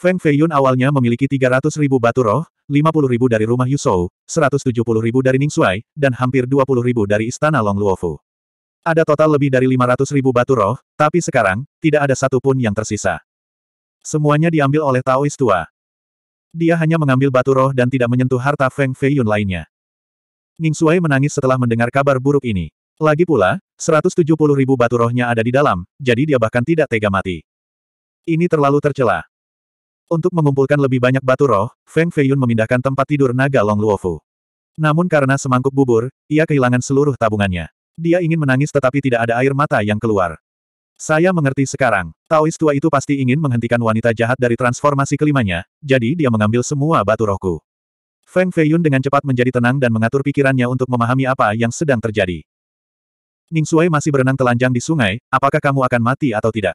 Feng Feiyun awalnya memiliki 300 ribu batu roh, 50 ribu dari rumah Yusou, 170 ribu dari Ningsuai, dan hampir 20 ribu dari Istana Long Luofu. Ada total lebih dari 500 ribu batu roh, tapi sekarang, tidak ada satupun yang tersisa. Semuanya diambil oleh Taois tua. Dia hanya mengambil batu roh dan tidak menyentuh harta Feng Feiyun lainnya. Ning Ningsuai menangis setelah mendengar kabar buruk ini. Lagi pula, 170 ribu batu rohnya ada di dalam, jadi dia bahkan tidak tega mati. Ini terlalu tercela. Untuk mengumpulkan lebih banyak batu roh, Feng Feiyun memindahkan tempat tidur naga Long Luofu. Namun karena semangkuk bubur, ia kehilangan seluruh tabungannya. Dia ingin menangis tetapi tidak ada air mata yang keluar. Saya mengerti sekarang, Taois tua itu pasti ingin menghentikan wanita jahat dari transformasi kelimanya, jadi dia mengambil semua batu rohku. Feng Feiyun dengan cepat menjadi tenang dan mengatur pikirannya untuk memahami apa yang sedang terjadi. Ning Sui masih berenang telanjang di sungai, apakah kamu akan mati atau tidak?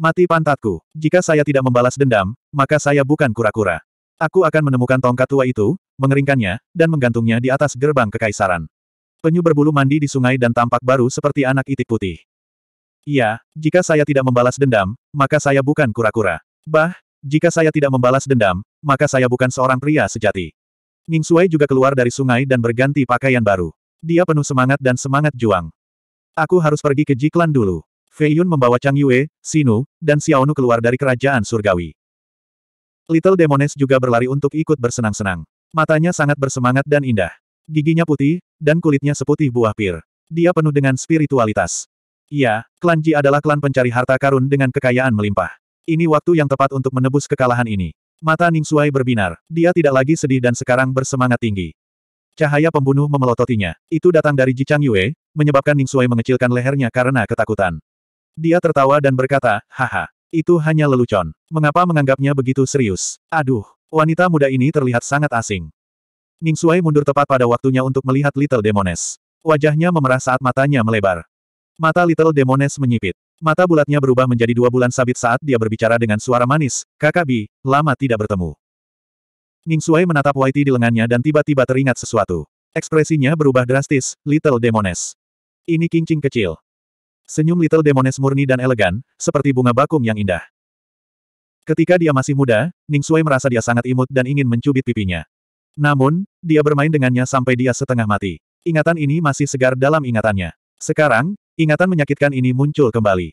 Mati pantatku. Jika saya tidak membalas dendam, maka saya bukan kura-kura. Aku akan menemukan tongkat tua itu, mengeringkannya, dan menggantungnya di atas gerbang kekaisaran. Penyu berbulu mandi di sungai dan tampak baru seperti anak itik putih. Iya, jika saya tidak membalas dendam, maka saya bukan kura-kura. Bah, jika saya tidak membalas dendam, maka saya bukan seorang pria sejati. Ning Suai juga keluar dari sungai dan berganti pakaian baru. Dia penuh semangat dan semangat juang. Aku harus pergi ke Jiklan dulu. Fei Yun membawa Chang Yue, Sinu, dan Xiaonu keluar dari kerajaan surgawi. Little Demones juga berlari untuk ikut bersenang-senang. Matanya sangat bersemangat dan indah. Giginya putih, dan kulitnya seputih buah pir. Dia penuh dengan spiritualitas. Iya, klan Ji adalah klan pencari harta karun dengan kekayaan melimpah. Ini waktu yang tepat untuk menebus kekalahan ini. Mata Ning Suai berbinar. Dia tidak lagi sedih dan sekarang bersemangat tinggi. Cahaya pembunuh memelototinya. Itu datang dari Ji Chang Yue, menyebabkan Ning Suai mengecilkan lehernya karena ketakutan. Dia tertawa dan berkata, haha, itu hanya lelucon. Mengapa menganggapnya begitu serius? Aduh, wanita muda ini terlihat sangat asing. Ning Suai mundur tepat pada waktunya untuk melihat Little Demones. Wajahnya memerah saat matanya melebar. Mata Little Demones menyipit. Mata bulatnya berubah menjadi dua bulan sabit saat dia berbicara dengan suara manis, kakak Bi, lama tidak bertemu. Ning Suai menatap Whitey di lengannya dan tiba-tiba teringat sesuatu. Ekspresinya berubah drastis, Little Demones. Ini kincing kecil. Senyum Little Demones murni dan elegan, seperti bunga bakung yang indah. Ketika dia masih muda, Ning Sui merasa dia sangat imut dan ingin mencubit pipinya. Namun, dia bermain dengannya sampai dia setengah mati. Ingatan ini masih segar dalam ingatannya. Sekarang, ingatan menyakitkan ini muncul kembali.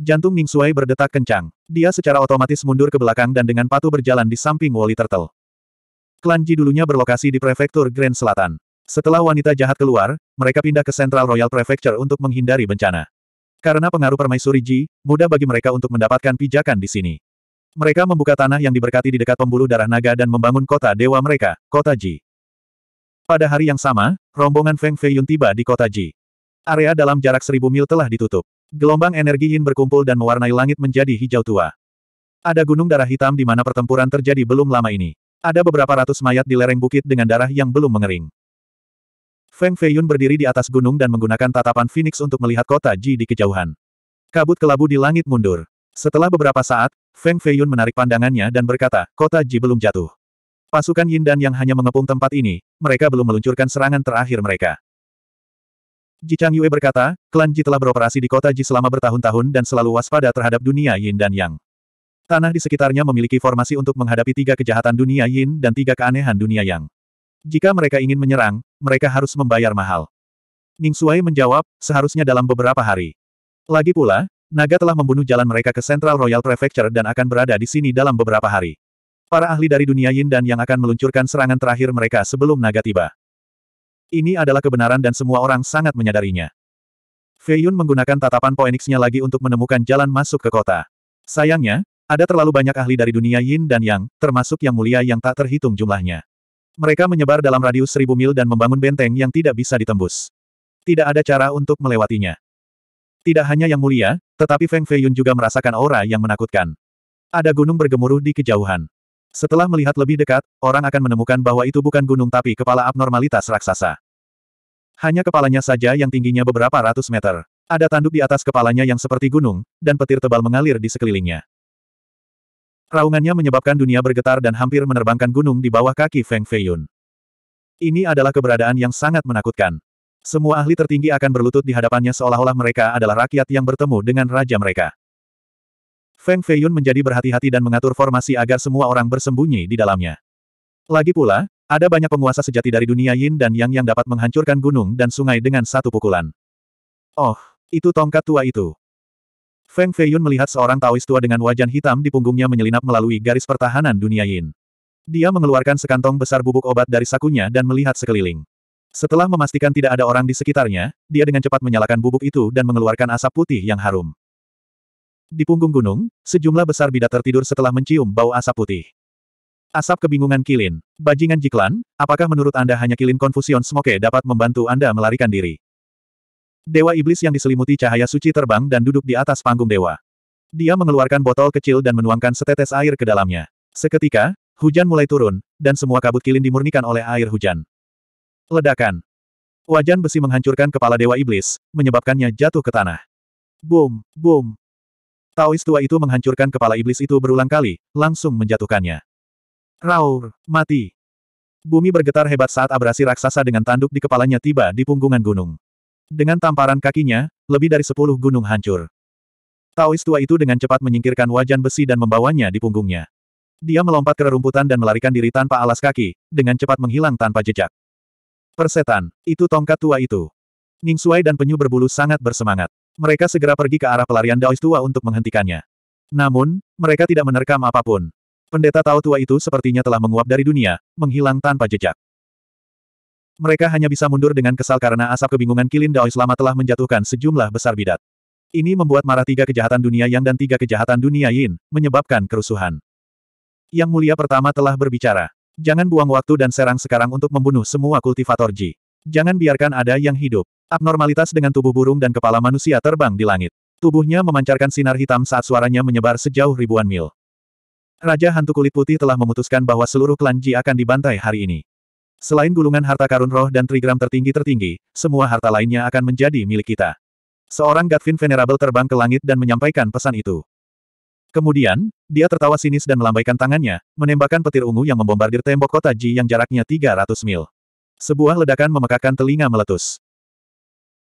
Jantung Ning Sui berdetak kencang. Dia secara otomatis mundur ke belakang dan dengan patuh berjalan di samping Wally Turtle. Klan Ji dulunya berlokasi di prefektur Grand Selatan. Setelah wanita jahat keluar, mereka pindah ke Central Royal Prefecture untuk menghindari bencana. Karena pengaruh permaisuri Ji, mudah bagi mereka untuk mendapatkan pijakan di sini. Mereka membuka tanah yang diberkati di dekat pembuluh darah naga dan membangun kota dewa mereka, kota Ji. Pada hari yang sama, rombongan Feng Feiyun tiba di kota Ji. Area dalam jarak seribu mil telah ditutup. Gelombang energi Yin berkumpul dan mewarnai langit menjadi hijau tua. Ada gunung darah hitam di mana pertempuran terjadi belum lama ini. Ada beberapa ratus mayat di lereng bukit dengan darah yang belum mengering. Feng Feiyun berdiri di atas gunung dan menggunakan tatapan Phoenix untuk melihat kota Ji di kejauhan. Kabut kelabu di langit mundur. Setelah beberapa saat, Feng Feiyun menarik pandangannya dan berkata, kota Ji belum jatuh. Pasukan Yin dan Yang hanya mengepung tempat ini, mereka belum meluncurkan serangan terakhir mereka. Ji Chang Yue berkata, klan Ji telah beroperasi di kota Ji selama bertahun-tahun dan selalu waspada terhadap dunia Yin dan Yang. Tanah di sekitarnya memiliki formasi untuk menghadapi tiga kejahatan dunia Yin dan tiga keanehan dunia Yang. Jika mereka ingin menyerang, mereka harus membayar mahal. Ning Suai menjawab, seharusnya dalam beberapa hari. Lagi pula, naga telah membunuh jalan mereka ke Central Royal Prefecture dan akan berada di sini dalam beberapa hari. Para ahli dari dunia Yin dan yang akan meluncurkan serangan terakhir mereka sebelum naga tiba. Ini adalah kebenaran dan semua orang sangat menyadarinya. Fei Yun menggunakan tatapan poenixnya lagi untuk menemukan jalan masuk ke kota. Sayangnya, ada terlalu banyak ahli dari dunia Yin dan Yang, termasuk yang mulia yang tak terhitung jumlahnya. Mereka menyebar dalam radius seribu mil dan membangun benteng yang tidak bisa ditembus. Tidak ada cara untuk melewatinya. Tidak hanya yang mulia, tetapi Feng Feiyun juga merasakan aura yang menakutkan. Ada gunung bergemuruh di kejauhan. Setelah melihat lebih dekat, orang akan menemukan bahwa itu bukan gunung tapi kepala abnormalitas raksasa. Hanya kepalanya saja yang tingginya beberapa ratus meter. Ada tanduk di atas kepalanya yang seperti gunung, dan petir tebal mengalir di sekelilingnya. Raungannya menyebabkan dunia bergetar dan hampir menerbangkan gunung di bawah kaki Feng Feiyun. Ini adalah keberadaan yang sangat menakutkan. Semua ahli tertinggi akan berlutut di hadapannya seolah-olah mereka adalah rakyat yang bertemu dengan raja mereka. Feng Feiyun menjadi berhati-hati dan mengatur formasi agar semua orang bersembunyi di dalamnya. Lagi pula, ada banyak penguasa sejati dari dunia Yin dan Yang yang dapat menghancurkan gunung dan sungai dengan satu pukulan. Oh, itu tongkat tua itu. Feng Feiyun melihat seorang Taois tua dengan wajan hitam di punggungnya menyelinap melalui garis pertahanan dunia Yin. Dia mengeluarkan sekantong besar bubuk obat dari sakunya dan melihat sekeliling. Setelah memastikan tidak ada orang di sekitarnya, dia dengan cepat menyalakan bubuk itu dan mengeluarkan asap putih yang harum. Di punggung gunung, sejumlah besar bidat tertidur setelah mencium bau asap putih. Asap kebingungan Kilin. Bajingan Jiklan, apakah menurut Anda hanya Kilin Confusion Smoke dapat membantu Anda melarikan diri? Dewa Iblis yang diselimuti cahaya suci terbang dan duduk di atas panggung dewa. Dia mengeluarkan botol kecil dan menuangkan setetes air ke dalamnya. Seketika, hujan mulai turun, dan semua kabut kilin dimurnikan oleh air hujan. Ledakan. Wajan besi menghancurkan kepala Dewa Iblis, menyebabkannya jatuh ke tanah. Boom, boom. Taois tua itu menghancurkan kepala iblis itu berulang kali, langsung menjatuhkannya. Raur, mati. Bumi bergetar hebat saat abrasi raksasa dengan tanduk di kepalanya tiba di punggungan gunung. Dengan tamparan kakinya, lebih dari sepuluh gunung hancur. Taois tua itu dengan cepat menyingkirkan wajan besi dan membawanya di punggungnya. Dia melompat ke rerumputan dan melarikan diri tanpa alas kaki, dengan cepat menghilang tanpa jejak. Persetan, itu tongkat tua itu. Ning Suai dan penyu berbulu sangat bersemangat. Mereka segera pergi ke arah pelarian Daois tua untuk menghentikannya. Namun, mereka tidak menerkam apapun. Pendeta Tao tua itu sepertinya telah menguap dari dunia, menghilang tanpa jejak mereka hanya bisa mundur dengan kesal karena asap kebingungan Kilin Dao selama telah menjatuhkan sejumlah besar bidat. Ini membuat marah tiga kejahatan dunia Yang dan tiga kejahatan dunia Yin, menyebabkan kerusuhan. Yang mulia pertama telah berbicara. Jangan buang waktu dan serang sekarang untuk membunuh semua kultivator Ji. Jangan biarkan ada yang hidup. Abnormalitas dengan tubuh burung dan kepala manusia terbang di langit. Tubuhnya memancarkan sinar hitam saat suaranya menyebar sejauh ribuan mil. Raja Hantu Kulit Putih telah memutuskan bahwa seluruh klan Ji akan dibantai hari ini. Selain gulungan harta karun roh dan trigram tertinggi-tertinggi, semua harta lainnya akan menjadi milik kita. Seorang Gatvin Venerable terbang ke langit dan menyampaikan pesan itu. Kemudian, dia tertawa sinis dan melambaikan tangannya, menembakkan petir ungu yang membombardir tembok kota Ji yang jaraknya 300 mil. Sebuah ledakan memekakan telinga meletus.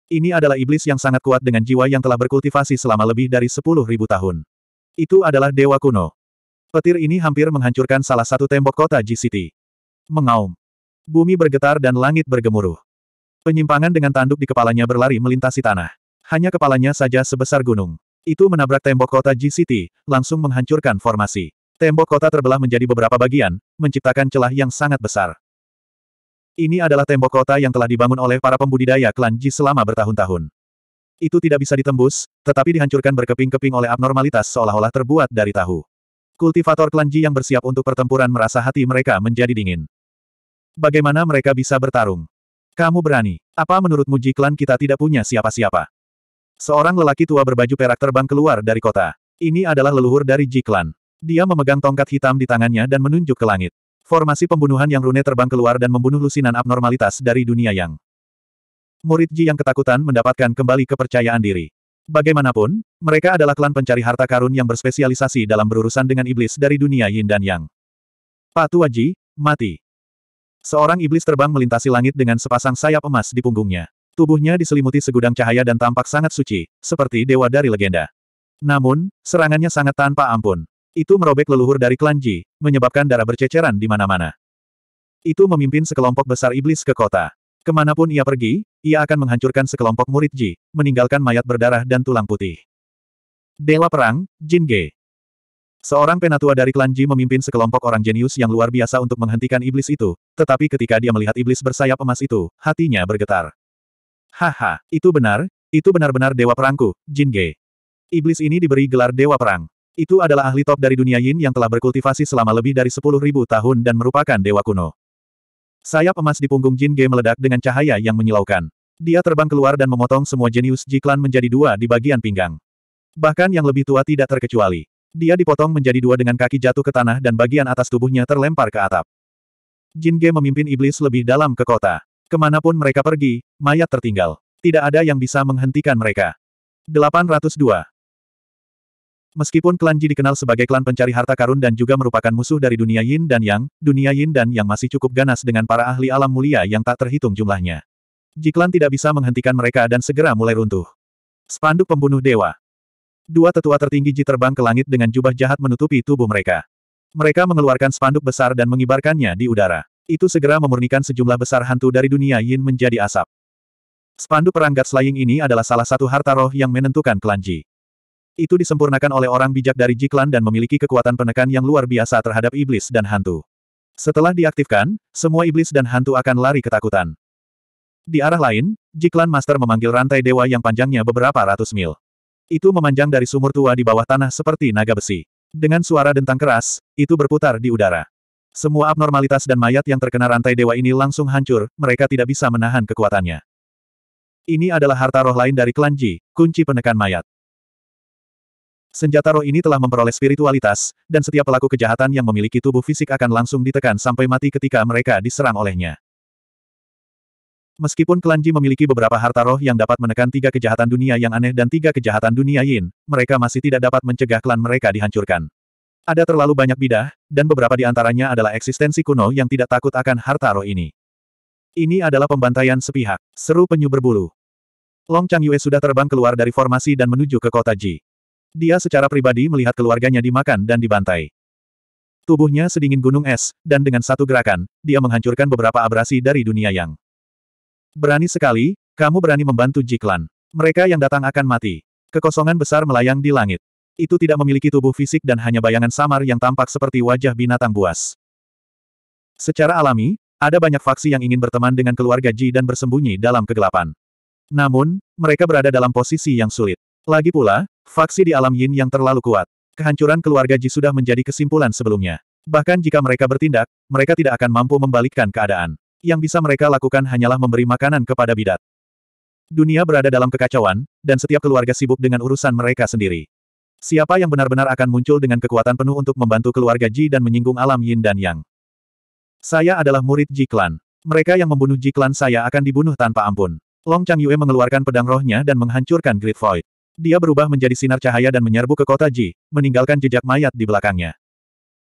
Ini adalah iblis yang sangat kuat dengan jiwa yang telah berkultivasi selama lebih dari 10.000 tahun. Itu adalah dewa kuno. Petir ini hampir menghancurkan salah satu tembok kota Ji City. Mengaum. Bumi bergetar dan langit bergemuruh. Penyimpangan dengan tanduk di kepalanya berlari melintasi tanah. Hanya kepalanya saja sebesar gunung. Itu menabrak tembok kota GCT, langsung menghancurkan formasi. Tembok kota terbelah menjadi beberapa bagian, menciptakan celah yang sangat besar. Ini adalah tembok kota yang telah dibangun oleh para pembudidaya klan Ji selama bertahun-tahun. Itu tidak bisa ditembus, tetapi dihancurkan berkeping-keping oleh abnormalitas seolah-olah terbuat dari tahu. Kultivator klan Ji yang bersiap untuk pertempuran merasa hati mereka menjadi dingin. Bagaimana mereka bisa bertarung? Kamu berani. Apa menurutmu Jiklan kita tidak punya siapa-siapa? Seorang lelaki tua berbaju perak terbang keluar dari kota. Ini adalah leluhur dari Jiklan. Dia memegang tongkat hitam di tangannya dan menunjuk ke langit. Formasi pembunuhan yang rune terbang keluar dan membunuh lusinan abnormalitas dari dunia yang. Murid Ji yang ketakutan mendapatkan kembali kepercayaan diri. Bagaimanapun, mereka adalah klan pencari harta karun yang berspesialisasi dalam berurusan dengan iblis dari dunia Yin dan Yang. Pak Tua Ji, mati. Seorang iblis terbang melintasi langit dengan sepasang sayap emas di punggungnya. Tubuhnya diselimuti segudang cahaya dan tampak sangat suci, seperti dewa dari legenda. Namun, serangannya sangat tanpa ampun. Itu merobek leluhur dari klan Ji, menyebabkan darah berceceran di mana-mana. Itu memimpin sekelompok besar iblis ke kota. Kemanapun ia pergi, ia akan menghancurkan sekelompok murid Ji, meninggalkan mayat berdarah dan tulang putih. Dewa Perang, Jin Ge. Seorang penatua dari klan Ji memimpin sekelompok orang jenius yang luar biasa untuk menghentikan iblis itu, tetapi ketika dia melihat iblis bersayap emas itu, hatinya bergetar. Haha, itu benar, itu benar-benar dewa perangku, Jin Ge. Iblis ini diberi gelar dewa perang. Itu adalah ahli top dari dunia Yin yang telah berkultivasi selama lebih dari 10.000 tahun dan merupakan dewa kuno. Sayap emas di punggung Jin Ge meledak dengan cahaya yang menyilaukan. Dia terbang keluar dan memotong semua jenius Ji Klan menjadi dua di bagian pinggang. Bahkan yang lebih tua tidak terkecuali. Dia dipotong menjadi dua dengan kaki jatuh ke tanah dan bagian atas tubuhnya terlempar ke atap. Jin Ge memimpin iblis lebih dalam ke kota. Kemanapun mereka pergi, mayat tertinggal. Tidak ada yang bisa menghentikan mereka. 802. Meskipun klan Ji dikenal sebagai klan pencari harta karun dan juga merupakan musuh dari dunia Yin dan Yang, dunia Yin dan Yang masih cukup ganas dengan para ahli alam mulia yang tak terhitung jumlahnya. Ji klan tidak bisa menghentikan mereka dan segera mulai runtuh. Spanduk pembunuh dewa. Dua tetua tertinggi Ji terbang ke langit dengan jubah jahat menutupi tubuh mereka. Mereka mengeluarkan spanduk besar dan mengibarkannya di udara. Itu segera memurnikan sejumlah besar hantu dari dunia Yin menjadi asap. Spanduk perang God Slaying ini adalah salah satu harta roh yang menentukan klan Ji. Itu disempurnakan oleh orang bijak dari Ji Klan dan memiliki kekuatan penekan yang luar biasa terhadap iblis dan hantu. Setelah diaktifkan, semua iblis dan hantu akan lari ketakutan. Di arah lain, Jiklan Master memanggil rantai dewa yang panjangnya beberapa ratus mil. Itu memanjang dari sumur tua di bawah tanah seperti naga besi. Dengan suara dentang keras, itu berputar di udara. Semua abnormalitas dan mayat yang terkena rantai dewa ini langsung hancur, mereka tidak bisa menahan kekuatannya. Ini adalah harta roh lain dari klan Ji, kunci penekan mayat. Senjata roh ini telah memperoleh spiritualitas, dan setiap pelaku kejahatan yang memiliki tubuh fisik akan langsung ditekan sampai mati ketika mereka diserang olehnya. Meskipun Klan Ji memiliki beberapa harta roh yang dapat menekan tiga kejahatan dunia yang aneh dan tiga kejahatan dunia Yin, mereka masih tidak dapat mencegah klan mereka dihancurkan. Ada terlalu banyak bidah, dan beberapa di antaranya adalah eksistensi kuno yang tidak takut akan harta roh ini. Ini adalah pembantaian sepihak, seru penyu berbulu. Long Chang Yue sudah terbang keluar dari formasi dan menuju ke kota Ji. Dia secara pribadi melihat keluarganya dimakan dan dibantai. Tubuhnya sedingin gunung es, dan dengan satu gerakan, dia menghancurkan beberapa abrasi dari dunia yang. Berani sekali, kamu berani membantu Jiklan. Mereka yang datang akan mati. Kekosongan besar melayang di langit. Itu tidak memiliki tubuh fisik dan hanya bayangan samar yang tampak seperti wajah binatang buas. Secara alami, ada banyak faksi yang ingin berteman dengan keluarga Ji dan bersembunyi dalam kegelapan. Namun, mereka berada dalam posisi yang sulit. Lagi pula, faksi di alam yin yang terlalu kuat. Kehancuran keluarga Ji sudah menjadi kesimpulan sebelumnya. Bahkan jika mereka bertindak, mereka tidak akan mampu membalikkan keadaan. Yang bisa mereka lakukan hanyalah memberi makanan kepada bidat. Dunia berada dalam kekacauan, dan setiap keluarga sibuk dengan urusan mereka sendiri. Siapa yang benar-benar akan muncul dengan kekuatan penuh untuk membantu keluarga Ji dan menyinggung alam Yin dan Yang? Saya adalah murid Ji Klan. Mereka yang membunuh Ji Klan saya akan dibunuh tanpa ampun. Long Chang Yue mengeluarkan pedang rohnya dan menghancurkan Great Void. Dia berubah menjadi sinar cahaya dan menyerbu ke kota Ji, meninggalkan jejak mayat di belakangnya.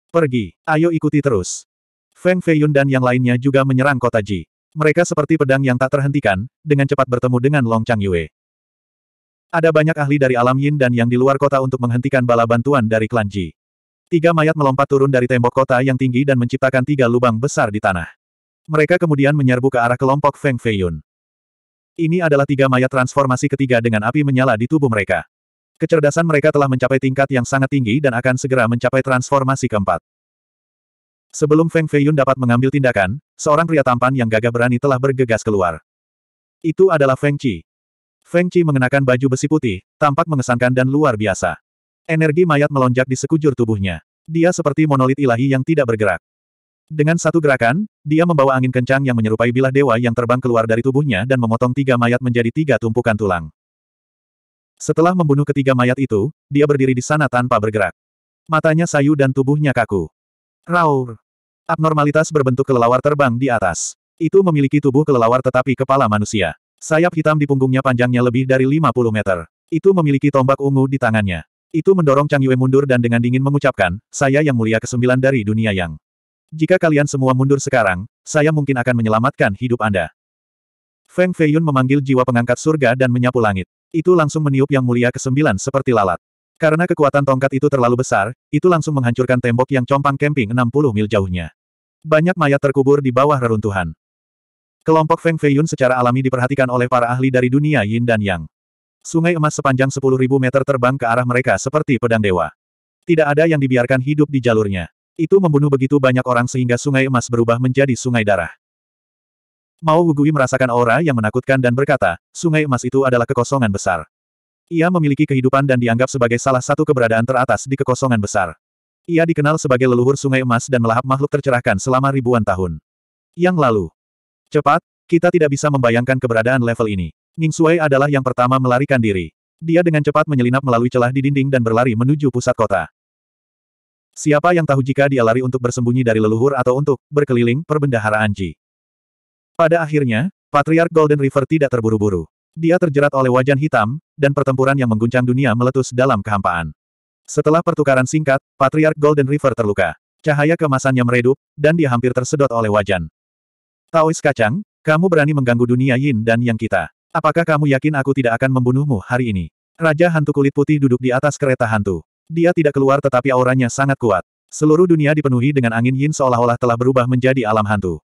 Pergi, ayo ikuti terus. Feng Feiyun dan yang lainnya juga menyerang kota Ji. Mereka seperti pedang yang tak terhentikan, dengan cepat bertemu dengan Long Chang Yue. Ada banyak ahli dari alam Yin dan yang di luar kota untuk menghentikan bala bantuan dari klan Ji. Tiga mayat melompat turun dari tembok kota yang tinggi dan menciptakan tiga lubang besar di tanah. Mereka kemudian menyerbu ke arah kelompok Feng Feiyun. Ini adalah tiga mayat transformasi ketiga dengan api menyala di tubuh mereka. Kecerdasan mereka telah mencapai tingkat yang sangat tinggi dan akan segera mencapai transformasi keempat. Sebelum Feng Feiyun dapat mengambil tindakan, seorang pria tampan yang gagah berani telah bergegas keluar. Itu adalah Feng Chi. Feng Chi mengenakan baju besi putih, tampak mengesankan dan luar biasa. Energi mayat melonjak di sekujur tubuhnya. Dia seperti monolit ilahi yang tidak bergerak. Dengan satu gerakan, dia membawa angin kencang yang menyerupai bilah dewa yang terbang keluar dari tubuhnya dan memotong tiga mayat menjadi tiga tumpukan tulang. Setelah membunuh ketiga mayat itu, dia berdiri di sana tanpa bergerak. Matanya sayu dan tubuhnya kaku. Raur! Abnormalitas berbentuk kelelawar terbang di atas. Itu memiliki tubuh kelelawar tetapi kepala manusia. Sayap hitam di punggungnya panjangnya lebih dari 50 meter. Itu memiliki tombak ungu di tangannya. Itu mendorong Chang Yue mundur dan dengan dingin mengucapkan, saya yang mulia kesembilan dari dunia yang. Jika kalian semua mundur sekarang, saya mungkin akan menyelamatkan hidup Anda. Feng Feiyun memanggil jiwa pengangkat surga dan menyapu langit. Itu langsung meniup yang mulia kesembilan seperti lalat. Karena kekuatan tongkat itu terlalu besar, itu langsung menghancurkan tembok yang compang camping 60 mil jauhnya. Banyak mayat terkubur di bawah reruntuhan. Kelompok Feng Feiyun secara alami diperhatikan oleh para ahli dari dunia Yin dan Yang. Sungai emas sepanjang 10.000 meter terbang ke arah mereka seperti pedang dewa. Tidak ada yang dibiarkan hidup di jalurnya. Itu membunuh begitu banyak orang sehingga sungai emas berubah menjadi sungai darah. Mao Wugui merasakan aura yang menakutkan dan berkata, sungai emas itu adalah kekosongan besar. Ia memiliki kehidupan dan dianggap sebagai salah satu keberadaan teratas di kekosongan besar. Ia dikenal sebagai leluhur sungai emas dan melahap makhluk tercerahkan selama ribuan tahun. Yang lalu. Cepat, kita tidak bisa membayangkan keberadaan level ini. Ning Suai adalah yang pertama melarikan diri. Dia dengan cepat menyelinap melalui celah di dinding dan berlari menuju pusat kota. Siapa yang tahu jika dia lari untuk bersembunyi dari leluhur atau untuk berkeliling perbendaharaan Ji. Pada akhirnya, Patriark Golden River tidak terburu-buru. Dia terjerat oleh wajan hitam, dan pertempuran yang mengguncang dunia meletus dalam kehampaan. Setelah pertukaran singkat, Patriark Golden River terluka. Cahaya kemasannya meredup, dan dia hampir tersedot oleh wajan. Taois kacang, kamu berani mengganggu dunia yin dan yang kita. Apakah kamu yakin aku tidak akan membunuhmu hari ini? Raja hantu kulit putih duduk di atas kereta hantu. Dia tidak keluar tetapi auranya sangat kuat. Seluruh dunia dipenuhi dengan angin yin seolah-olah telah berubah menjadi alam hantu.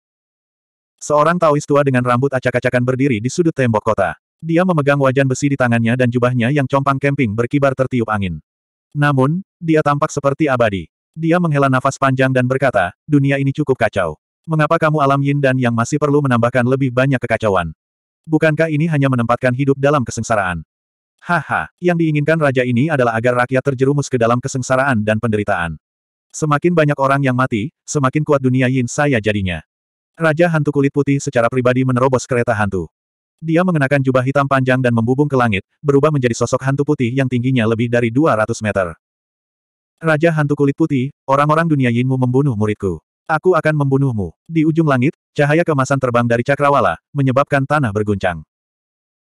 Seorang Taois tua dengan rambut acak-acakan berdiri di sudut tembok kota. Dia memegang wajan besi di tangannya dan jubahnya yang compang kemping berkibar tertiup angin. Namun, dia tampak seperti abadi. Dia menghela nafas panjang dan berkata, dunia ini cukup kacau. Mengapa kamu alam yin dan yang masih perlu menambahkan lebih banyak kekacauan? Bukankah ini hanya menempatkan hidup dalam kesengsaraan? Haha, yang diinginkan raja ini adalah agar rakyat terjerumus ke dalam kesengsaraan dan penderitaan. Semakin banyak orang yang mati, semakin kuat dunia yin saya jadinya. Raja hantu kulit putih secara pribadi menerobos kereta hantu. Dia mengenakan jubah hitam panjang dan membubung ke langit, berubah menjadi sosok hantu putih yang tingginya lebih dari 200 meter. Raja hantu kulit putih, orang-orang dunia Yinmu membunuh muridku. Aku akan membunuhmu. Di ujung langit, cahaya kemasan terbang dari cakrawala, menyebabkan tanah berguncang.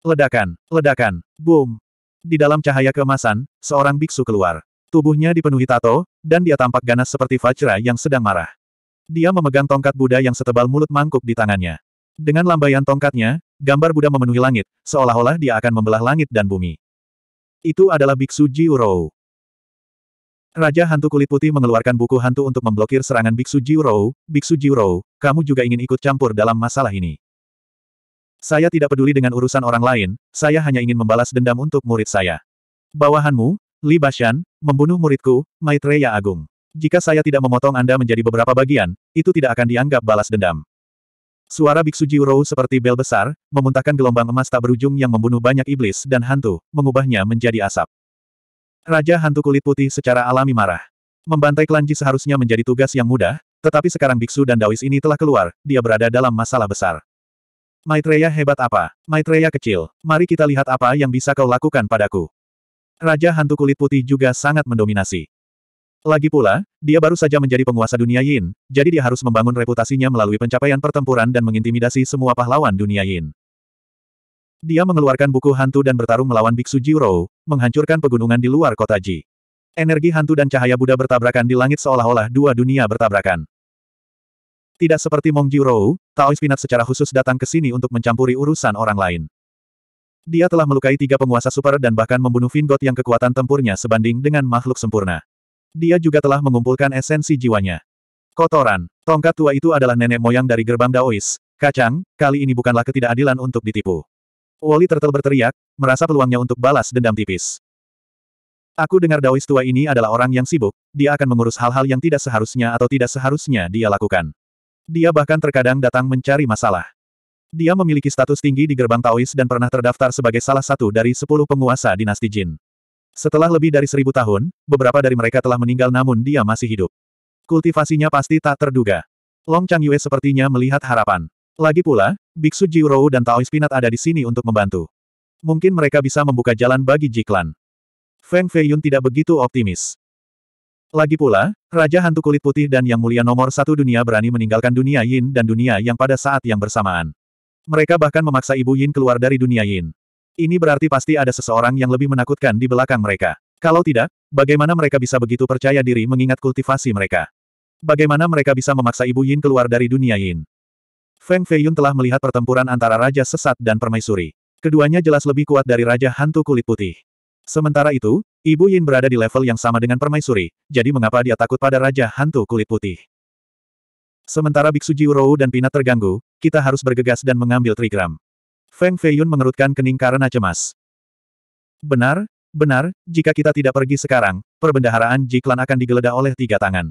Ledakan, ledakan, boom. Di dalam cahaya kemasan, seorang biksu keluar. Tubuhnya dipenuhi tato, dan dia tampak ganas seperti Vajra yang sedang marah. Dia memegang tongkat Buddha yang setebal mulut mangkuk di tangannya. Dengan lambaian tongkatnya, Gambar Buddha memenuhi langit, seolah-olah dia akan membelah langit dan bumi. Itu adalah Biksu Ji Raja Hantu Kulit Putih mengeluarkan buku hantu untuk memblokir serangan Biksu Ji Biksu Ji kamu juga ingin ikut campur dalam masalah ini. Saya tidak peduli dengan urusan orang lain, saya hanya ingin membalas dendam untuk murid saya. Bawahanmu, Li Bashan, membunuh muridku, Maitreya Agung. Jika saya tidak memotong Anda menjadi beberapa bagian, itu tidak akan dianggap balas dendam. Suara Biksu Jiuro seperti bel besar, memuntahkan gelombang emas tak berujung yang membunuh banyak iblis dan hantu, mengubahnya menjadi asap. Raja hantu kulit putih secara alami marah. Membantai klanji seharusnya menjadi tugas yang mudah, tetapi sekarang Biksu dan Dawis ini telah keluar, dia berada dalam masalah besar. Maitreya hebat apa? Maitreya kecil, mari kita lihat apa yang bisa kau lakukan padaku. Raja hantu kulit putih juga sangat mendominasi. Lagi pula, dia baru saja menjadi penguasa dunia Yin, jadi dia harus membangun reputasinya melalui pencapaian pertempuran dan mengintimidasi semua pahlawan dunia Yin. Dia mengeluarkan buku hantu dan bertarung melawan Biksu Jiro, menghancurkan pegunungan di luar kota Ji. Energi hantu dan cahaya Buddha bertabrakan di langit seolah-olah dua dunia bertabrakan. Tidak seperti Mong Jiro, Taois Pinat secara khusus datang ke sini untuk mencampuri urusan orang lain. Dia telah melukai tiga penguasa super dan bahkan membunuh Vingot yang kekuatan tempurnya sebanding dengan makhluk sempurna. Dia juga telah mengumpulkan esensi jiwanya. Kotoran. Tongkat tua itu adalah nenek moyang dari gerbang Daois. Kacang, kali ini bukanlah ketidakadilan untuk ditipu. Wally Turtle berteriak, merasa peluangnya untuk balas dendam tipis. Aku dengar Daois tua ini adalah orang yang sibuk, dia akan mengurus hal-hal yang tidak seharusnya atau tidak seharusnya dia lakukan. Dia bahkan terkadang datang mencari masalah. Dia memiliki status tinggi di gerbang Taois dan pernah terdaftar sebagai salah satu dari sepuluh penguasa dinasti Jin. Setelah lebih dari seribu tahun, beberapa dari mereka telah meninggal namun dia masih hidup. Kultivasinya pasti tak terduga. Long Chang Yue sepertinya melihat harapan. Lagi pula, Biksu Jiurou dan Taois Pinat ada di sini untuk membantu. Mungkin mereka bisa membuka jalan bagi Jiklan. Feng Feiyun tidak begitu optimis. Lagi pula, Raja Hantu Kulit Putih dan Yang Mulia Nomor Satu Dunia berani meninggalkan dunia Yin dan dunia yang pada saat yang bersamaan. Mereka bahkan memaksa Ibu Yin keluar dari dunia Yin. Ini berarti pasti ada seseorang yang lebih menakutkan di belakang mereka. Kalau tidak, bagaimana mereka bisa begitu percaya diri mengingat kultivasi mereka? Bagaimana mereka bisa memaksa Ibu Yin keluar dari dunia Yin? Feng Feiyun telah melihat pertempuran antara Raja Sesat dan Permaisuri. Keduanya jelas lebih kuat dari Raja Hantu Kulit Putih. Sementara itu, Ibu Yin berada di level yang sama dengan Permaisuri, jadi mengapa dia takut pada Raja Hantu Kulit Putih? Sementara Biksu Jiurou dan Pinat terganggu, kita harus bergegas dan mengambil trigram. Feng Feiyun mengerutkan kening karena cemas. Benar, benar, jika kita tidak pergi sekarang, perbendaharaan Jiklan akan digeledah oleh tiga tangan.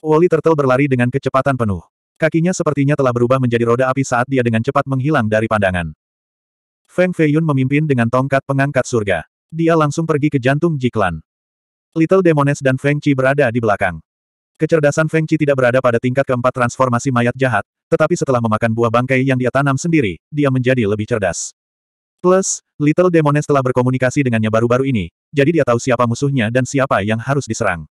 Wally Turtle berlari dengan kecepatan penuh. Kakinya sepertinya telah berubah menjadi roda api saat dia dengan cepat menghilang dari pandangan. Feng Feiyun memimpin dengan tongkat pengangkat surga. Dia langsung pergi ke jantung Jiklan. Little Demoness dan Feng Chi berada di belakang. Kecerdasan Feng Chi tidak berada pada tingkat keempat transformasi mayat jahat, tetapi setelah memakan buah bangkai yang dia tanam sendiri, dia menjadi lebih cerdas. Plus, Little Demones telah berkomunikasi dengannya baru-baru ini, jadi dia tahu siapa musuhnya dan siapa yang harus diserang.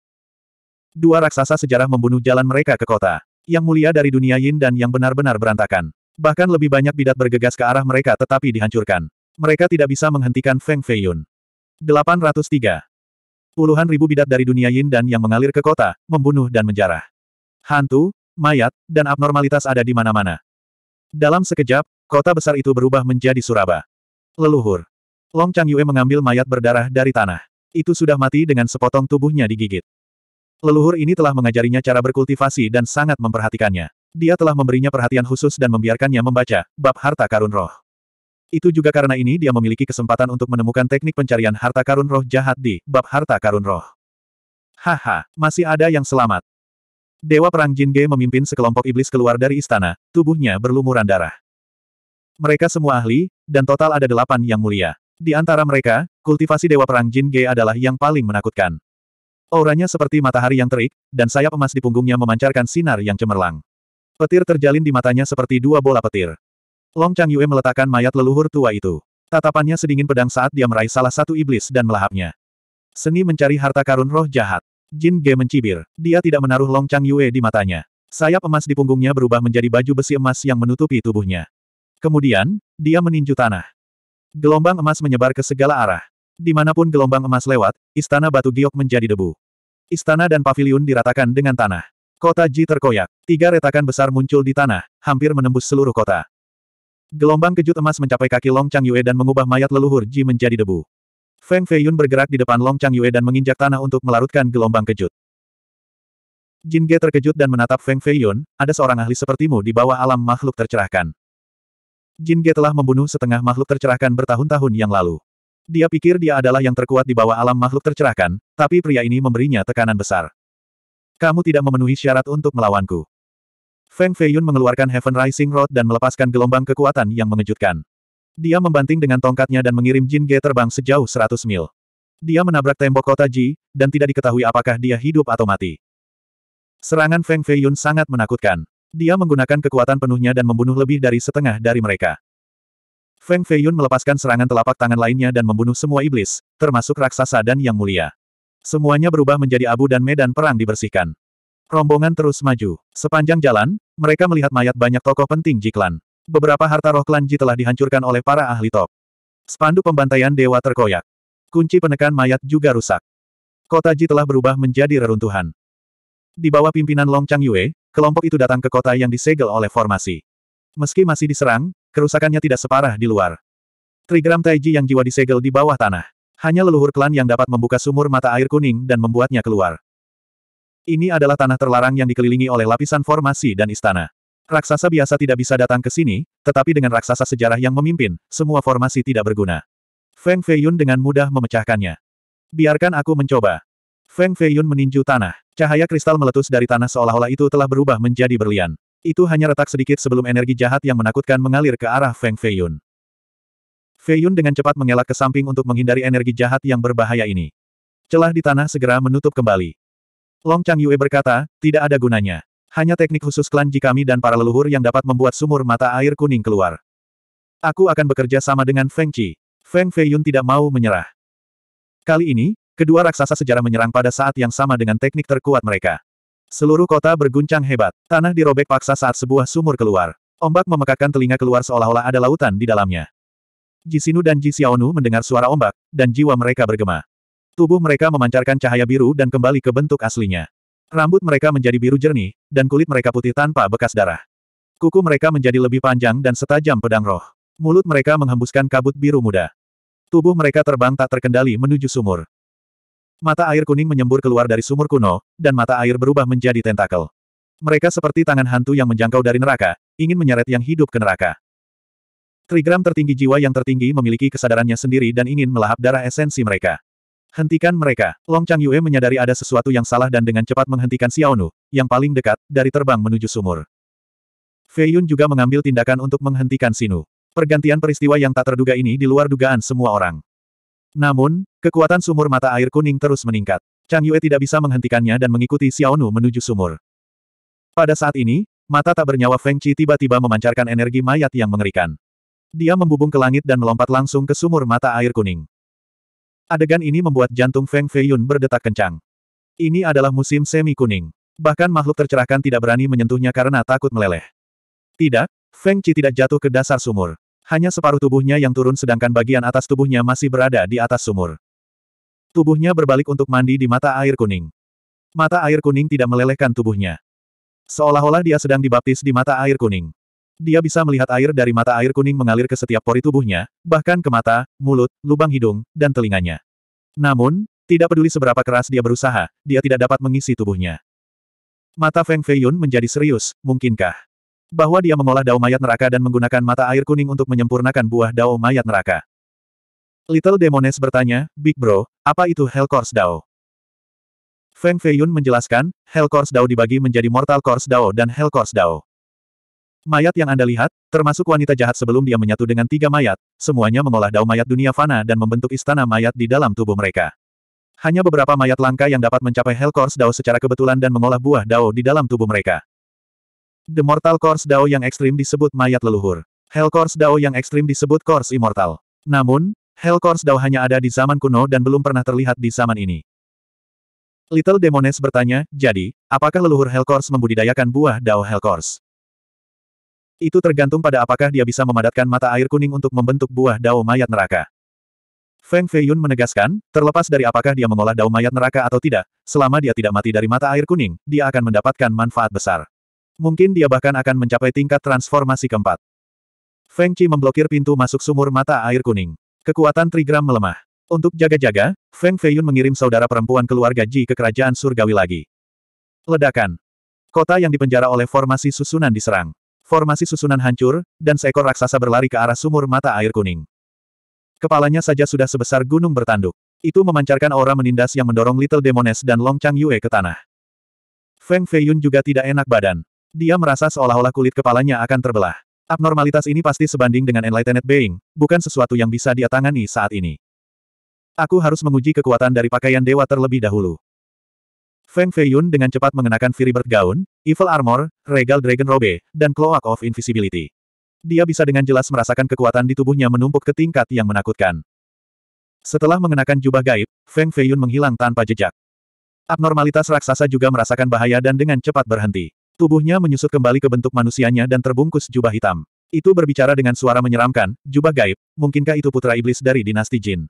Dua raksasa sejarah membunuh jalan mereka ke kota. Yang mulia dari dunia Yin dan yang benar-benar berantakan. Bahkan lebih banyak bidat bergegas ke arah mereka tetapi dihancurkan. Mereka tidak bisa menghentikan Feng Feiyun. 803. Puluhan ribu bidat dari dunia yin dan yang mengalir ke kota, membunuh dan menjarah. Hantu, mayat, dan abnormalitas ada di mana-mana. Dalam sekejap, kota besar itu berubah menjadi suraba. Leluhur. Long Chang Yue mengambil mayat berdarah dari tanah. Itu sudah mati dengan sepotong tubuhnya digigit. Leluhur ini telah mengajarinya cara berkultivasi dan sangat memperhatikannya. Dia telah memberinya perhatian khusus dan membiarkannya membaca, bab harta karun roh. Itu juga karena ini dia memiliki kesempatan untuk menemukan teknik pencarian harta karun roh jahat di bab harta karun roh. Haha, masih ada yang selamat. Dewa Perang Jin Ge memimpin sekelompok iblis keluar dari istana, tubuhnya berlumuran darah. Mereka semua ahli, dan total ada delapan yang mulia. Di antara mereka, kultivasi Dewa Perang Jin Ge adalah yang paling menakutkan. Auranya seperti matahari yang terik, dan sayap emas di punggungnya memancarkan sinar yang cemerlang. Petir terjalin di matanya seperti dua bola petir. Long Chang Yue meletakkan mayat leluhur tua itu. Tatapannya sedingin pedang saat dia meraih salah satu iblis dan melahapnya. Seni mencari harta karun roh jahat. Jin Ge mencibir. Dia tidak menaruh Long Chang Yue di matanya. Sayap emas di punggungnya berubah menjadi baju besi emas yang menutupi tubuhnya. Kemudian, dia meninju tanah. Gelombang emas menyebar ke segala arah. Dimanapun gelombang emas lewat, istana batu giok menjadi debu. Istana dan paviliun diratakan dengan tanah. Kota Ji terkoyak. Tiga retakan besar muncul di tanah, hampir menembus seluruh kota. Gelombang kejut emas mencapai kaki Long Chang Yue dan mengubah mayat leluhur Ji menjadi debu. Feng Feiyun bergerak di depan Long Chang Yue dan menginjak tanah untuk melarutkan gelombang kejut. Jin Ge terkejut dan menatap Feng Feiyun, ada seorang ahli sepertimu di bawah alam makhluk tercerahkan. Jin Ge telah membunuh setengah makhluk tercerahkan bertahun-tahun yang lalu. Dia pikir dia adalah yang terkuat di bawah alam makhluk tercerahkan, tapi pria ini memberinya tekanan besar. Kamu tidak memenuhi syarat untuk melawanku. Feng Feiyun mengeluarkan Heaven Rising Rod dan melepaskan gelombang kekuatan yang mengejutkan. Dia membanting dengan tongkatnya dan mengirim Jin Ge terbang sejauh 100 mil. Dia menabrak tembok kota Ji, dan tidak diketahui apakah dia hidup atau mati. Serangan Feng Feiyun sangat menakutkan. Dia menggunakan kekuatan penuhnya dan membunuh lebih dari setengah dari mereka. Feng Feiyun melepaskan serangan telapak tangan lainnya dan membunuh semua iblis, termasuk raksasa dan yang mulia. Semuanya berubah menjadi abu dan medan perang dibersihkan. Rombongan terus maju. Sepanjang jalan, mereka melihat mayat banyak tokoh penting Ji Klan. Beberapa harta roh klan Ji telah dihancurkan oleh para ahli top. Spanduk pembantaian dewa terkoyak. Kunci penekan mayat juga rusak. Kota Ji telah berubah menjadi reruntuhan. Di bawah pimpinan Long Chang Yue, kelompok itu datang ke kota yang disegel oleh formasi. Meski masih diserang, kerusakannya tidak separah di luar. Trigram Taiji yang jiwa disegel di bawah tanah. Hanya leluhur klan yang dapat membuka sumur mata air kuning dan membuatnya keluar. Ini adalah tanah terlarang yang dikelilingi oleh lapisan formasi dan istana. Raksasa biasa tidak bisa datang ke sini, tetapi dengan raksasa sejarah yang memimpin, semua formasi tidak berguna. Feng Feiyun dengan mudah memecahkannya. Biarkan aku mencoba. Feng Feiyun meninju tanah. Cahaya kristal meletus dari tanah seolah-olah itu telah berubah menjadi berlian. Itu hanya retak sedikit sebelum energi jahat yang menakutkan mengalir ke arah Feng Feiyun. Feiyun dengan cepat mengelak ke samping untuk menghindari energi jahat yang berbahaya ini. Celah di tanah segera menutup kembali. Long Chang Yue berkata, tidak ada gunanya. Hanya teknik khusus klan Ji kami dan para leluhur yang dapat membuat sumur mata air kuning keluar. Aku akan bekerja sama dengan Feng Qi. Feng Feiyun tidak mau menyerah. Kali ini, kedua raksasa sejarah menyerang pada saat yang sama dengan teknik terkuat mereka. Seluruh kota berguncang hebat. Tanah dirobek paksa saat sebuah sumur keluar. Ombak memekakkan telinga keluar seolah-olah ada lautan di dalamnya. Ji Sinu dan Ji Xiaonu mendengar suara ombak, dan jiwa mereka bergema. Tubuh mereka memancarkan cahaya biru dan kembali ke bentuk aslinya. Rambut mereka menjadi biru jernih, dan kulit mereka putih tanpa bekas darah. Kuku mereka menjadi lebih panjang dan setajam pedang roh. Mulut mereka menghembuskan kabut biru muda. Tubuh mereka terbang tak terkendali menuju sumur. Mata air kuning menyembur keluar dari sumur kuno, dan mata air berubah menjadi tentakel. Mereka seperti tangan hantu yang menjangkau dari neraka, ingin menyeret yang hidup ke neraka. Trigram tertinggi jiwa yang tertinggi memiliki kesadarannya sendiri dan ingin melahap darah esensi mereka. Hentikan mereka. Long Chang Yue menyadari ada sesuatu yang salah dan dengan cepat menghentikan Xiao Nu, yang paling dekat, dari terbang menuju sumur. Fei Yun juga mengambil tindakan untuk menghentikan Sinu. Pergantian peristiwa yang tak terduga ini di luar dugaan semua orang. Namun, kekuatan sumur mata air kuning terus meningkat. Chang Yue tidak bisa menghentikannya dan mengikuti Xiao Nu menuju sumur. Pada saat ini, mata tak bernyawa Feng Chi tiba-tiba memancarkan energi mayat yang mengerikan. Dia membubung ke langit dan melompat langsung ke sumur mata air kuning. Adegan ini membuat jantung Feng Feiyun berdetak kencang. Ini adalah musim semi kuning. Bahkan makhluk tercerahkan tidak berani menyentuhnya karena takut meleleh. Tidak, Feng Qi tidak jatuh ke dasar sumur. Hanya separuh tubuhnya yang turun sedangkan bagian atas tubuhnya masih berada di atas sumur. Tubuhnya berbalik untuk mandi di mata air kuning. Mata air kuning tidak melelehkan tubuhnya. Seolah-olah dia sedang dibaptis di mata air kuning. Dia bisa melihat air dari mata air kuning mengalir ke setiap pori tubuhnya, bahkan ke mata, mulut, lubang hidung, dan telinganya. Namun, tidak peduli seberapa keras dia berusaha, dia tidak dapat mengisi tubuhnya. Mata Feng Feiyun menjadi serius, mungkinkah? Bahwa dia mengolah dao mayat neraka dan menggunakan mata air kuning untuk menyempurnakan buah dao mayat neraka. Little Demones bertanya, Big Bro, apa itu Hell Course Dao? Feng Feiyun menjelaskan, Hell Course Dao dibagi menjadi Mortal Course Dao dan Hell Course Dao. Mayat yang Anda lihat, termasuk wanita jahat sebelum dia menyatu dengan tiga mayat, semuanya mengolah dao mayat dunia fana dan membentuk istana mayat di dalam tubuh mereka. Hanya beberapa mayat langka yang dapat mencapai Hell Course Dao secara kebetulan dan mengolah buah Dao di dalam tubuh mereka. The Mortal Course Dao yang ekstrim disebut mayat leluhur. Hell Course Dao yang ekstrim disebut Course Immortal. Namun, Hell Course Dao hanya ada di zaman kuno dan belum pernah terlihat di zaman ini. Little Demones bertanya, jadi, apakah leluhur Hell Course membudidayakan buah Dao Hell Course? Itu tergantung pada apakah dia bisa memadatkan mata air kuning untuk membentuk buah dao mayat neraka. Feng Feiyun menegaskan, terlepas dari apakah dia mengolah dao mayat neraka atau tidak, selama dia tidak mati dari mata air kuning, dia akan mendapatkan manfaat besar. Mungkin dia bahkan akan mencapai tingkat transformasi keempat. Feng Qi memblokir pintu masuk sumur mata air kuning. Kekuatan trigram melemah. Untuk jaga-jaga, Feng Feiyun mengirim saudara perempuan keluarga Ji ke kerajaan surgawi lagi. Ledakan. Kota yang dipenjara oleh formasi susunan diserang. Formasi susunan hancur, dan seekor raksasa berlari ke arah sumur mata air kuning. Kepalanya saja sudah sebesar gunung bertanduk. Itu memancarkan aura menindas yang mendorong Little Demones dan Long Chang Yue ke tanah. Feng Feiyun juga tidak enak badan. Dia merasa seolah-olah kulit kepalanya akan terbelah. Abnormalitas ini pasti sebanding dengan Enlightened Being, bukan sesuatu yang bisa dia tangani saat ini. Aku harus menguji kekuatan dari pakaian dewa terlebih dahulu. Feng Feiyun dengan cepat mengenakan Firibert Gaun, Evil Armor, Regal Dragon Robe, dan Cloak of Invisibility. Dia bisa dengan jelas merasakan kekuatan di tubuhnya menumpuk ke tingkat yang menakutkan. Setelah mengenakan jubah gaib, Feng Feiyun menghilang tanpa jejak. Abnormalitas raksasa juga merasakan bahaya dan dengan cepat berhenti. Tubuhnya menyusut kembali ke bentuk manusianya dan terbungkus jubah hitam. Itu berbicara dengan suara menyeramkan, jubah gaib, mungkinkah itu putra iblis dari dinasti jin?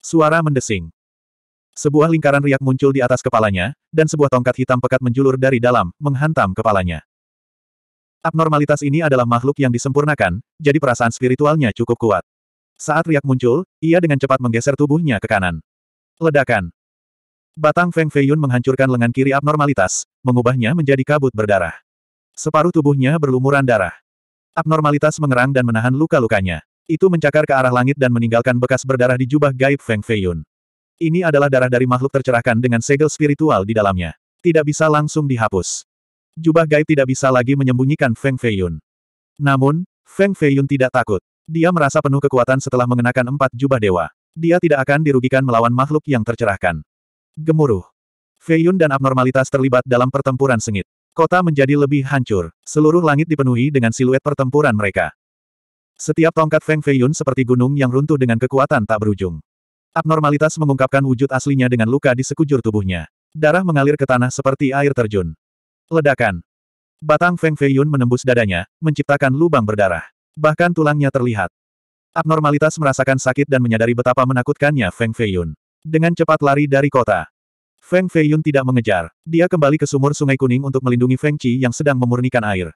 Suara mendesing. Sebuah lingkaran riak muncul di atas kepalanya, dan sebuah tongkat hitam pekat menjulur dari dalam, menghantam kepalanya. Abnormalitas ini adalah makhluk yang disempurnakan, jadi perasaan spiritualnya cukup kuat. Saat riak muncul, ia dengan cepat menggeser tubuhnya ke kanan. Ledakan. Batang Feng Feiyun menghancurkan lengan kiri abnormalitas, mengubahnya menjadi kabut berdarah. Separuh tubuhnya berlumuran darah. Abnormalitas mengerang dan menahan luka-lukanya. Itu mencakar ke arah langit dan meninggalkan bekas berdarah di jubah gaib Feng Feiyun. Ini adalah darah dari makhluk tercerahkan dengan segel spiritual di dalamnya. Tidak bisa langsung dihapus. Jubah gaib tidak bisa lagi menyembunyikan Feng Feiyun. Namun, Feng Feiyun tidak takut. Dia merasa penuh kekuatan setelah mengenakan empat jubah dewa. Dia tidak akan dirugikan melawan makhluk yang tercerahkan. Gemuruh. Feiyun dan abnormalitas terlibat dalam pertempuran sengit. Kota menjadi lebih hancur. Seluruh langit dipenuhi dengan siluet pertempuran mereka. Setiap tongkat Feng Feiyun seperti gunung yang runtuh dengan kekuatan tak berujung. Abnormalitas mengungkapkan wujud aslinya dengan luka di sekujur tubuhnya. Darah mengalir ke tanah seperti air terjun. Ledakan. Batang Feng Feiyun menembus dadanya, menciptakan lubang berdarah. Bahkan tulangnya terlihat. Abnormalitas merasakan sakit dan menyadari betapa menakutkannya Feng Feiyun. Dengan cepat lari dari kota. Feng Feiyun tidak mengejar. Dia kembali ke sumur sungai kuning untuk melindungi Feng Qi yang sedang memurnikan air.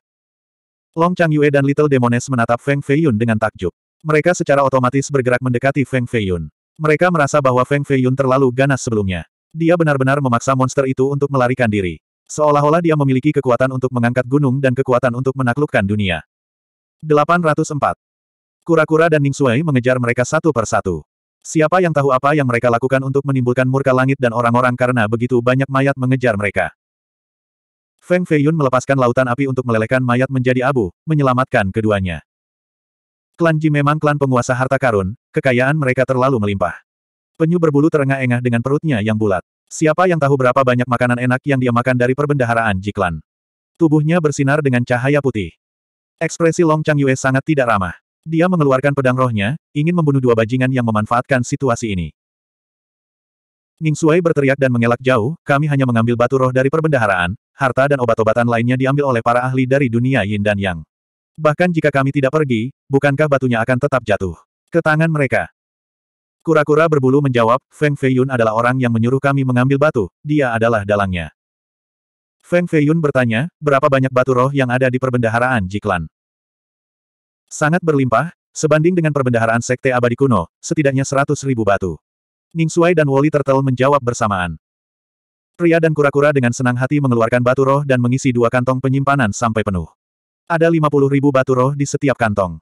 Long Chang Yue dan Little Demoness menatap Feng Feiyun dengan takjub. Mereka secara otomatis bergerak mendekati Feng Feiyun. Mereka merasa bahwa Feng Feiyun terlalu ganas sebelumnya. Dia benar-benar memaksa monster itu untuk melarikan diri. Seolah-olah dia memiliki kekuatan untuk mengangkat gunung dan kekuatan untuk menaklukkan dunia. 804. Kura-kura dan Ning Ningsuai mengejar mereka satu per satu. Siapa yang tahu apa yang mereka lakukan untuk menimbulkan murka langit dan orang-orang karena begitu banyak mayat mengejar mereka. Feng Feiyun melepaskan lautan api untuk melelehkan mayat menjadi abu, menyelamatkan keduanya. Klan Ji memang klan penguasa harta karun, kekayaan mereka terlalu melimpah. Penyu berbulu terengah-engah dengan perutnya yang bulat. Siapa yang tahu berapa banyak makanan enak yang dia makan dari perbendaharaan Ji klan. Tubuhnya bersinar dengan cahaya putih. Ekspresi Long Chang Yue sangat tidak ramah. Dia mengeluarkan pedang rohnya, ingin membunuh dua bajingan yang memanfaatkan situasi ini. Ning Suai berteriak dan mengelak jauh, kami hanya mengambil batu roh dari perbendaharaan, harta dan obat-obatan lainnya diambil oleh para ahli dari dunia Yin dan Yang. Bahkan jika kami tidak pergi, bukankah batunya akan tetap jatuh ke tangan mereka? Kura-kura berbulu menjawab, Feng Feiyun adalah orang yang menyuruh kami mengambil batu, dia adalah dalangnya. Feng Feiyun bertanya, berapa banyak batu roh yang ada di perbendaharaan Jiklan? Sangat berlimpah, sebanding dengan perbendaharaan Sekte Abadi Kuno, setidaknya seratus ribu batu. Ning Suai dan Woli Turtle menjawab bersamaan. Pria dan kura-kura dengan senang hati mengeluarkan batu roh dan mengisi dua kantong penyimpanan sampai penuh. Ada 50 ribu batu roh di setiap kantong.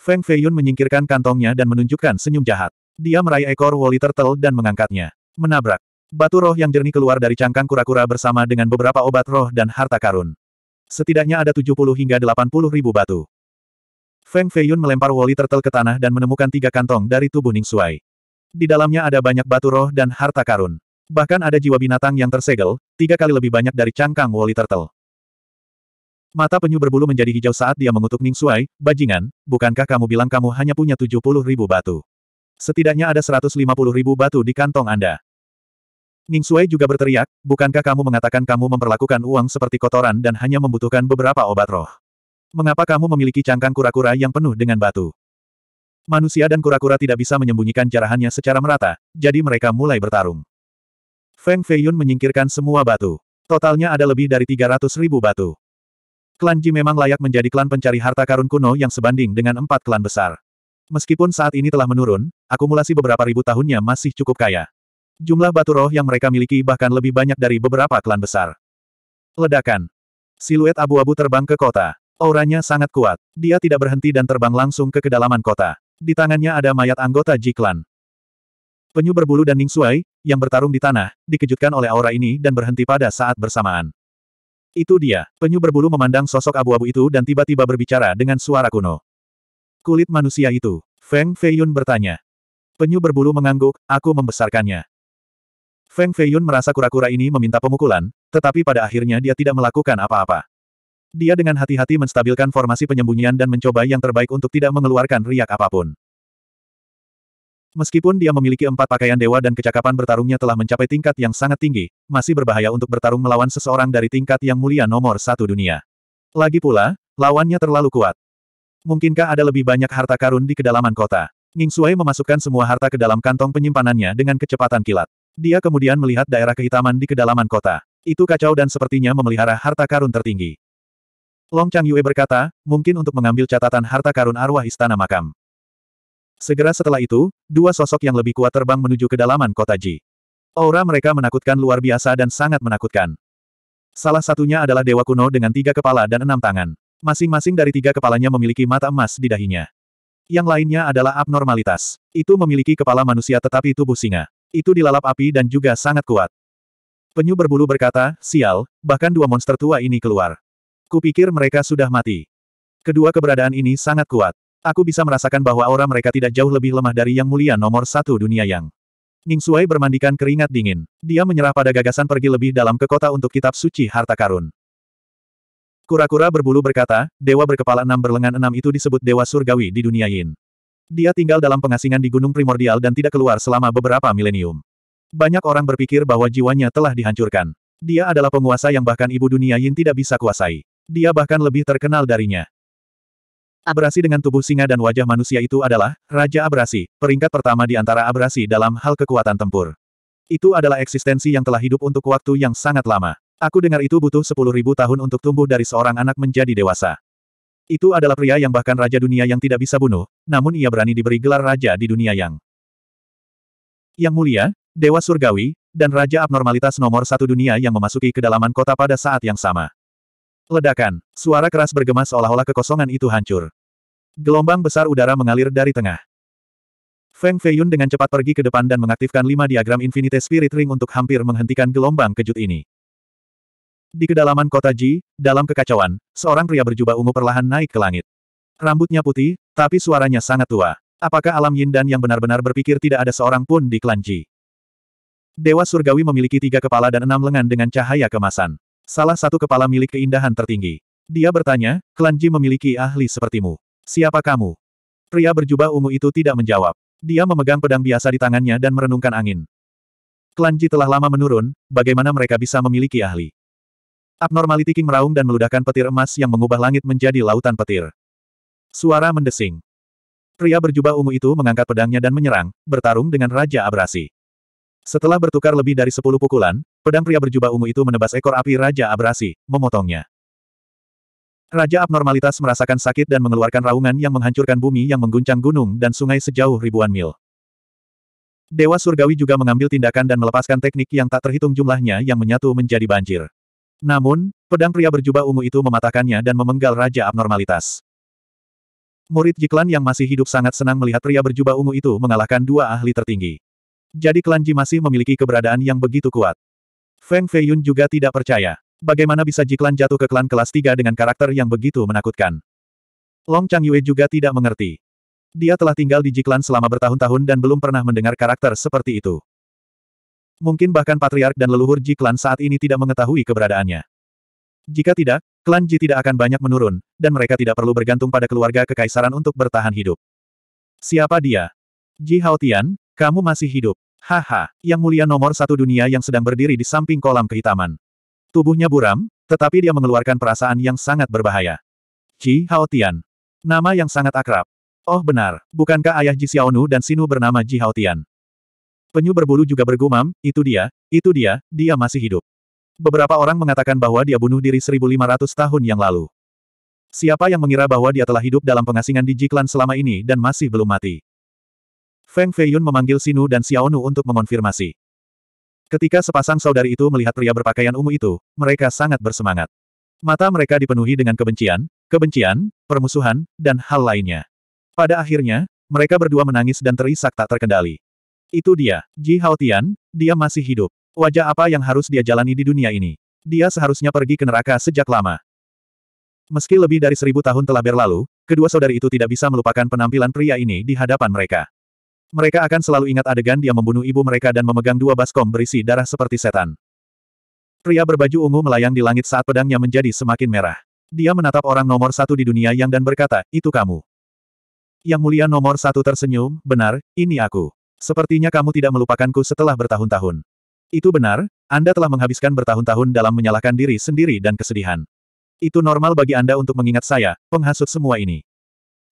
Feng Feiyun menyingkirkan kantongnya dan menunjukkan senyum jahat. Dia meraih ekor Woli Turtle dan mengangkatnya. Menabrak. Batu roh yang jernih keluar dari cangkang kura-kura bersama dengan beberapa obat roh dan harta karun. Setidaknya ada 70 hingga 80 ribu batu. Feng Feiyun melempar Woli Turtle ke tanah dan menemukan tiga kantong dari tubuh Ning Suai. Di dalamnya ada banyak batu roh dan harta karun. Bahkan ada jiwa binatang yang tersegel, tiga kali lebih banyak dari cangkang Woli Turtle. Mata penyu berbulu menjadi hijau saat dia mengutuk Ning Shuai, bajingan, bukankah kamu bilang kamu hanya punya 70 ribu batu? Setidaknya ada 150 ribu batu di kantong Anda. Ning Shuai juga berteriak, bukankah kamu mengatakan kamu memperlakukan uang seperti kotoran dan hanya membutuhkan beberapa obat roh? Mengapa kamu memiliki cangkang kura-kura yang penuh dengan batu? Manusia dan kura-kura tidak bisa menyembunyikan jarahannya secara merata, jadi mereka mulai bertarung. Feng Feiyun menyingkirkan semua batu. Totalnya ada lebih dari 300 ribu batu. Klan Ji memang layak menjadi klan pencari harta karun kuno yang sebanding dengan empat klan besar. Meskipun saat ini telah menurun, akumulasi beberapa ribu tahunnya masih cukup kaya. Jumlah batu roh yang mereka miliki bahkan lebih banyak dari beberapa klan besar. Ledakan. Siluet abu-abu terbang ke kota. Auranya sangat kuat. Dia tidak berhenti dan terbang langsung ke kedalaman kota. Di tangannya ada mayat anggota Ji-Klan. Penyu berbulu dan Ning Suai, yang bertarung di tanah, dikejutkan oleh aura ini dan berhenti pada saat bersamaan. Itu dia. Penyu berbulu memandang sosok abu-abu itu dan tiba-tiba berbicara dengan suara kuno. Kulit manusia itu. Feng Feiyun bertanya. Penyu berbulu mengangguk, aku membesarkannya. Feng Feiyun merasa kura-kura ini meminta pemukulan, tetapi pada akhirnya dia tidak melakukan apa-apa. Dia dengan hati-hati menstabilkan formasi penyembunyian dan mencoba yang terbaik untuk tidak mengeluarkan riak apapun. Meskipun dia memiliki empat pakaian dewa dan kecakapan bertarungnya telah mencapai tingkat yang sangat tinggi, masih berbahaya untuk bertarung melawan seseorang dari tingkat yang mulia nomor satu dunia. Lagi pula, lawannya terlalu kuat. Mungkinkah ada lebih banyak harta karun di kedalaman kota? Ning Suai memasukkan semua harta ke dalam kantong penyimpanannya dengan kecepatan kilat. Dia kemudian melihat daerah kehitaman di kedalaman kota. Itu kacau dan sepertinya memelihara harta karun tertinggi. Long Chang Yue berkata, mungkin untuk mengambil catatan harta karun arwah istana makam. Segera setelah itu, dua sosok yang lebih kuat terbang menuju kedalaman kota Ji. Aura mereka menakutkan luar biasa dan sangat menakutkan. Salah satunya adalah dewa kuno dengan tiga kepala dan enam tangan. Masing-masing dari tiga kepalanya memiliki mata emas di dahinya. Yang lainnya adalah abnormalitas. Itu memiliki kepala manusia tetapi tubuh singa. Itu dilalap api dan juga sangat kuat. Penyu berbulu berkata, sial, bahkan dua monster tua ini keluar. Kupikir mereka sudah mati. Kedua keberadaan ini sangat kuat. Aku bisa merasakan bahwa aura mereka tidak jauh lebih lemah dari Yang Mulia nomor satu dunia Yang. Ning Suai bermandikan keringat dingin. Dia menyerah pada gagasan pergi lebih dalam ke kota untuk kitab suci harta karun. Kura-kura berbulu berkata, dewa berkepala enam berlengan enam itu disebut dewa surgawi di dunia Yin. Dia tinggal dalam pengasingan di gunung primordial dan tidak keluar selama beberapa milenium. Banyak orang berpikir bahwa jiwanya telah dihancurkan. Dia adalah penguasa yang bahkan ibu dunia Yin tidak bisa kuasai. Dia bahkan lebih terkenal darinya. Abrasi dengan tubuh singa dan wajah manusia itu adalah Raja Abrasi, peringkat pertama di antara abrasi dalam hal kekuatan tempur. Itu adalah eksistensi yang telah hidup untuk waktu yang sangat lama. Aku dengar itu butuh sepuluh ribu tahun untuk tumbuh dari seorang anak menjadi dewasa. Itu adalah pria yang bahkan Raja Dunia yang tidak bisa bunuh, namun ia berani diberi gelar Raja di dunia yang Yang mulia, Dewa Surgawi, dan Raja Abnormalitas nomor satu dunia yang memasuki kedalaman kota pada saat yang sama. Ledakan, suara keras bergema seolah-olah kekosongan itu hancur. Gelombang besar udara mengalir dari tengah. Feng Feiyun dengan cepat pergi ke depan dan mengaktifkan lima diagram Infinite Spirit Ring untuk hampir menghentikan gelombang kejut ini. Di kedalaman kota Ji, dalam kekacauan, seorang pria berjubah ungu perlahan naik ke langit. Rambutnya putih, tapi suaranya sangat tua. Apakah alam Yin dan yang benar-benar berpikir tidak ada seorang pun di klan Ji? Dewa Surgawi memiliki tiga kepala dan enam lengan dengan cahaya kemasan. Salah satu kepala milik keindahan tertinggi. Dia bertanya, klan Ji memiliki ahli sepertimu. Siapa kamu? Pria berjubah ungu itu tidak menjawab. Dia memegang pedang biasa di tangannya dan merenungkan angin. Klan Ji telah lama menurun, bagaimana mereka bisa memiliki ahli? Abnormality King meraung dan meludahkan petir emas yang mengubah langit menjadi lautan petir. Suara mendesing. Pria berjubah ungu itu mengangkat pedangnya dan menyerang, bertarung dengan Raja Abrasi. Setelah bertukar lebih dari sepuluh pukulan, Pedang pria berjubah ungu itu menebas ekor api Raja Abrasi, memotongnya. Raja Abnormalitas merasakan sakit dan mengeluarkan raungan yang menghancurkan bumi yang mengguncang gunung dan sungai sejauh ribuan mil. Dewa Surgawi juga mengambil tindakan dan melepaskan teknik yang tak terhitung jumlahnya yang menyatu menjadi banjir. Namun, pedang pria berjubah ungu itu mematahkannya dan memenggal Raja Abnormalitas. Murid Jiklan yang masih hidup sangat senang melihat pria berjubah ungu itu mengalahkan dua ahli tertinggi. Jadi klan masih memiliki keberadaan yang begitu kuat. Feng Feiyun juga tidak percaya. Bagaimana bisa Jiklan jatuh ke klan kelas 3 dengan karakter yang begitu menakutkan? Long Chang Yue juga tidak mengerti. Dia telah tinggal di Jiklan selama bertahun-tahun dan belum pernah mendengar karakter seperti itu. Mungkin bahkan patriark dan leluhur Jiklan saat ini tidak mengetahui keberadaannya. Jika tidak, klan Ji tidak akan banyak menurun, dan mereka tidak perlu bergantung pada keluarga kekaisaran untuk bertahan hidup. Siapa dia? Ji Haotian, kamu masih hidup. Haha, yang mulia nomor satu dunia yang sedang berdiri di samping kolam kehitaman. Tubuhnya buram, tetapi dia mengeluarkan perasaan yang sangat berbahaya. Ji Haotian. Nama yang sangat akrab. Oh benar, bukankah ayah Ji Xiaonu dan Sinu bernama Ji Haotian? Penyu berbulu juga bergumam, itu dia, itu dia, dia masih hidup. Beberapa orang mengatakan bahwa dia bunuh diri 1500 tahun yang lalu. Siapa yang mengira bahwa dia telah hidup dalam pengasingan di Jiklan selama ini dan masih belum mati? Feng Feiyun memanggil Sinu dan Xiaonu untuk mengonfirmasi. Ketika sepasang saudari itu melihat pria berpakaian ungu itu, mereka sangat bersemangat. Mata mereka dipenuhi dengan kebencian, kebencian, permusuhan, dan hal lainnya. Pada akhirnya, mereka berdua menangis dan terisak tak terkendali. Itu dia, Ji Haotian, dia masih hidup. Wajah apa yang harus dia jalani di dunia ini? Dia seharusnya pergi ke neraka sejak lama. Meski lebih dari seribu tahun telah berlalu, kedua saudari itu tidak bisa melupakan penampilan pria ini di hadapan mereka. Mereka akan selalu ingat adegan dia membunuh ibu mereka dan memegang dua baskom berisi darah seperti setan. Pria berbaju ungu melayang di langit saat pedangnya menjadi semakin merah. Dia menatap orang nomor satu di dunia yang dan berkata, itu kamu. Yang mulia nomor satu tersenyum, benar, ini aku. Sepertinya kamu tidak melupakanku setelah bertahun-tahun. Itu benar, Anda telah menghabiskan bertahun-tahun dalam menyalahkan diri sendiri dan kesedihan. Itu normal bagi Anda untuk mengingat saya, penghasut semua ini.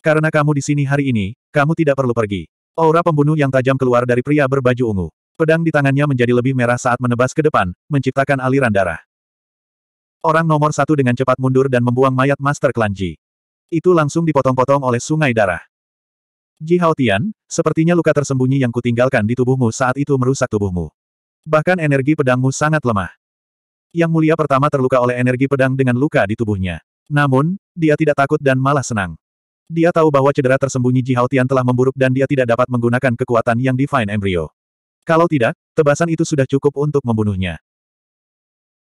Karena kamu di sini hari ini, kamu tidak perlu pergi. Aura pembunuh yang tajam keluar dari pria berbaju ungu. Pedang di tangannya menjadi lebih merah saat menebas ke depan, menciptakan aliran darah. Orang nomor satu dengan cepat mundur dan membuang mayat Master Klanji. Itu langsung dipotong-potong oleh sungai darah. Ji Haotian, sepertinya luka tersembunyi yang kutinggalkan di tubuhmu saat itu merusak tubuhmu. Bahkan energi pedangmu sangat lemah. Yang mulia pertama terluka oleh energi pedang dengan luka di tubuhnya. Namun, dia tidak takut dan malah senang. Dia tahu bahwa cedera tersembunyi Ji Haotian telah memburuk dan dia tidak dapat menggunakan kekuatan yang Divine Embryo. Kalau tidak, tebasan itu sudah cukup untuk membunuhnya.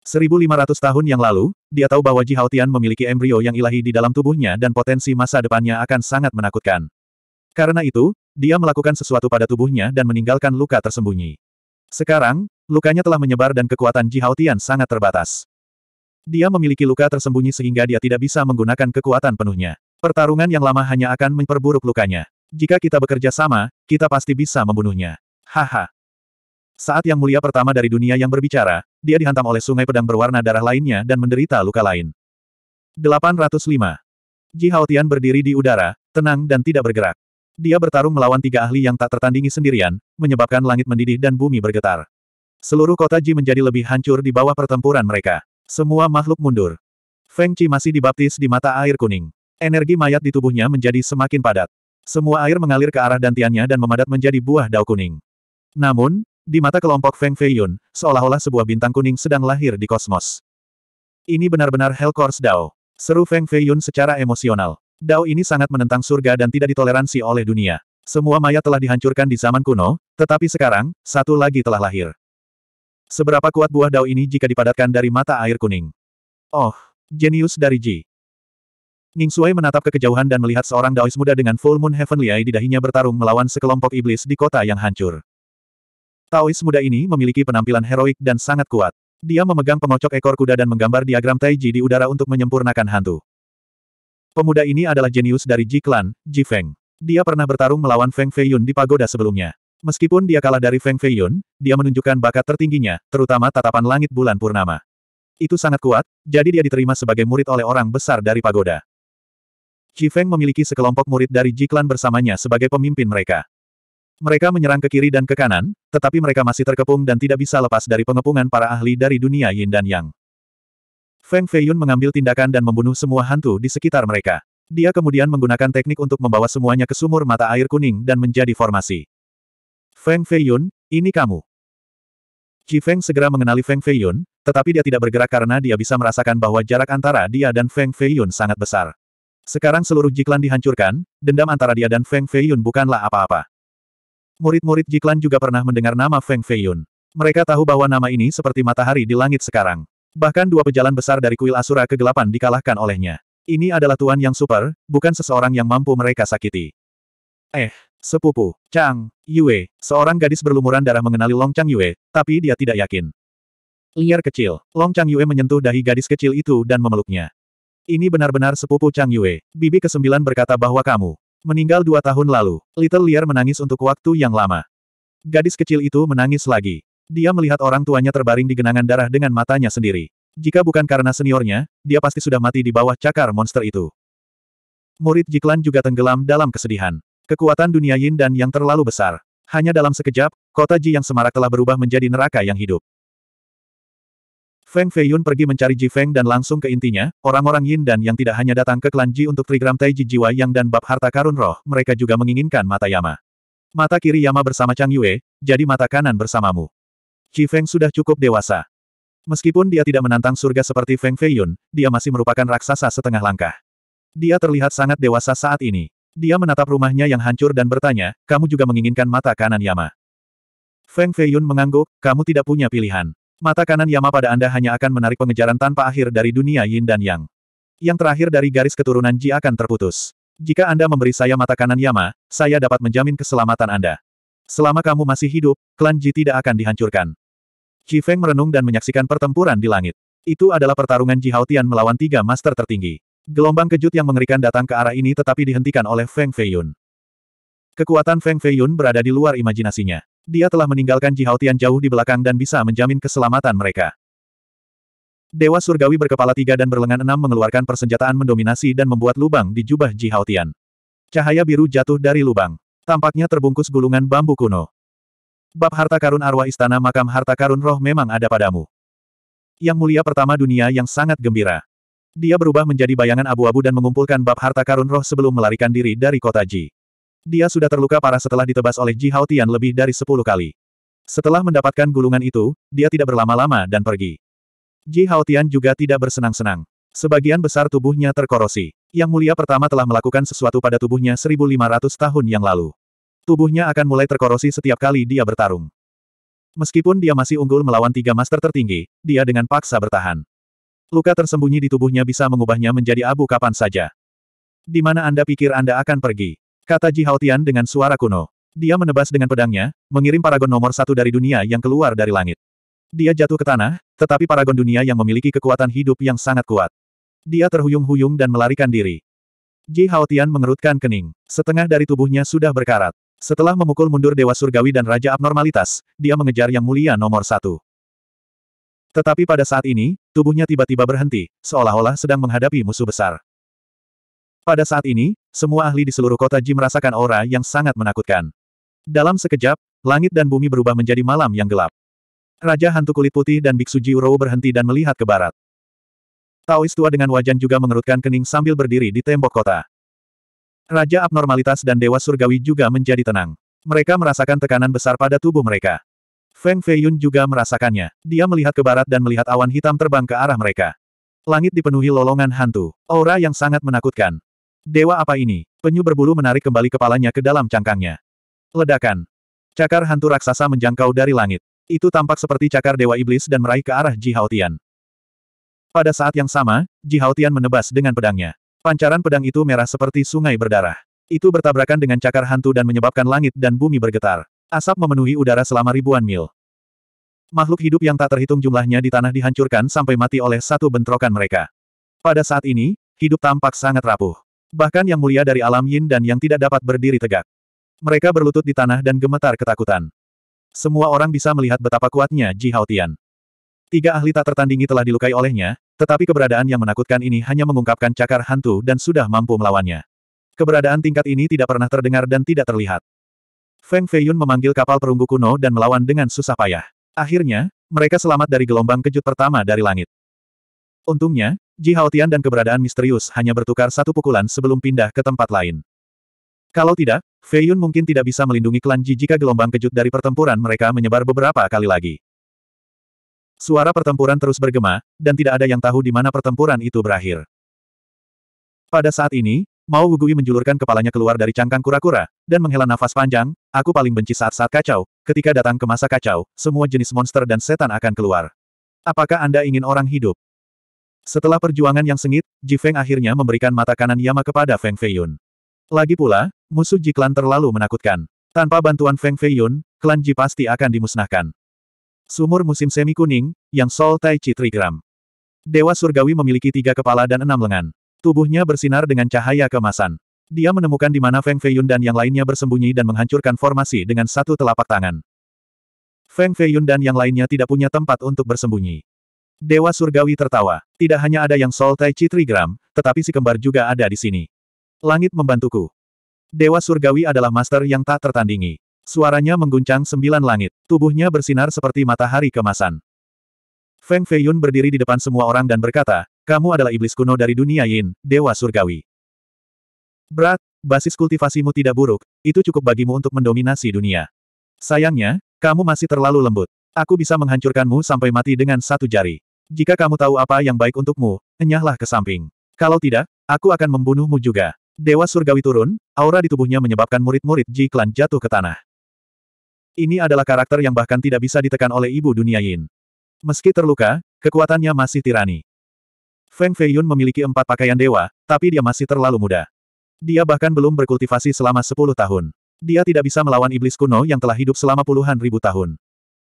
1500 tahun yang lalu, dia tahu bahwa Ji Haotian memiliki embrio yang ilahi di dalam tubuhnya dan potensi masa depannya akan sangat menakutkan. Karena itu, dia melakukan sesuatu pada tubuhnya dan meninggalkan luka tersembunyi. Sekarang, lukanya telah menyebar dan kekuatan Ji Haotian sangat terbatas. Dia memiliki luka tersembunyi sehingga dia tidak bisa menggunakan kekuatan penuhnya. Pertarungan yang lama hanya akan memperburuk lukanya. Jika kita bekerja sama, kita pasti bisa membunuhnya. Haha. Saat yang mulia pertama dari dunia yang berbicara, dia dihantam oleh sungai pedang berwarna darah lainnya dan menderita luka lain. 805. Ji Haotian berdiri di udara, tenang dan tidak bergerak. Dia bertarung melawan tiga ahli yang tak tertandingi sendirian, menyebabkan langit mendidih dan bumi bergetar. Seluruh kota Ji menjadi lebih hancur di bawah pertempuran mereka. Semua makhluk mundur. Feng Chi masih dibaptis di mata air kuning. Energi mayat di tubuhnya menjadi semakin padat. Semua air mengalir ke arah dantiannya dan memadat menjadi buah dao kuning. Namun, di mata kelompok Feng Feiyun, seolah-olah sebuah bintang kuning sedang lahir di kosmos. Ini benar-benar Hell Course Dao. Seru Feng Feiyun secara emosional. Dao ini sangat menentang surga dan tidak ditoleransi oleh dunia. Semua mayat telah dihancurkan di zaman kuno, tetapi sekarang, satu lagi telah lahir. Seberapa kuat buah dao ini jika dipadatkan dari mata air kuning? Oh, jenius dari Ji. Ning Suai menatap ke kejauhan dan melihat seorang daois muda dengan full moon heavenly eye di dahinya bertarung melawan sekelompok iblis di kota yang hancur. Taois muda ini memiliki penampilan heroik dan sangat kuat. Dia memegang pengocok ekor kuda dan menggambar diagram Taiji di udara untuk menyempurnakan hantu. Pemuda ini adalah jenius dari Ji Clan, Ji Feng. Dia pernah bertarung melawan Feng Feiyun di pagoda sebelumnya. Meskipun dia kalah dari Feng Feiyun, dia menunjukkan bakat tertingginya, terutama tatapan langit bulan purnama. Itu sangat kuat, jadi dia diterima sebagai murid oleh orang besar dari pagoda. Ji Feng memiliki sekelompok murid dari Jiklan bersamanya sebagai pemimpin mereka. Mereka menyerang ke kiri dan ke kanan, tetapi mereka masih terkepung dan tidak bisa lepas dari pengepungan para ahli dari dunia Yin dan Yang. Feng Feiyun mengambil tindakan dan membunuh semua hantu di sekitar mereka. Dia kemudian menggunakan teknik untuk membawa semuanya ke sumur mata air kuning dan menjadi formasi. Feng Feiyun, ini kamu. Ji Feng segera mengenali Feng Feiyun, tetapi dia tidak bergerak karena dia bisa merasakan bahwa jarak antara dia dan Feng Feiyun sangat besar. Sekarang seluruh Jiklan dihancurkan, dendam antara dia dan Feng Feiyun bukanlah apa-apa. Murid-murid Jiklan juga pernah mendengar nama Feng Feiyun. Mereka tahu bahwa nama ini seperti matahari di langit sekarang. Bahkan dua pejalan besar dari kuil Asura kegelapan dikalahkan olehnya. Ini adalah tuan yang super, bukan seseorang yang mampu mereka sakiti. Eh, sepupu, Chang, Yue, seorang gadis berlumuran darah mengenali Long Chang Yue, tapi dia tidak yakin. Liar kecil, Long Chang Yue menyentuh dahi gadis kecil itu dan memeluknya. Ini benar-benar sepupu Chang Yue. Bibi kesembilan berkata bahwa kamu meninggal dua tahun lalu. Little Liar menangis untuk waktu yang lama. Gadis kecil itu menangis lagi. Dia melihat orang tuanya terbaring di genangan darah dengan matanya sendiri. Jika bukan karena seniornya, dia pasti sudah mati di bawah cakar monster itu. Murid Jiklan juga tenggelam dalam kesedihan. Kekuatan dunia Yin dan Yang terlalu besar. Hanya dalam sekejap, kota Ji yang semarak telah berubah menjadi neraka yang hidup. Feng Feiyun pergi mencari Ji Feng dan langsung ke intinya, orang-orang Yin dan Yang tidak hanya datang ke klan Ji untuk trigram Taiji Jiwa Yang dan bab harta karun roh, mereka juga menginginkan mata Yama. Mata kiri Yama bersama Chang Yue, jadi mata kanan bersamamu. Ji Feng sudah cukup dewasa. Meskipun dia tidak menantang surga seperti Feng Feiyun, dia masih merupakan raksasa setengah langkah. Dia terlihat sangat dewasa saat ini. Dia menatap rumahnya yang hancur dan bertanya, kamu juga menginginkan mata kanan Yama. Feng Feiyun mengangguk, kamu tidak punya pilihan. Mata kanan Yama pada Anda hanya akan menarik pengejaran tanpa akhir dari dunia Yin dan Yang. Yang terakhir dari garis keturunan Ji akan terputus. Jika Anda memberi saya mata kanan Yama, saya dapat menjamin keselamatan Anda. Selama kamu masih hidup, klan Ji tidak akan dihancurkan. Qi Feng merenung dan menyaksikan pertempuran di langit. Itu adalah pertarungan Ji Haotian melawan tiga master tertinggi. Gelombang kejut yang mengerikan datang ke arah ini tetapi dihentikan oleh Feng Feiyun. Kekuatan Feng Feiyun berada di luar imajinasinya. Dia telah meninggalkan Jihautian jauh di belakang dan bisa menjamin keselamatan mereka. Dewa Surgawi berkepala tiga dan berlengan enam mengeluarkan persenjataan mendominasi dan membuat lubang di jubah Jihautian. Cahaya biru jatuh dari lubang. Tampaknya terbungkus gulungan bambu kuno. Bab harta karun arwah istana makam harta karun roh memang ada padamu. Yang mulia pertama dunia yang sangat gembira. Dia berubah menjadi bayangan abu-abu dan mengumpulkan bab harta karun roh sebelum melarikan diri dari kota Ji. Dia sudah terluka parah setelah ditebas oleh Ji Hao lebih dari sepuluh kali. Setelah mendapatkan gulungan itu, dia tidak berlama-lama dan pergi. Ji Hao juga tidak bersenang-senang. Sebagian besar tubuhnya terkorosi. Yang mulia pertama telah melakukan sesuatu pada tubuhnya 1500 tahun yang lalu. Tubuhnya akan mulai terkorosi setiap kali dia bertarung. Meskipun dia masih unggul melawan tiga master tertinggi, dia dengan paksa bertahan. Luka tersembunyi di tubuhnya bisa mengubahnya menjadi abu kapan saja. Di mana Anda pikir Anda akan pergi? Kata Ji Haotian dengan suara kuno. Dia menebas dengan pedangnya, mengirim paragon nomor satu dari dunia yang keluar dari langit. Dia jatuh ke tanah, tetapi paragon dunia yang memiliki kekuatan hidup yang sangat kuat. Dia terhuyung-huyung dan melarikan diri. Ji Haotian mengerutkan kening. Setengah dari tubuhnya sudah berkarat. Setelah memukul mundur Dewa Surgawi dan Raja Abnormalitas, dia mengejar Yang Mulia nomor satu. Tetapi pada saat ini, tubuhnya tiba-tiba berhenti, seolah-olah sedang menghadapi musuh besar. Pada saat ini, semua ahli di seluruh kota Ji merasakan aura yang sangat menakutkan. Dalam sekejap, langit dan bumi berubah menjadi malam yang gelap. Raja hantu kulit putih dan biksu Ji Urou berhenti dan melihat ke barat. Taois tua dengan wajan juga mengerutkan kening sambil berdiri di tembok kota. Raja abnormalitas dan dewa surgawi juga menjadi tenang. Mereka merasakan tekanan besar pada tubuh mereka. Feng Feiyun juga merasakannya. Dia melihat ke barat dan melihat awan hitam terbang ke arah mereka. Langit dipenuhi lolongan hantu. Aura yang sangat menakutkan. Dewa apa ini? Penyu berbulu menarik kembali kepalanya ke dalam cangkangnya. Ledakan. Cakar hantu raksasa menjangkau dari langit. Itu tampak seperti cakar Dewa Iblis dan meraih ke arah Ji Haotian. Pada saat yang sama, Ji Haotian menebas dengan pedangnya. Pancaran pedang itu merah seperti sungai berdarah. Itu bertabrakan dengan cakar hantu dan menyebabkan langit dan bumi bergetar. Asap memenuhi udara selama ribuan mil. Makhluk hidup yang tak terhitung jumlahnya di tanah dihancurkan sampai mati oleh satu bentrokan mereka. Pada saat ini, hidup tampak sangat rapuh. Bahkan yang mulia dari alam yin dan yang tidak dapat berdiri tegak. Mereka berlutut di tanah dan gemetar ketakutan. Semua orang bisa melihat betapa kuatnya Ji Haotian. Tiga ahli tak tertandingi telah dilukai olehnya, tetapi keberadaan yang menakutkan ini hanya mengungkapkan cakar hantu dan sudah mampu melawannya. Keberadaan tingkat ini tidak pernah terdengar dan tidak terlihat. Feng Feiyun memanggil kapal perunggu kuno dan melawan dengan susah payah. Akhirnya, mereka selamat dari gelombang kejut pertama dari langit. Untungnya, Ji Haotian dan keberadaan misterius hanya bertukar satu pukulan sebelum pindah ke tempat lain. Kalau tidak, Fei Yun mungkin tidak bisa melindungi klan Ji jika gelombang kejut dari pertempuran mereka menyebar beberapa kali lagi. Suara pertempuran terus bergema, dan tidak ada yang tahu di mana pertempuran itu berakhir. Pada saat ini, Mao Wugui menjulurkan kepalanya keluar dari cangkang kura-kura, dan menghela nafas panjang, aku paling benci saat-saat kacau, ketika datang ke masa kacau, semua jenis monster dan setan akan keluar. Apakah Anda ingin orang hidup? Setelah perjuangan yang sengit, Ji Feng akhirnya memberikan mata kanan Yama kepada Feng Feiyun. Lagi pula, musuh Ji Klan terlalu menakutkan. Tanpa bantuan Feng Feiyun, klan Ji pasti akan dimusnahkan. Sumur musim semi kuning, yang Sol Tai Chi Trigram. Dewa Surgawi memiliki tiga kepala dan enam lengan. Tubuhnya bersinar dengan cahaya kemasan. Dia menemukan di mana Feng Feiyun dan yang lainnya bersembunyi dan menghancurkan formasi dengan satu telapak tangan. Feng Feiyun dan yang lainnya tidak punya tempat untuk bersembunyi. Dewa Surgawi tertawa. Tidak hanya ada yang soltai Tai Citrigram, tetapi si kembar juga ada di sini. Langit membantuku. Dewa Surgawi adalah master yang tak tertandingi. Suaranya mengguncang sembilan langit, tubuhnya bersinar seperti matahari kemasan. Feng Feiyun berdiri di depan semua orang dan berkata, kamu adalah iblis kuno dari dunia Yin, Dewa Surgawi. Berat, basis kultivasimu tidak buruk, itu cukup bagimu untuk mendominasi dunia. Sayangnya, kamu masih terlalu lembut. Aku bisa menghancurkanmu sampai mati dengan satu jari. Jika kamu tahu apa yang baik untukmu, enyahlah ke samping. Kalau tidak, aku akan membunuhmu juga. Dewa surgawi turun, aura di tubuhnya menyebabkan murid-murid Ji Klan jatuh ke tanah. Ini adalah karakter yang bahkan tidak bisa ditekan oleh ibu dunia Yin. Meski terluka, kekuatannya masih tirani. Feng Feiyun memiliki empat pakaian dewa, tapi dia masih terlalu muda. Dia bahkan belum berkultivasi selama sepuluh tahun. Dia tidak bisa melawan iblis kuno yang telah hidup selama puluhan ribu tahun.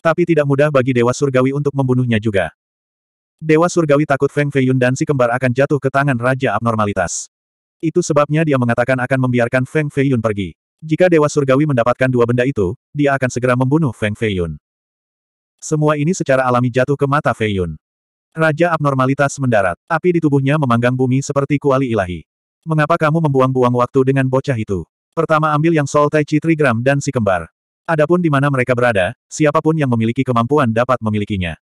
Tapi tidak mudah bagi Dewa Surgawi untuk membunuhnya juga. Dewa Surgawi takut Feng Feiyun dan si kembar akan jatuh ke tangan Raja Abnormalitas. Itu sebabnya dia mengatakan akan membiarkan Feng Feiyun pergi. Jika Dewa Surgawi mendapatkan dua benda itu, dia akan segera membunuh Feng Feiyun. Semua ini secara alami jatuh ke mata Feiyun. Raja Abnormalitas mendarat. Api di tubuhnya memanggang bumi seperti kuali ilahi. Mengapa kamu membuang-buang waktu dengan bocah itu? Pertama ambil yang Sol Tai Chi Trigram dan si kembar. Adapun di mana mereka berada, siapapun yang memiliki kemampuan dapat memilikinya.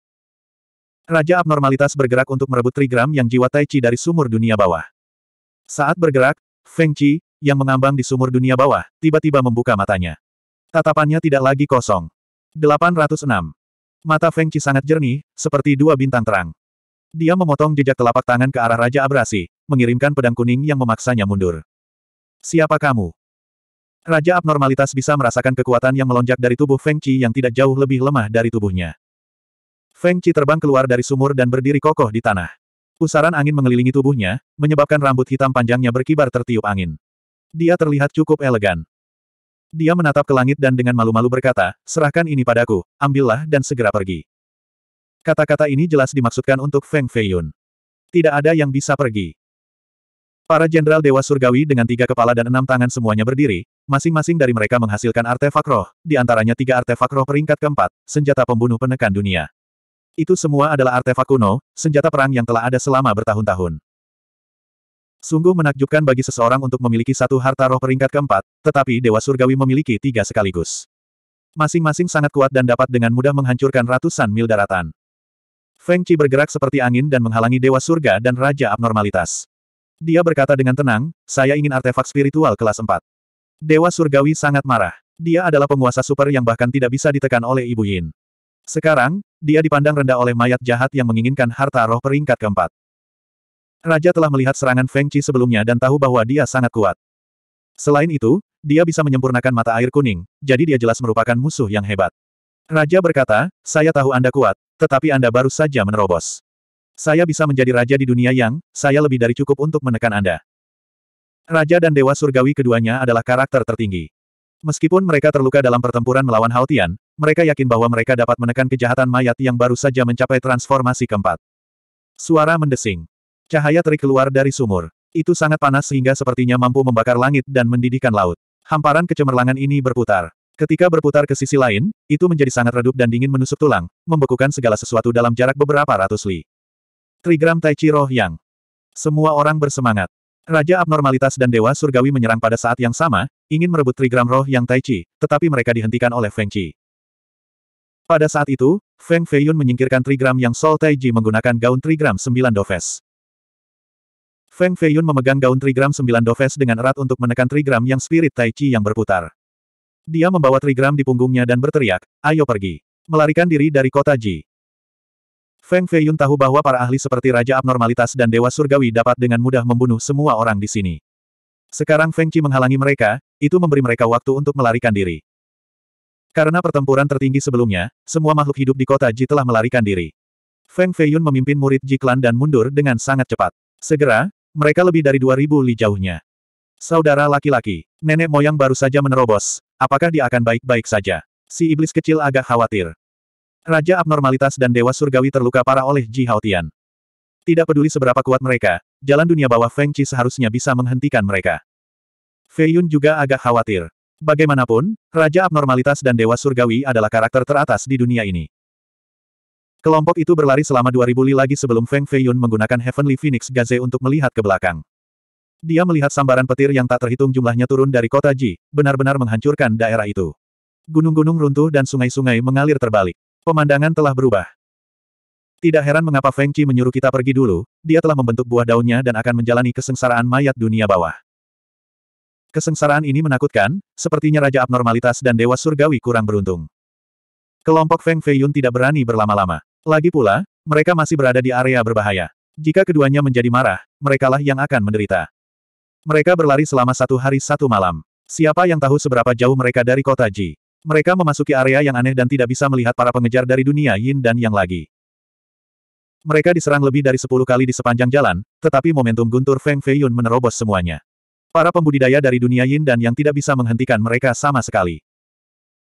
Raja Abnormalitas bergerak untuk merebut trigram yang jiwa Tai Chi dari sumur dunia bawah. Saat bergerak, Feng Chi, yang mengambang di sumur dunia bawah, tiba-tiba membuka matanya. Tatapannya tidak lagi kosong. 806. Mata Feng Chi sangat jernih, seperti dua bintang terang. Dia memotong jejak telapak tangan ke arah Raja Abrasi, mengirimkan pedang kuning yang memaksanya mundur. Siapa kamu? Raja abnormalitas bisa merasakan kekuatan yang melonjak dari tubuh Feng Chi yang tidak jauh lebih lemah dari tubuhnya. Feng Chi terbang keluar dari sumur dan berdiri kokoh di tanah. Pusaran angin mengelilingi tubuhnya, menyebabkan rambut hitam panjangnya berkibar tertiup angin. Dia terlihat cukup elegan. Dia menatap ke langit dan dengan malu-malu berkata, serahkan ini padaku, ambillah dan segera pergi. Kata-kata ini jelas dimaksudkan untuk Feng Feiyun. Tidak ada yang bisa pergi. Para jenderal Dewa Surgawi dengan tiga kepala dan enam tangan semuanya berdiri, masing-masing dari mereka menghasilkan artefak roh, di antaranya tiga artefak roh peringkat keempat, senjata pembunuh penekan dunia. Itu semua adalah artefak kuno, senjata perang yang telah ada selama bertahun-tahun. Sungguh menakjubkan bagi seseorang untuk memiliki satu harta roh peringkat keempat, tetapi Dewa Surgawi memiliki tiga sekaligus. Masing-masing sangat kuat dan dapat dengan mudah menghancurkan ratusan mil daratan. Feng Qi bergerak seperti angin dan menghalangi Dewa Surga dan Raja Abnormalitas. Dia berkata dengan tenang, saya ingin artefak spiritual kelas 4. Dewa Surgawi sangat marah. Dia adalah penguasa super yang bahkan tidak bisa ditekan oleh Ibu Yin. Sekarang, dia dipandang rendah oleh mayat jahat yang menginginkan harta roh peringkat keempat. Raja telah melihat serangan Feng Chi sebelumnya dan tahu bahwa dia sangat kuat. Selain itu, dia bisa menyempurnakan mata air kuning, jadi dia jelas merupakan musuh yang hebat. Raja berkata, saya tahu Anda kuat, tetapi Anda baru saja menerobos. Saya bisa menjadi raja di dunia yang, saya lebih dari cukup untuk menekan Anda. Raja dan Dewa Surgawi keduanya adalah karakter tertinggi. Meskipun mereka terluka dalam pertempuran melawan Haotian, mereka yakin bahwa mereka dapat menekan kejahatan mayat yang baru saja mencapai transformasi keempat. Suara mendesing. Cahaya terik keluar dari sumur. Itu sangat panas sehingga sepertinya mampu membakar langit dan mendidihkan laut. Hamparan kecemerlangan ini berputar. Ketika berputar ke sisi lain, itu menjadi sangat redup dan dingin menusuk tulang, membekukan segala sesuatu dalam jarak beberapa ratus li. Trigram Tai Chi Roh Yang. Semua orang bersemangat. Raja Abnormalitas dan Dewa Surgawi menyerang pada saat yang sama, ingin merebut Trigram Roh Yang Tai Chi, tetapi mereka dihentikan oleh Feng Qi. Pada saat itu, Feng Feiyun menyingkirkan Trigram Yang Sol Tai Chi menggunakan gaun Trigram Sembilan Doves. Feng Feiyun memegang gaun Trigram Sembilan Doves dengan erat untuk menekan Trigram Yang Spirit Tai Chi yang berputar. Dia membawa Trigram di punggungnya dan berteriak, ayo pergi. Melarikan diri dari kota Ji. Feng Feiyun tahu bahwa para ahli seperti Raja Abnormalitas dan Dewa Surgawi dapat dengan mudah membunuh semua orang di sini. Sekarang Feng Chi menghalangi mereka, itu memberi mereka waktu untuk melarikan diri. Karena pertempuran tertinggi sebelumnya, semua makhluk hidup di kota Ji telah melarikan diri. Feng Feiyun memimpin murid Ji Klan dan mundur dengan sangat cepat. Segera, mereka lebih dari 2000 li jauhnya. Saudara laki-laki, nenek moyang baru saja menerobos, apakah dia akan baik-baik saja? Si iblis kecil agak khawatir. Raja abnormalitas dan dewa surgawi terluka parah oleh Ji Haotian. Tidak peduli seberapa kuat mereka, jalan dunia bawah Feng Chi seharusnya bisa menghentikan mereka. Fei Yun juga agak khawatir. Bagaimanapun, Raja Abnormalitas dan Dewa Surgawi adalah karakter teratas di dunia ini. Kelompok itu berlari selama 2000 li lagi sebelum Feng Fei Yun menggunakan Heavenly Phoenix Gaze untuk melihat ke belakang. Dia melihat sambaran petir yang tak terhitung jumlahnya turun dari kota Ji, benar-benar menghancurkan daerah itu. Gunung-gunung runtuh dan sungai-sungai mengalir terbalik. Pemandangan telah berubah. Tidak heran mengapa Feng Chi menyuruh kita pergi dulu, dia telah membentuk buah daunnya dan akan menjalani kesengsaraan mayat dunia bawah. Kesengsaraan ini menakutkan, sepertinya Raja Abnormalitas dan Dewa Surgawi kurang beruntung. Kelompok Feng Fei Yun tidak berani berlama-lama. Lagi pula, mereka masih berada di area berbahaya. Jika keduanya menjadi marah, merekalah yang akan menderita. Mereka berlari selama satu hari satu malam. Siapa yang tahu seberapa jauh mereka dari kota Ji? Mereka memasuki area yang aneh dan tidak bisa melihat para pengejar dari dunia yin dan yang lagi. Mereka diserang lebih dari sepuluh kali di sepanjang jalan, tetapi momentum guntur Feng Feiyun menerobos semuanya. Para pembudidaya dari dunia yin dan yang tidak bisa menghentikan mereka sama sekali.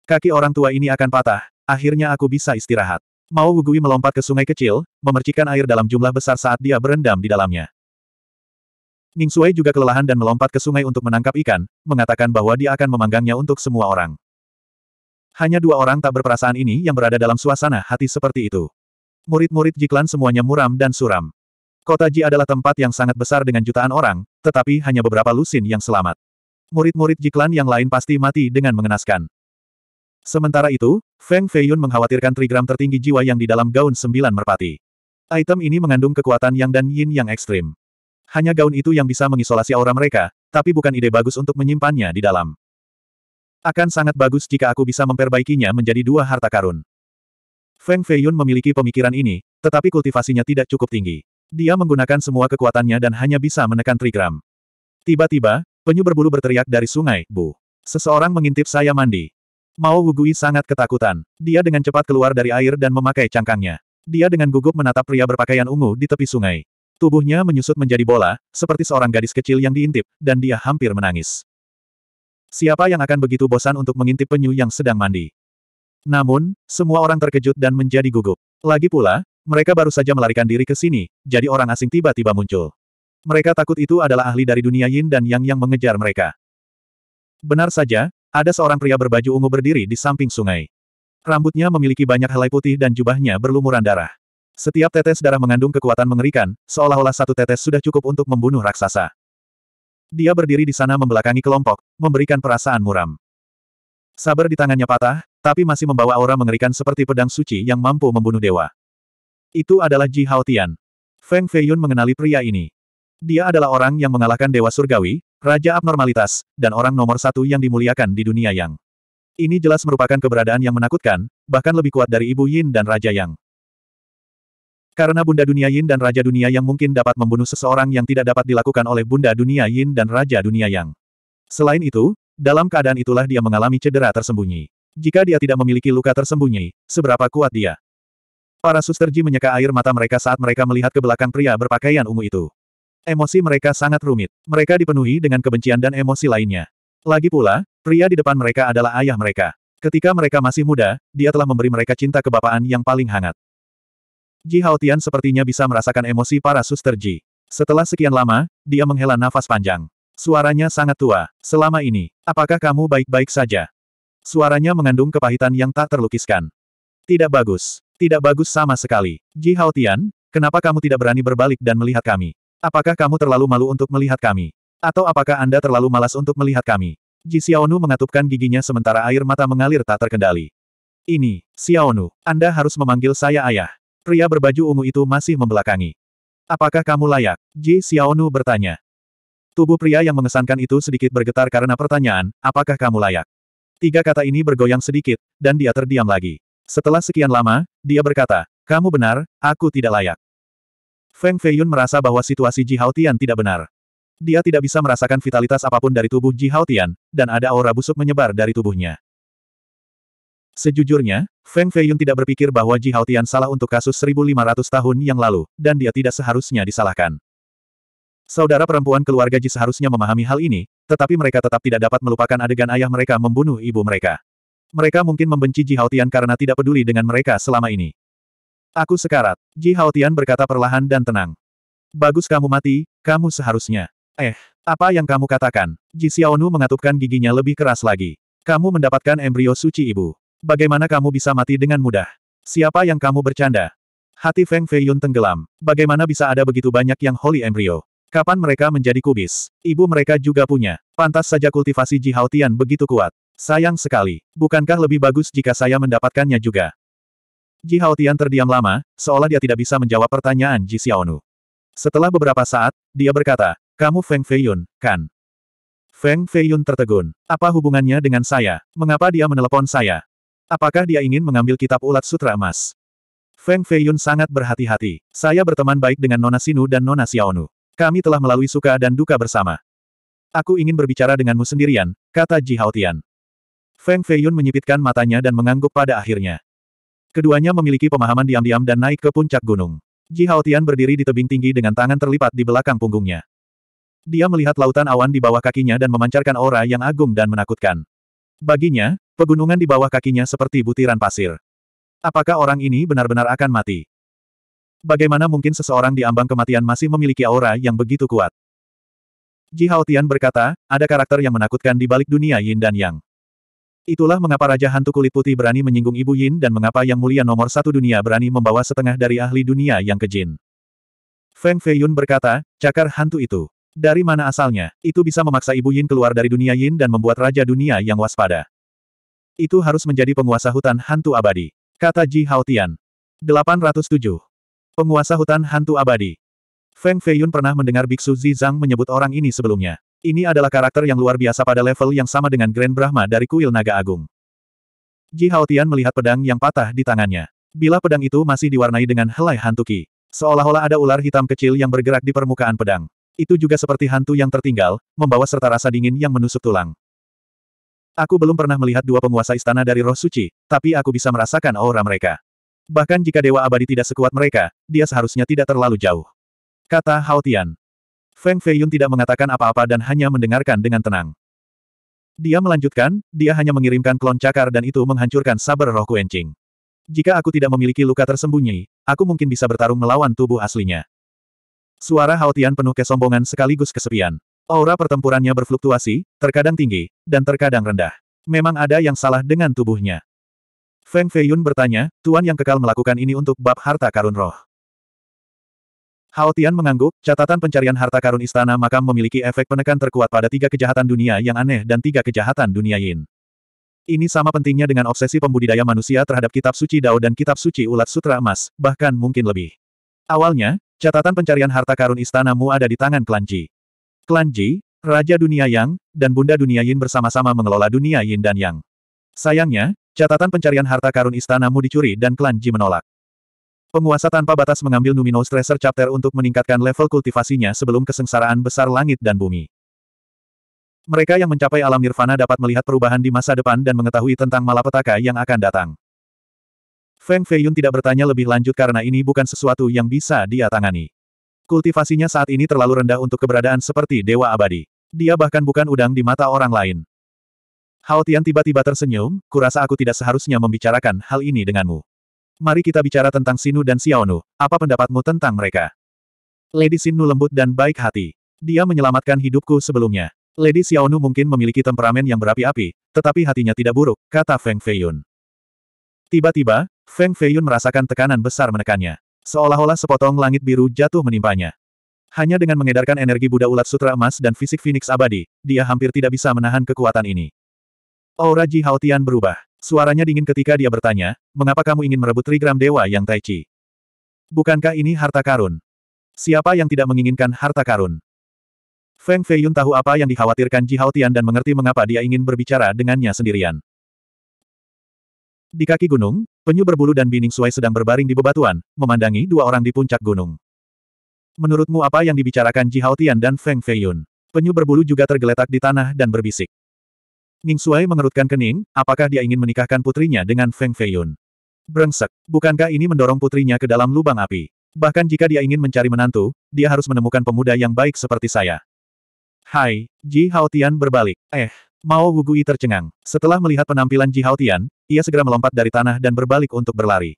Kaki orang tua ini akan patah, akhirnya aku bisa istirahat. Mao Wugui melompat ke sungai kecil, memercikan air dalam jumlah besar saat dia berendam di dalamnya. Ning Sui juga kelelahan dan melompat ke sungai untuk menangkap ikan, mengatakan bahwa dia akan memanggangnya untuk semua orang. Hanya dua orang tak berperasaan ini yang berada dalam suasana hati seperti itu. Murid-murid Jiklan semuanya muram dan suram. Kota Ji adalah tempat yang sangat besar dengan jutaan orang, tetapi hanya beberapa lusin yang selamat. Murid-murid Jiklan yang lain pasti mati dengan mengenaskan. Sementara itu, Feng Feiyun mengkhawatirkan trigram tertinggi jiwa yang di dalam gaun sembilan merpati. Item ini mengandung kekuatan yang dan yin yang ekstrim. Hanya gaun itu yang bisa mengisolasi aura mereka, tapi bukan ide bagus untuk menyimpannya di dalam. Akan sangat bagus jika aku bisa memperbaikinya menjadi dua harta karun. Feng Feiyun memiliki pemikiran ini, tetapi kultivasinya tidak cukup tinggi. Dia menggunakan semua kekuatannya dan hanya bisa menekan trigram. Tiba-tiba, penyu berbulu berteriak dari sungai, Bu. Seseorang mengintip saya mandi. Mao Wugui sangat ketakutan. Dia dengan cepat keluar dari air dan memakai cangkangnya. Dia dengan gugup menatap pria berpakaian ungu di tepi sungai. Tubuhnya menyusut menjadi bola, seperti seorang gadis kecil yang diintip, dan dia hampir menangis. Siapa yang akan begitu bosan untuk mengintip penyu yang sedang mandi? Namun, semua orang terkejut dan menjadi gugup. Lagi pula, mereka baru saja melarikan diri ke sini, jadi orang asing tiba-tiba muncul. Mereka takut itu adalah ahli dari dunia yin dan yang yang mengejar mereka. Benar saja, ada seorang pria berbaju ungu berdiri di samping sungai. Rambutnya memiliki banyak helai putih dan jubahnya berlumuran darah. Setiap tetes darah mengandung kekuatan mengerikan, seolah-olah satu tetes sudah cukup untuk membunuh raksasa. Dia berdiri di sana membelakangi kelompok, memberikan perasaan muram. Sabar di tangannya patah, tapi masih membawa aura mengerikan seperti pedang suci yang mampu membunuh dewa. Itu adalah Ji Haotian. Feng Feiyun mengenali pria ini. Dia adalah orang yang mengalahkan Dewa Surgawi, Raja Abnormalitas, dan orang nomor satu yang dimuliakan di dunia Yang. Ini jelas merupakan keberadaan yang menakutkan, bahkan lebih kuat dari Ibu Yin dan Raja Yang. Karena Bunda Dunia Yin dan Raja Dunia Yang mungkin dapat membunuh seseorang yang tidak dapat dilakukan oleh Bunda Dunia Yin dan Raja Dunia Yang. Selain itu, dalam keadaan itulah dia mengalami cedera tersembunyi. Jika dia tidak memiliki luka tersembunyi, seberapa kuat dia? Para suster Ji menyeka air mata mereka saat mereka melihat ke belakang pria berpakaian ungu itu. Emosi mereka sangat rumit. Mereka dipenuhi dengan kebencian dan emosi lainnya. Lagi pula, pria di depan mereka adalah ayah mereka. Ketika mereka masih muda, dia telah memberi mereka cinta kebapaan yang paling hangat. Ji Haotian sepertinya bisa merasakan emosi para suster Ji. Setelah sekian lama, dia menghela nafas panjang. Suaranya sangat tua. Selama ini, apakah kamu baik-baik saja? Suaranya mengandung kepahitan yang tak terlukiskan. Tidak bagus. Tidak bagus sama sekali. Ji Haotian, kenapa kamu tidak berani berbalik dan melihat kami? Apakah kamu terlalu malu untuk melihat kami? Atau apakah Anda terlalu malas untuk melihat kami? Ji Xiaonu mengatupkan giginya sementara air mata mengalir tak terkendali. Ini, Xiaonu, Anda harus memanggil saya ayah. Pria berbaju ungu itu masih membelakangi. Apakah kamu layak? Ji Xiaonu bertanya. Tubuh pria yang mengesankan itu sedikit bergetar karena pertanyaan, apakah kamu layak? Tiga kata ini bergoyang sedikit, dan dia terdiam lagi. Setelah sekian lama, dia berkata, kamu benar, aku tidak layak. Feng Feiyun merasa bahwa situasi Ji Haotian tidak benar. Dia tidak bisa merasakan vitalitas apapun dari tubuh Ji Haotian, dan ada aura busuk menyebar dari tubuhnya. Sejujurnya, Feng Feiyun tidak berpikir bahwa Ji Haotian salah untuk kasus 1500 tahun yang lalu, dan dia tidak seharusnya disalahkan. Saudara perempuan keluarga Ji seharusnya memahami hal ini, tetapi mereka tetap tidak dapat melupakan adegan ayah mereka membunuh ibu mereka. Mereka mungkin membenci Ji Haotian karena tidak peduli dengan mereka selama ini. Aku sekarat, Ji Haotian berkata perlahan dan tenang. Bagus kamu mati, kamu seharusnya. Eh, apa yang kamu katakan? Ji Xiaonu mengatupkan giginya lebih keras lagi. Kamu mendapatkan embrio suci ibu. Bagaimana kamu bisa mati dengan mudah? Siapa yang kamu bercanda? Hati Feng Feiyun tenggelam. Bagaimana bisa ada begitu banyak yang holy embryo? Kapan mereka menjadi kubis? Ibu mereka juga punya. Pantas saja kultivasi Ji Tian begitu kuat. Sayang sekali. Bukankah lebih bagus jika saya mendapatkannya juga? Ji Tian terdiam lama, seolah dia tidak bisa menjawab pertanyaan Ji Xiaonu. Setelah beberapa saat, dia berkata, Kamu Feng Feiyun, kan? Feng Feiyun tertegun. Apa hubungannya dengan saya? Mengapa dia menelepon saya? Apakah dia ingin mengambil kitab ulat sutra emas? Feng Feiyun sangat berhati-hati. Saya berteman baik dengan Nona Sinu dan Nona Xiaonu. Kami telah melalui suka dan duka bersama. Aku ingin berbicara denganmu sendirian, kata Ji Haotian. Feng Feiyun menyipitkan matanya dan mengangguk pada akhirnya. Keduanya memiliki pemahaman diam-diam dan naik ke puncak gunung. Ji Haotian berdiri di tebing tinggi dengan tangan terlipat di belakang punggungnya. Dia melihat lautan awan di bawah kakinya dan memancarkan aura yang agung dan menakutkan. Baginya, pegunungan di bawah kakinya seperti butiran pasir. Apakah orang ini benar-benar akan mati? Bagaimana mungkin seseorang di ambang kematian masih memiliki aura yang begitu kuat? Ji Haotian berkata, ada karakter yang menakutkan di balik dunia Yin dan Yang. Itulah mengapa Raja Hantu Kulit Putih berani menyinggung Ibu Yin dan mengapa Yang Mulia nomor satu dunia berani membawa setengah dari ahli dunia yang ke Jin. Feng Feiyun berkata, cakar hantu itu. Dari mana asalnya, itu bisa memaksa Ibu Yin keluar dari dunia Yin dan membuat Raja Dunia yang waspada. Itu harus menjadi penguasa hutan hantu abadi. Kata Ji Haotian. 807. Penguasa hutan hantu abadi. Feng Feiyun pernah mendengar Biksu Zizang menyebut orang ini sebelumnya. Ini adalah karakter yang luar biasa pada level yang sama dengan Grand Brahma dari kuil Naga Agung. Ji Haotian melihat pedang yang patah di tangannya. Bila pedang itu masih diwarnai dengan helai hantu ki, seolah-olah ada ular hitam kecil yang bergerak di permukaan pedang. Itu juga seperti hantu yang tertinggal, membawa serta rasa dingin yang menusuk tulang. Aku belum pernah melihat dua penguasa istana dari roh suci, tapi aku bisa merasakan aura mereka. Bahkan jika Dewa Abadi tidak sekuat mereka, dia seharusnya tidak terlalu jauh. Kata Hao Tian. Feng Feiyun tidak mengatakan apa-apa dan hanya mendengarkan dengan tenang. Dia melanjutkan, dia hanya mengirimkan klon cakar dan itu menghancurkan saber roh kuencing. Jika aku tidak memiliki luka tersembunyi, aku mungkin bisa bertarung melawan tubuh aslinya. Suara Haotian penuh kesombongan sekaligus kesepian. Aura pertempurannya berfluktuasi, terkadang tinggi, dan terkadang rendah. Memang ada yang salah dengan tubuhnya. Feng Feiyun bertanya, Tuan yang kekal melakukan ini untuk bab harta karun roh. Haotian mengangguk, catatan pencarian harta karun istana makam memiliki efek penekan terkuat pada tiga kejahatan dunia yang aneh dan tiga kejahatan dunia yin. Ini sama pentingnya dengan obsesi pembudidaya manusia terhadap kitab suci Dao dan kitab suci ulat sutra emas, bahkan mungkin lebih. Awalnya, Catatan pencarian harta karun istanamu ada di tangan klan Ji. Klan Ji, Raja Dunia Yang, dan Bunda Dunia Yin bersama-sama mengelola Dunia Yin dan Yang. Sayangnya, catatan pencarian harta karun istanamu dicuri dan klan Ji menolak. Penguasa tanpa batas mengambil Numino Treasure Chapter untuk meningkatkan level kultivasinya sebelum kesengsaraan besar langit dan bumi. Mereka yang mencapai alam nirvana dapat melihat perubahan di masa depan dan mengetahui tentang malapetaka yang akan datang. Feng Feiyun tidak bertanya lebih lanjut karena ini bukan sesuatu yang bisa dia tangani. Kultivasinya saat ini terlalu rendah untuk keberadaan seperti Dewa Abadi. Dia bahkan bukan udang di mata orang lain. Hao Tian tiba-tiba tersenyum, kurasa aku tidak seharusnya membicarakan hal ini denganmu. Mari kita bicara tentang Sinu dan Xiaonu, apa pendapatmu tentang mereka? Lady Sinu lembut dan baik hati. Dia menyelamatkan hidupku sebelumnya. Lady Xiaonu mungkin memiliki temperamen yang berapi-api, tetapi hatinya tidak buruk, kata Feng Feiyun. Tiba-tiba, Feng Feiyun merasakan tekanan besar menekannya. Seolah-olah sepotong langit biru jatuh menimpanya. Hanya dengan mengedarkan energi Buddha Ulat Sutra Emas dan fisik Phoenix Abadi, dia hampir tidak bisa menahan kekuatan ini. Aura Ji Haotian berubah. Suaranya dingin ketika dia bertanya, mengapa kamu ingin merebut trigram dewa yang Tai Chi? Bukankah ini harta karun? Siapa yang tidak menginginkan harta karun? Feng Feiyun tahu apa yang dikhawatirkan Ji Haotian dan mengerti mengapa dia ingin berbicara dengannya sendirian. Di kaki gunung, penyu berbulu dan bining suai sedang berbaring di bebatuan, memandangi dua orang di puncak gunung. Menurutmu apa yang dibicarakan Ji Haotian dan Feng Feiyun? Penyu berbulu juga tergeletak di tanah dan berbisik. Ning Suai mengerutkan kening, apakah dia ingin menikahkan putrinya dengan Feng Feiyun? Brengsek, bukankah ini mendorong putrinya ke dalam lubang api? Bahkan jika dia ingin mencari menantu, dia harus menemukan pemuda yang baik seperti saya. Hai, Ji Haotian berbalik. Eh, Mao Wugui tercengang. Setelah melihat penampilan Ji Haotian, ia segera melompat dari tanah dan berbalik untuk berlari.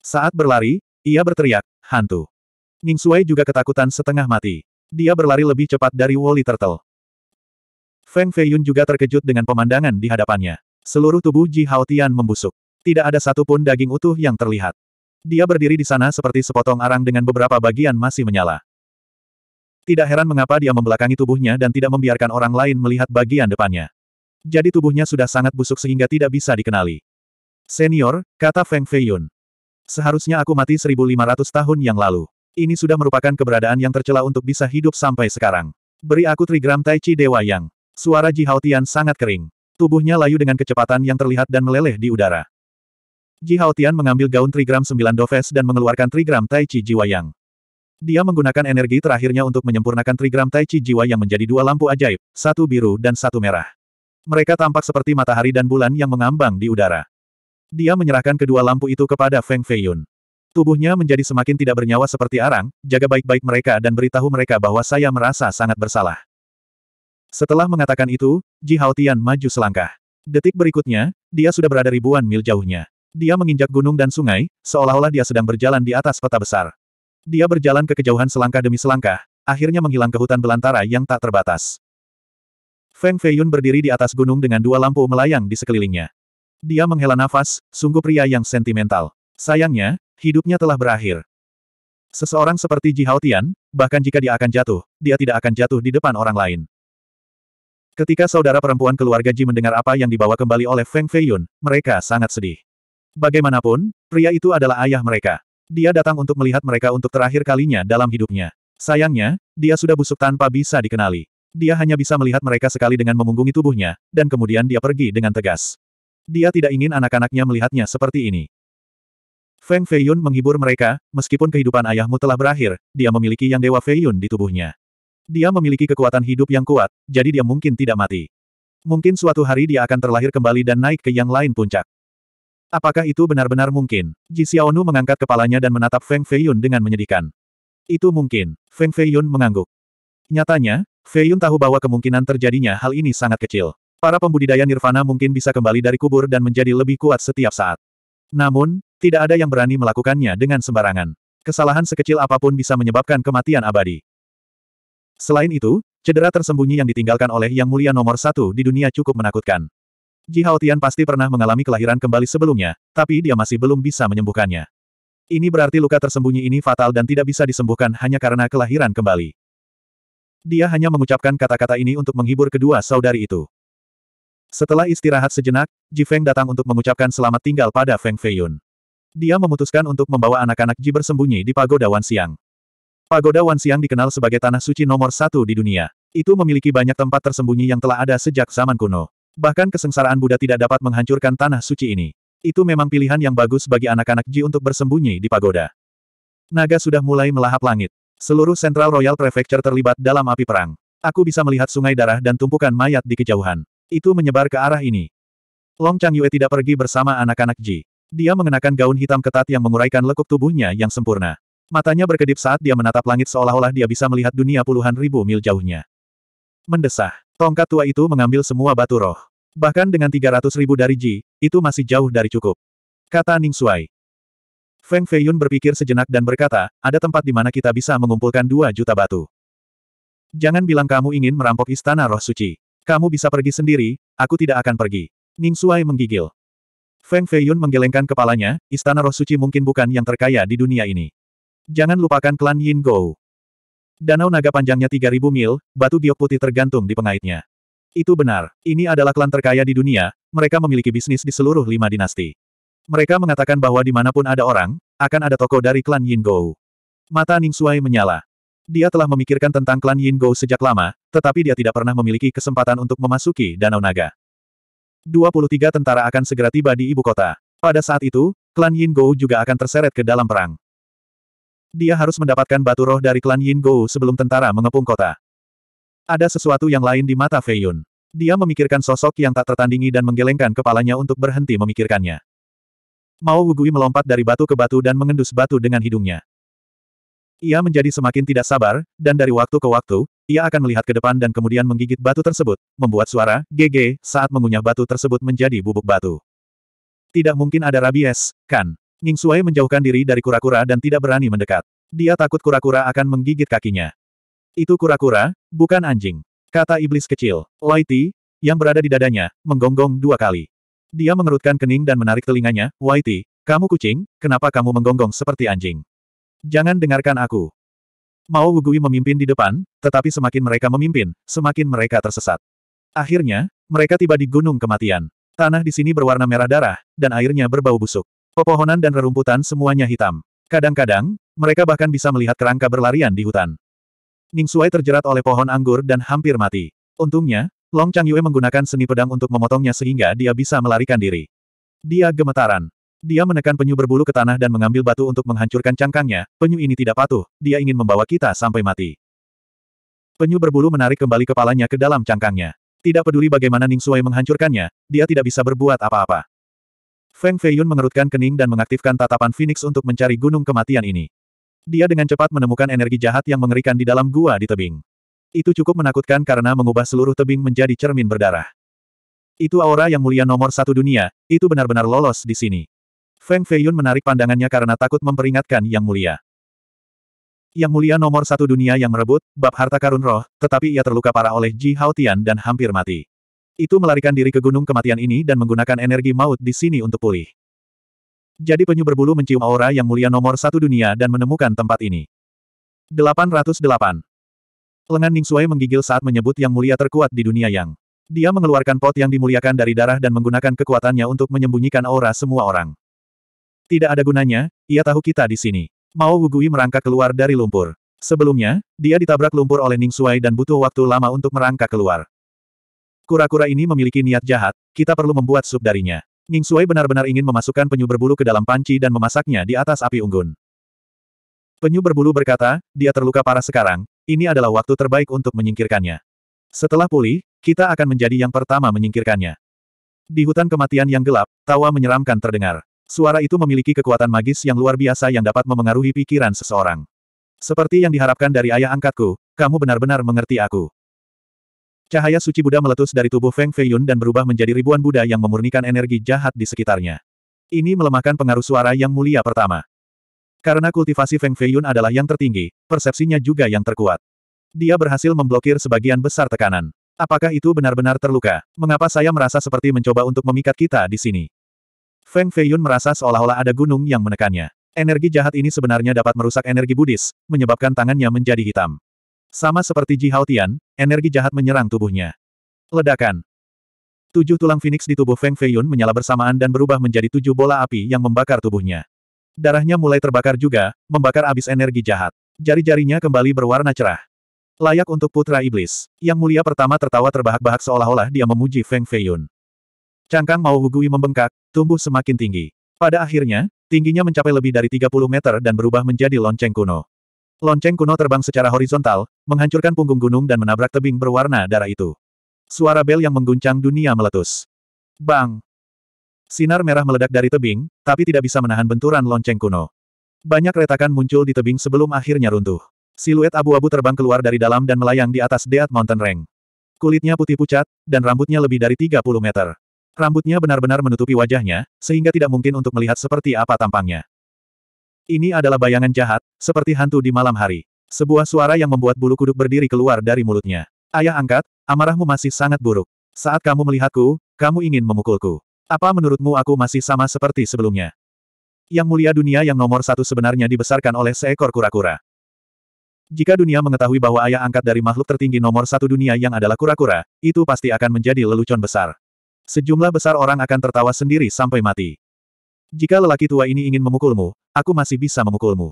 Saat berlari, ia berteriak, hantu. Ning Sui juga ketakutan setengah mati. Dia berlari lebih cepat dari Woli Turtle. Feng Fei Yun juga terkejut dengan pemandangan di hadapannya. Seluruh tubuh Ji Haotian membusuk. Tidak ada satupun daging utuh yang terlihat. Dia berdiri di sana seperti sepotong arang dengan beberapa bagian masih menyala. Tidak heran mengapa dia membelakangi tubuhnya dan tidak membiarkan orang lain melihat bagian depannya. Jadi tubuhnya sudah sangat busuk sehingga tidak bisa dikenali. Senior, kata Feng Feiyun. Seharusnya aku mati 1500 tahun yang lalu. Ini sudah merupakan keberadaan yang tercela untuk bisa hidup sampai sekarang. Beri aku trigram Tai Chi Dewa Yang. Suara Ji Haotian sangat kering. Tubuhnya layu dengan kecepatan yang terlihat dan meleleh di udara. Ji Haotian mengambil gaun trigram Sembilan doves dan mengeluarkan trigram Tai Chi Jiwa Yang. Dia menggunakan energi terakhirnya untuk menyempurnakan trigram Tai Chi Jiwa yang menjadi dua lampu ajaib, satu biru dan satu merah. Mereka tampak seperti matahari dan bulan yang mengambang di udara. Dia menyerahkan kedua lampu itu kepada Feng Feiyun. Tubuhnya menjadi semakin tidak bernyawa seperti arang, jaga baik-baik mereka dan beritahu mereka bahwa saya merasa sangat bersalah. Setelah mengatakan itu, Ji Haotian maju selangkah. Detik berikutnya, dia sudah berada ribuan mil jauhnya. Dia menginjak gunung dan sungai, seolah-olah dia sedang berjalan di atas peta besar. Dia berjalan ke kejauhan selangkah demi selangkah, akhirnya menghilang ke hutan belantara yang tak terbatas. Feng Feiyun berdiri di atas gunung dengan dua lampu melayang di sekelilingnya. Dia menghela nafas, sungguh pria yang sentimental. Sayangnya, hidupnya telah berakhir. Seseorang seperti Ji Haotian, bahkan jika dia akan jatuh, dia tidak akan jatuh di depan orang lain. Ketika saudara perempuan keluarga Ji mendengar apa yang dibawa kembali oleh Feng Feiyun, mereka sangat sedih. Bagaimanapun, pria itu adalah ayah mereka. Dia datang untuk melihat mereka untuk terakhir kalinya dalam hidupnya. Sayangnya, dia sudah busuk tanpa bisa dikenali. Dia hanya bisa melihat mereka sekali dengan memunggungi tubuhnya, dan kemudian dia pergi dengan tegas. Dia tidak ingin anak-anaknya melihatnya seperti ini. Feng Feiyun menghibur mereka, meskipun kehidupan ayahmu telah berakhir, dia memiliki yang Dewa Feiyun di tubuhnya. Dia memiliki kekuatan hidup yang kuat, jadi dia mungkin tidak mati. Mungkin suatu hari dia akan terlahir kembali dan naik ke yang lain puncak. Apakah itu benar-benar mungkin? Ji Xiaonu mengangkat kepalanya dan menatap Feng Feiyun dengan menyedihkan. Itu mungkin. Feng Feiyun mengangguk. Nyatanya, Fei Yun tahu bahwa kemungkinan terjadinya hal ini sangat kecil. Para pembudidaya nirvana mungkin bisa kembali dari kubur dan menjadi lebih kuat setiap saat. Namun, tidak ada yang berani melakukannya dengan sembarangan. Kesalahan sekecil apapun bisa menyebabkan kematian abadi. Selain itu, cedera tersembunyi yang ditinggalkan oleh Yang Mulia nomor satu di dunia cukup menakutkan. Ji Haotian pasti pernah mengalami kelahiran kembali sebelumnya, tapi dia masih belum bisa menyembuhkannya. Ini berarti luka tersembunyi ini fatal dan tidak bisa disembuhkan hanya karena kelahiran kembali. Dia hanya mengucapkan kata-kata ini untuk menghibur kedua saudari itu. Setelah istirahat sejenak, Ji Feng datang untuk mengucapkan selamat tinggal pada Feng Feiyun. Dia memutuskan untuk membawa anak-anak Ji bersembunyi di Pagoda Wan Siang. Pagoda Wan Siang dikenal sebagai tanah suci nomor satu di dunia. Itu memiliki banyak tempat tersembunyi yang telah ada sejak zaman kuno. Bahkan kesengsaraan Buddha tidak dapat menghancurkan tanah suci ini. Itu memang pilihan yang bagus bagi anak-anak Ji untuk bersembunyi di pagoda. Naga sudah mulai melahap langit. Seluruh sentral Royal Prefecture terlibat dalam api perang. Aku bisa melihat sungai darah dan tumpukan mayat di kejauhan. Itu menyebar ke arah ini. Long Chang Yue tidak pergi bersama anak-anak Ji. Dia mengenakan gaun hitam ketat yang menguraikan lekuk tubuhnya yang sempurna. Matanya berkedip saat dia menatap langit seolah-olah dia bisa melihat dunia puluhan ribu mil jauhnya. Mendesah, tongkat tua itu mengambil semua batu roh. Bahkan dengan 300 ribu dari Ji, itu masih jauh dari cukup. Kata Ning Shuai. Feng Feiyun berpikir sejenak dan berkata, ada tempat di mana kita bisa mengumpulkan dua juta batu. Jangan bilang kamu ingin merampok istana roh suci. Kamu bisa pergi sendiri, aku tidak akan pergi. Ning Suai menggigil. Feng Feiyun menggelengkan kepalanya, istana roh suci mungkin bukan yang terkaya di dunia ini. Jangan lupakan klan Yin Gou. Danau naga panjangnya 3000 mil, batu giok putih tergantung di pengaitnya. Itu benar, ini adalah klan terkaya di dunia, mereka memiliki bisnis di seluruh lima dinasti. Mereka mengatakan bahwa dimanapun ada orang, akan ada toko dari klan Yin Gou. Mata Ning Shuai menyala. Dia telah memikirkan tentang klan Yin Gou sejak lama, tetapi dia tidak pernah memiliki kesempatan untuk memasuki Danau Naga. 23 tentara akan segera tiba di ibu kota. Pada saat itu, klan Yin Gou juga akan terseret ke dalam perang. Dia harus mendapatkan batu roh dari klan Yin Gou sebelum tentara mengepung kota. Ada sesuatu yang lain di mata Fei Yun. Dia memikirkan sosok yang tak tertandingi dan menggelengkan kepalanya untuk berhenti memikirkannya. Mao Wugui melompat dari batu ke batu dan mengendus batu dengan hidungnya. Ia menjadi semakin tidak sabar, dan dari waktu ke waktu, ia akan melihat ke depan dan kemudian menggigit batu tersebut, membuat suara GG saat mengunyah batu tersebut menjadi bubuk batu. Tidak mungkin ada rabies, kan? Ning Suai menjauhkan diri dari kura-kura dan tidak berani mendekat. Dia takut kura-kura akan menggigit kakinya. Itu kura-kura, bukan anjing. Kata iblis kecil, Loiti, yang berada di dadanya, menggonggong dua kali. Dia mengerutkan kening dan menarik telinganya, Whitey, kamu kucing, kenapa kamu menggonggong seperti anjing? Jangan dengarkan aku. Mao Wugui memimpin di depan, tetapi semakin mereka memimpin, semakin mereka tersesat. Akhirnya, mereka tiba di Gunung Kematian. Tanah di sini berwarna merah darah, dan airnya berbau busuk. Pepohonan dan rerumputan semuanya hitam. Kadang-kadang, mereka bahkan bisa melihat kerangka berlarian di hutan. Ning Suai terjerat oleh pohon anggur dan hampir mati. Untungnya, Long Chang Yue menggunakan seni pedang untuk memotongnya sehingga dia bisa melarikan diri. Dia gemetaran. Dia menekan penyu berbulu ke tanah dan mengambil batu untuk menghancurkan cangkangnya, penyu ini tidak patuh, dia ingin membawa kita sampai mati. Penyu berbulu menarik kembali kepalanya ke dalam cangkangnya. Tidak peduli bagaimana Ning Sui menghancurkannya, dia tidak bisa berbuat apa-apa. Feng Feiyun mengerutkan kening dan mengaktifkan tatapan Phoenix untuk mencari gunung kematian ini. Dia dengan cepat menemukan energi jahat yang mengerikan di dalam gua di tebing. Itu cukup menakutkan karena mengubah seluruh tebing menjadi cermin berdarah. Itu aura yang mulia nomor satu dunia, itu benar-benar lolos di sini. Feng Feiyun menarik pandangannya karena takut memperingatkan Yang Mulia. Yang Mulia nomor satu dunia yang merebut, bab harta karun roh, tetapi ia terluka parah oleh Ji Haotian dan hampir mati. Itu melarikan diri ke gunung kematian ini dan menggunakan energi maut di sini untuk pulih. Jadi penyu berbulu mencium aura yang mulia nomor satu dunia dan menemukan tempat ini. 808. Lengan Ning Suai menggigil saat menyebut yang mulia terkuat di dunia yang. Dia mengeluarkan pot yang dimuliakan dari darah dan menggunakan kekuatannya untuk menyembunyikan aura semua orang. Tidak ada gunanya, ia tahu kita di sini. Mao Wugui merangkak keluar dari lumpur. Sebelumnya, dia ditabrak lumpur oleh Ning Suai dan butuh waktu lama untuk merangkak keluar. Kura-kura ini memiliki niat jahat, kita perlu membuat sup darinya. Ning Suai benar-benar ingin memasukkan penyu berbulu ke dalam panci dan memasaknya di atas api unggun. Penyu berbulu berkata, dia terluka parah sekarang, ini adalah waktu terbaik untuk menyingkirkannya. Setelah pulih, kita akan menjadi yang pertama menyingkirkannya. Di hutan kematian yang gelap, tawa menyeramkan terdengar. Suara itu memiliki kekuatan magis yang luar biasa yang dapat memengaruhi pikiran seseorang. Seperti yang diharapkan dari ayah angkatku, kamu benar-benar mengerti aku. Cahaya suci Buddha meletus dari tubuh Feng Feiyun dan berubah menjadi ribuan Buddha yang memurnikan energi jahat di sekitarnya. Ini melemahkan pengaruh suara yang mulia pertama. Karena kultivasi Feng Feiyun adalah yang tertinggi, persepsinya juga yang terkuat. Dia berhasil memblokir sebagian besar tekanan. Apakah itu benar-benar terluka? Mengapa saya merasa seperti mencoba untuk memikat kita di sini? Feng Feiyun merasa seolah-olah ada gunung yang menekannya. Energi jahat ini sebenarnya dapat merusak energi Buddhis, menyebabkan tangannya menjadi hitam. Sama seperti Ji Haotian, energi jahat menyerang tubuhnya. Ledakan. Tujuh tulang phoenix di tubuh Feng Feiyun menyala bersamaan dan berubah menjadi tujuh bola api yang membakar tubuhnya. Darahnya mulai terbakar juga, membakar abis energi jahat. Jari-jarinya kembali berwarna cerah. Layak untuk putra iblis. Yang mulia pertama tertawa terbahak-bahak seolah-olah dia memuji Feng Feiyun. Cangkang mau Hugui membengkak, tumbuh semakin tinggi. Pada akhirnya, tingginya mencapai lebih dari 30 meter dan berubah menjadi lonceng kuno. Lonceng kuno terbang secara horizontal, menghancurkan punggung gunung dan menabrak tebing berwarna darah itu. Suara bel yang mengguncang dunia meletus. Bang! Sinar merah meledak dari tebing, tapi tidak bisa menahan benturan lonceng kuno. Banyak retakan muncul di tebing sebelum akhirnya runtuh. Siluet abu-abu terbang keluar dari dalam dan melayang di atas Death Mountain Range. Kulitnya putih pucat, dan rambutnya lebih dari 30 meter. Rambutnya benar-benar menutupi wajahnya, sehingga tidak mungkin untuk melihat seperti apa tampangnya. Ini adalah bayangan jahat, seperti hantu di malam hari. Sebuah suara yang membuat bulu kuduk berdiri keluar dari mulutnya. Ayah angkat, amarahmu masih sangat buruk. Saat kamu melihatku, kamu ingin memukulku. Apa menurutmu aku masih sama seperti sebelumnya? Yang mulia dunia yang nomor satu sebenarnya dibesarkan oleh seekor kura-kura. Jika dunia mengetahui bahwa ayah angkat dari makhluk tertinggi nomor satu dunia yang adalah kura-kura, itu pasti akan menjadi lelucon besar. Sejumlah besar orang akan tertawa sendiri sampai mati. Jika lelaki tua ini ingin memukulmu, aku masih bisa memukulmu.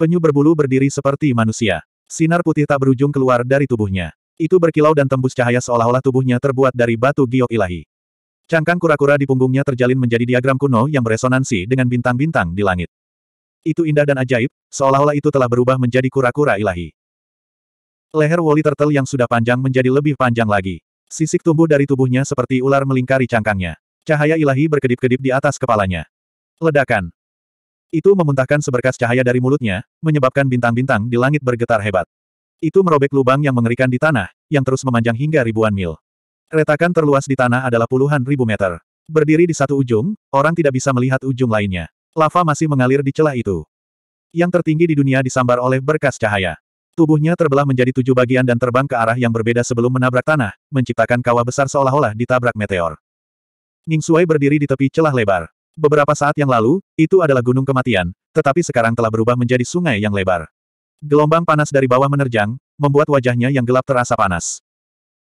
Penyu berbulu berdiri seperti manusia. Sinar putih tak berujung keluar dari tubuhnya. Itu berkilau dan tembus cahaya seolah-olah tubuhnya terbuat dari batu giok ilahi. Cangkang kura-kura di punggungnya terjalin menjadi diagram kuno yang beresonansi dengan bintang-bintang di langit. Itu indah dan ajaib, seolah-olah itu telah berubah menjadi kura-kura ilahi. Leher Wally Turtle yang sudah panjang menjadi lebih panjang lagi. Sisik tumbuh dari tubuhnya seperti ular melingkari cangkangnya. Cahaya ilahi berkedip-kedip di atas kepalanya. Ledakan. Itu memuntahkan seberkas cahaya dari mulutnya, menyebabkan bintang-bintang di langit bergetar hebat. Itu merobek lubang yang mengerikan di tanah, yang terus memanjang hingga ribuan mil. Retakan terluas di tanah adalah puluhan ribu meter. Berdiri di satu ujung, orang tidak bisa melihat ujung lainnya. Lava masih mengalir di celah itu. Yang tertinggi di dunia disambar oleh berkas cahaya. Tubuhnya terbelah menjadi tujuh bagian dan terbang ke arah yang berbeda sebelum menabrak tanah, menciptakan kawah besar seolah-olah ditabrak meteor. Ning Suai berdiri di tepi celah lebar. Beberapa saat yang lalu, itu adalah gunung kematian, tetapi sekarang telah berubah menjadi sungai yang lebar. Gelombang panas dari bawah menerjang, membuat wajahnya yang gelap terasa panas.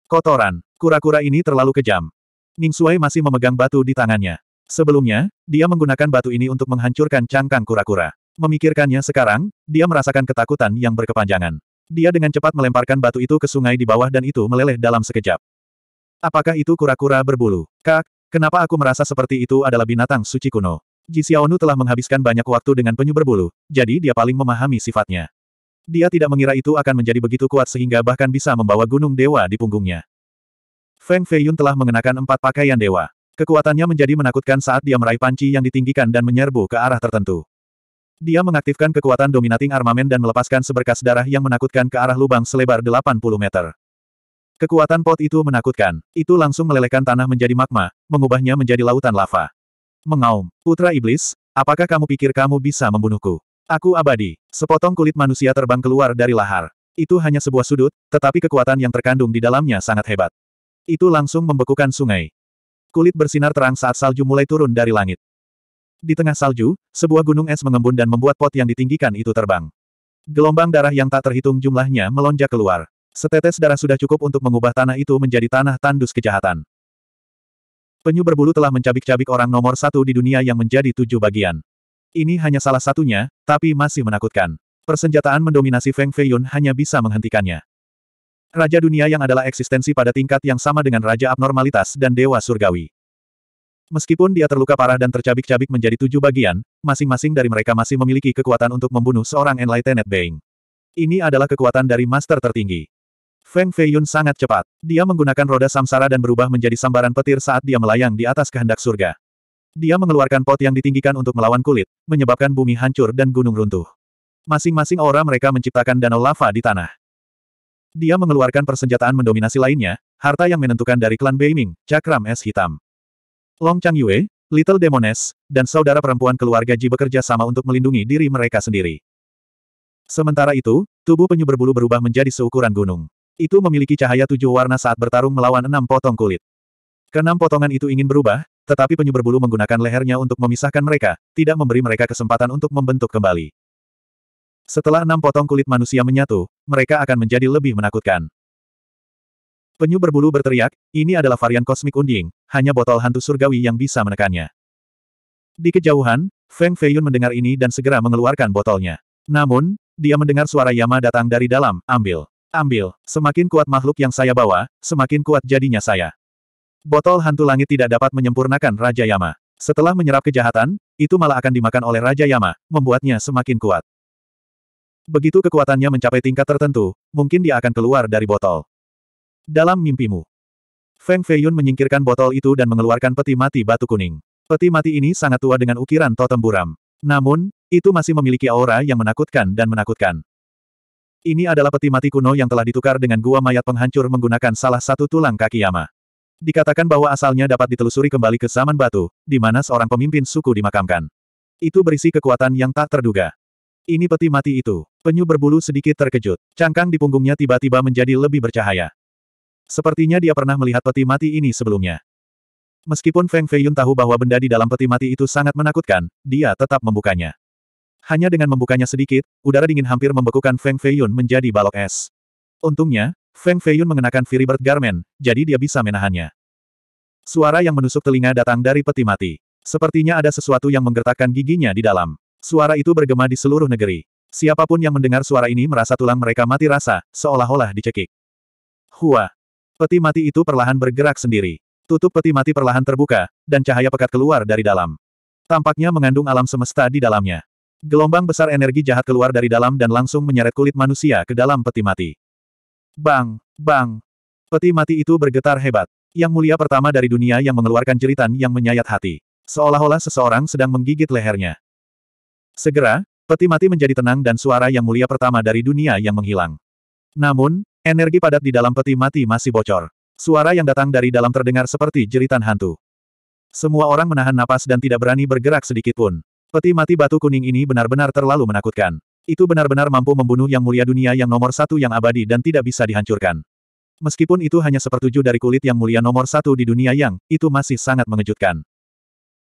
Kotoran. Kura-kura ini terlalu kejam. Ning Suai masih memegang batu di tangannya. Sebelumnya, dia menggunakan batu ini untuk menghancurkan cangkang kura-kura. Memikirkannya sekarang, dia merasakan ketakutan yang berkepanjangan. Dia dengan cepat melemparkan batu itu ke sungai di bawah dan itu meleleh dalam sekejap. Apakah itu kura-kura berbulu? Kak, kenapa aku merasa seperti itu adalah binatang suci kuno? Ji Xiaonu telah menghabiskan banyak waktu dengan penyu berbulu, jadi dia paling memahami sifatnya. Dia tidak mengira itu akan menjadi begitu kuat sehingga bahkan bisa membawa gunung dewa di punggungnya. Feng Feiyun telah mengenakan empat pakaian dewa. Kekuatannya menjadi menakutkan saat dia meraih panci yang ditinggikan dan menyerbu ke arah tertentu. Dia mengaktifkan kekuatan dominating armamen dan melepaskan seberkas darah yang menakutkan ke arah lubang selebar 80 meter. Kekuatan pot itu menakutkan. Itu langsung melelehkan tanah menjadi magma, mengubahnya menjadi lautan lava. Mengaum, putra iblis, apakah kamu pikir kamu bisa membunuhku? Aku abadi. Sepotong kulit manusia terbang keluar dari lahar. Itu hanya sebuah sudut, tetapi kekuatan yang terkandung di dalamnya sangat hebat. Itu langsung membekukan sungai. Kulit bersinar terang saat salju mulai turun dari langit. Di tengah salju, sebuah gunung es mengembun dan membuat pot yang ditinggikan itu terbang. Gelombang darah yang tak terhitung jumlahnya melonjak keluar. Setetes darah sudah cukup untuk mengubah tanah itu menjadi tanah tandus kejahatan. Penyu berbulu telah mencabik-cabik orang nomor satu di dunia yang menjadi tujuh bagian. Ini hanya salah satunya, tapi masih menakutkan. Persenjataan mendominasi Feng Feiyun hanya bisa menghentikannya. Raja dunia yang adalah eksistensi pada tingkat yang sama dengan Raja Abnormalitas dan Dewa Surgawi. Meskipun dia terluka parah dan tercabik-cabik menjadi tujuh bagian, masing-masing dari mereka masih memiliki kekuatan untuk membunuh seorang Enlightened Being. Ini adalah kekuatan dari Master tertinggi. Feng Feiyun sangat cepat. Dia menggunakan roda samsara dan berubah menjadi sambaran petir saat dia melayang di atas kehendak surga. Dia mengeluarkan pot yang ditinggikan untuk melawan kulit, menyebabkan bumi hancur dan gunung runtuh. Masing-masing aura mereka menciptakan danau lava di tanah. Dia mengeluarkan persenjataan mendominasi lainnya, harta yang menentukan dari klan Beiming, cakram es hitam. Long Chang Yue, Little Demoness, dan saudara perempuan keluarga Ji bekerja sama untuk melindungi diri mereka sendiri. Sementara itu, tubuh penyubur bulu berubah menjadi seukuran gunung. Itu memiliki cahaya tujuh warna saat bertarung melawan enam potong kulit. Keenam potongan itu ingin berubah, tetapi penyubur bulu menggunakan lehernya untuk memisahkan mereka, tidak memberi mereka kesempatan untuk membentuk kembali. Setelah enam potong kulit manusia menyatu, mereka akan menjadi lebih menakutkan. Penyu berbulu berteriak, ini adalah varian kosmik unding, hanya botol hantu surgawi yang bisa menekannya. Di kejauhan, Feng Feiyun mendengar ini dan segera mengeluarkan botolnya. Namun, dia mendengar suara Yama datang dari dalam, ambil. Ambil, semakin kuat makhluk yang saya bawa, semakin kuat jadinya saya. Botol hantu langit tidak dapat menyempurnakan Raja Yama. Setelah menyerap kejahatan, itu malah akan dimakan oleh Raja Yama, membuatnya semakin kuat. Begitu kekuatannya mencapai tingkat tertentu, mungkin dia akan keluar dari botol. Dalam mimpimu. Feng Feiyun menyingkirkan botol itu dan mengeluarkan peti mati batu kuning. Peti mati ini sangat tua dengan ukiran totem buram. Namun, itu masih memiliki aura yang menakutkan dan menakutkan. Ini adalah peti mati kuno yang telah ditukar dengan gua mayat penghancur menggunakan salah satu tulang kaki Yama. Dikatakan bahwa asalnya dapat ditelusuri kembali ke zaman batu, di mana seorang pemimpin suku dimakamkan. Itu berisi kekuatan yang tak terduga. Ini peti mati itu. Penyu berbulu sedikit terkejut. Cangkang di punggungnya tiba-tiba menjadi lebih bercahaya. Sepertinya dia pernah melihat peti mati ini sebelumnya. Meskipun Feng Feiyun tahu bahwa benda di dalam peti mati itu sangat menakutkan, dia tetap membukanya. Hanya dengan membukanya sedikit, udara dingin hampir membekukan Feng Feiyun menjadi balok es. Untungnya, Feng Feiyun mengenakan Firibert Garment, jadi dia bisa menahannya. Suara yang menusuk telinga datang dari peti mati. Sepertinya ada sesuatu yang menggertakkan giginya di dalam. Suara itu bergema di seluruh negeri. Siapapun yang mendengar suara ini merasa tulang mereka mati rasa, seolah-olah dicekik. Hua. Peti mati itu perlahan bergerak sendiri. Tutup peti mati perlahan terbuka, dan cahaya pekat keluar dari dalam. Tampaknya mengandung alam semesta di dalamnya. Gelombang besar energi jahat keluar dari dalam dan langsung menyeret kulit manusia ke dalam peti mati. Bang, bang. Peti mati itu bergetar hebat. Yang mulia pertama dari dunia yang mengeluarkan jeritan yang menyayat hati. Seolah-olah seseorang sedang menggigit lehernya. Segera, peti mati menjadi tenang dan suara yang mulia pertama dari dunia yang menghilang. Namun, energi padat di dalam peti mati masih bocor. Suara yang datang dari dalam terdengar seperti jeritan hantu. Semua orang menahan napas dan tidak berani bergerak sedikitpun. Peti mati batu kuning ini benar-benar terlalu menakutkan. Itu benar-benar mampu membunuh yang mulia dunia yang nomor satu yang abadi dan tidak bisa dihancurkan. Meskipun itu hanya sepertujuh dari kulit yang mulia nomor satu di dunia yang, itu masih sangat mengejutkan.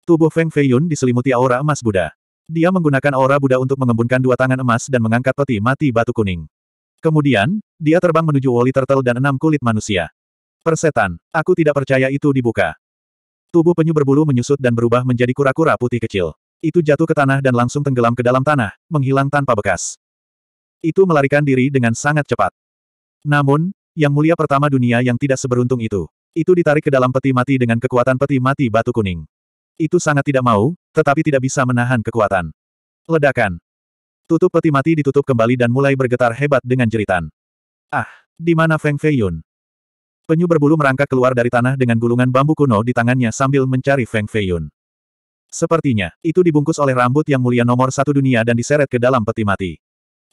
Tubuh Feng Feiyun diselimuti aura emas Buddha. Dia menggunakan aura Buddha untuk mengembunkan dua tangan emas dan mengangkat peti mati batu kuning. Kemudian, dia terbang menuju Wally Turtle dan enam kulit manusia. Persetan, aku tidak percaya itu dibuka. Tubuh penyu berbulu menyusut dan berubah menjadi kura-kura putih kecil. Itu jatuh ke tanah dan langsung tenggelam ke dalam tanah, menghilang tanpa bekas. Itu melarikan diri dengan sangat cepat. Namun, yang mulia pertama dunia yang tidak seberuntung itu, itu ditarik ke dalam peti mati dengan kekuatan peti mati batu kuning. Itu sangat tidak mau, tetapi tidak bisa menahan kekuatan. Ledakan. Tutup peti mati ditutup kembali dan mulai bergetar hebat dengan jeritan. Ah, di mana Feng Feiyun? Penyu berbulu merangkak keluar dari tanah dengan gulungan bambu kuno di tangannya sambil mencari Feng Feiyun. Sepertinya, itu dibungkus oleh rambut yang mulia nomor satu dunia dan diseret ke dalam peti mati.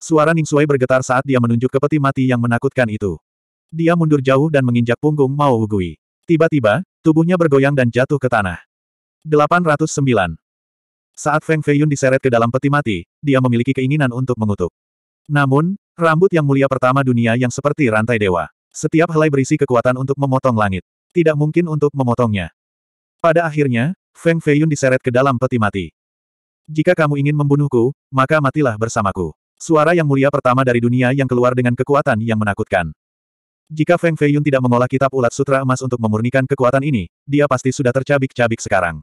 Suara Ning Ningsuai bergetar saat dia menunjuk ke peti mati yang menakutkan itu. Dia mundur jauh dan menginjak punggung Mao Wugui. Tiba-tiba, tubuhnya bergoyang dan jatuh ke tanah. 809. Saat Feng Feiyun diseret ke dalam peti mati, dia memiliki keinginan untuk mengutuk. Namun, rambut yang mulia pertama dunia yang seperti rantai dewa. Setiap helai berisi kekuatan untuk memotong langit. Tidak mungkin untuk memotongnya. Pada akhirnya, Feng Feiyun diseret ke dalam peti mati. Jika kamu ingin membunuhku, maka matilah bersamaku. Suara yang mulia pertama dari dunia yang keluar dengan kekuatan yang menakutkan. Jika Feng Feiyun tidak mengolah kitab ulat sutra emas untuk memurnikan kekuatan ini, dia pasti sudah tercabik-cabik sekarang.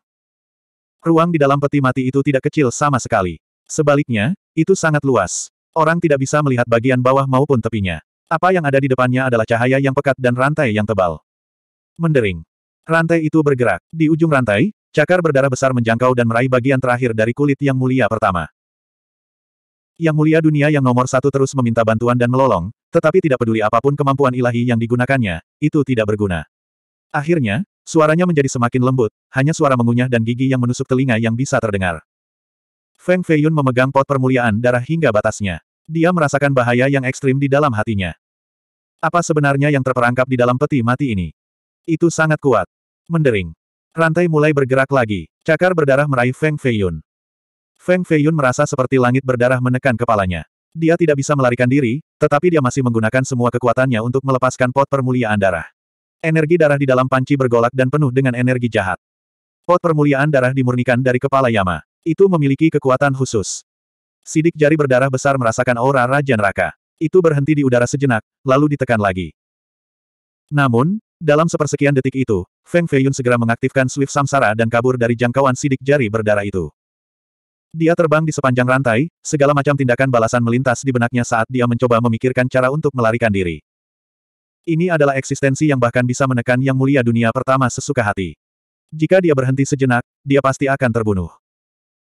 Ruang di dalam peti mati itu tidak kecil sama sekali. Sebaliknya, itu sangat luas. Orang tidak bisa melihat bagian bawah maupun tepinya. Apa yang ada di depannya adalah cahaya yang pekat dan rantai yang tebal. Mendering. Rantai itu bergerak. Di ujung rantai, cakar berdarah besar menjangkau dan meraih bagian terakhir dari kulit yang mulia pertama. Yang mulia dunia yang nomor satu terus meminta bantuan dan melolong, tetapi tidak peduli apapun kemampuan ilahi yang digunakannya, itu tidak berguna. Akhirnya, Suaranya menjadi semakin lembut, hanya suara mengunyah dan gigi yang menusuk telinga yang bisa terdengar. Feng Feiyun memegang pot permuliaan darah hingga batasnya. Dia merasakan bahaya yang ekstrim di dalam hatinya. Apa sebenarnya yang terperangkap di dalam peti mati ini? Itu sangat kuat. Mendering. Rantai mulai bergerak lagi. Cakar berdarah meraih Feng Feiyun. Feng Feiyun merasa seperti langit berdarah menekan kepalanya. Dia tidak bisa melarikan diri, tetapi dia masih menggunakan semua kekuatannya untuk melepaskan pot permuliaan darah. Energi darah di dalam panci bergolak dan penuh dengan energi jahat. Pot permuliaan darah dimurnikan dari kepala Yama. Itu memiliki kekuatan khusus. Sidik jari berdarah besar merasakan aura Raja Neraka. Itu berhenti di udara sejenak, lalu ditekan lagi. Namun, dalam sepersekian detik itu, Feng Feiyun segera mengaktifkan Swift Samsara dan kabur dari jangkauan sidik jari berdarah itu. Dia terbang di sepanjang rantai, segala macam tindakan balasan melintas di benaknya saat dia mencoba memikirkan cara untuk melarikan diri. Ini adalah eksistensi yang bahkan bisa menekan yang mulia dunia pertama sesuka hati. Jika dia berhenti sejenak, dia pasti akan terbunuh.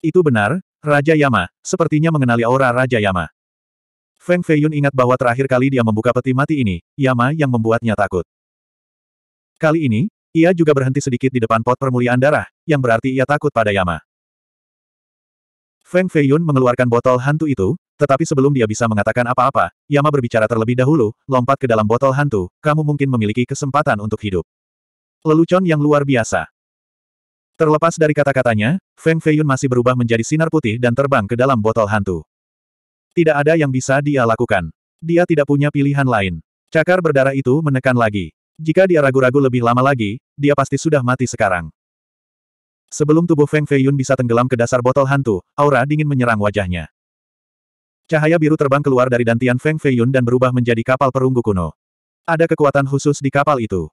Itu benar, Raja Yama, sepertinya mengenali aura Raja Yama. Feng Feiyun ingat bahwa terakhir kali dia membuka peti mati ini, Yama yang membuatnya takut. Kali ini, ia juga berhenti sedikit di depan pot permuliaan darah, yang berarti ia takut pada Yama. Feng Feiyun mengeluarkan botol hantu itu, tetapi sebelum dia bisa mengatakan apa-apa, Yama berbicara terlebih dahulu, lompat ke dalam botol hantu, kamu mungkin memiliki kesempatan untuk hidup. Lelucon yang luar biasa. Terlepas dari kata-katanya, Feng Feiyun masih berubah menjadi sinar putih dan terbang ke dalam botol hantu. Tidak ada yang bisa dia lakukan. Dia tidak punya pilihan lain. Cakar berdarah itu menekan lagi. Jika dia ragu-ragu lebih lama lagi, dia pasti sudah mati sekarang. Sebelum tubuh Feng Feiyun bisa tenggelam ke dasar botol hantu, aura dingin menyerang wajahnya. Cahaya biru terbang keluar dari dantian Feng Feiyun dan berubah menjadi kapal perunggu kuno. Ada kekuatan khusus di kapal itu.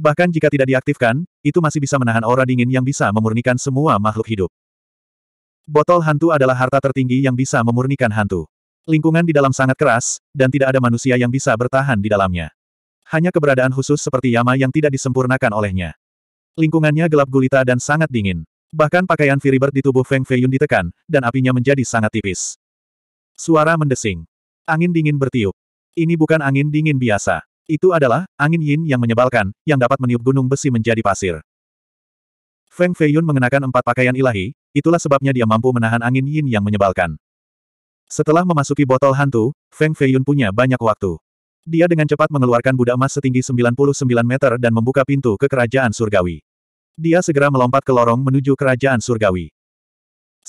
Bahkan jika tidak diaktifkan, itu masih bisa menahan aura dingin yang bisa memurnikan semua makhluk hidup. Botol hantu adalah harta tertinggi yang bisa memurnikan hantu. Lingkungan di dalam sangat keras, dan tidak ada manusia yang bisa bertahan di dalamnya. Hanya keberadaan khusus seperti Yama yang tidak disempurnakan olehnya. Lingkungannya gelap gulita dan sangat dingin. Bahkan pakaian Firibert di tubuh Feng Feiyun ditekan, dan apinya menjadi sangat tipis. Suara mendesing. Angin dingin bertiup. Ini bukan angin dingin biasa. Itu adalah angin yin yang menyebalkan, yang dapat meniup gunung besi menjadi pasir. Feng Feiyun mengenakan empat pakaian ilahi, itulah sebabnya dia mampu menahan angin yin yang menyebalkan. Setelah memasuki botol hantu, Feng Feiyun punya banyak waktu. Dia dengan cepat mengeluarkan Buddha emas setinggi 99 meter dan membuka pintu ke kerajaan surgawi. Dia segera melompat ke lorong menuju kerajaan surgawi.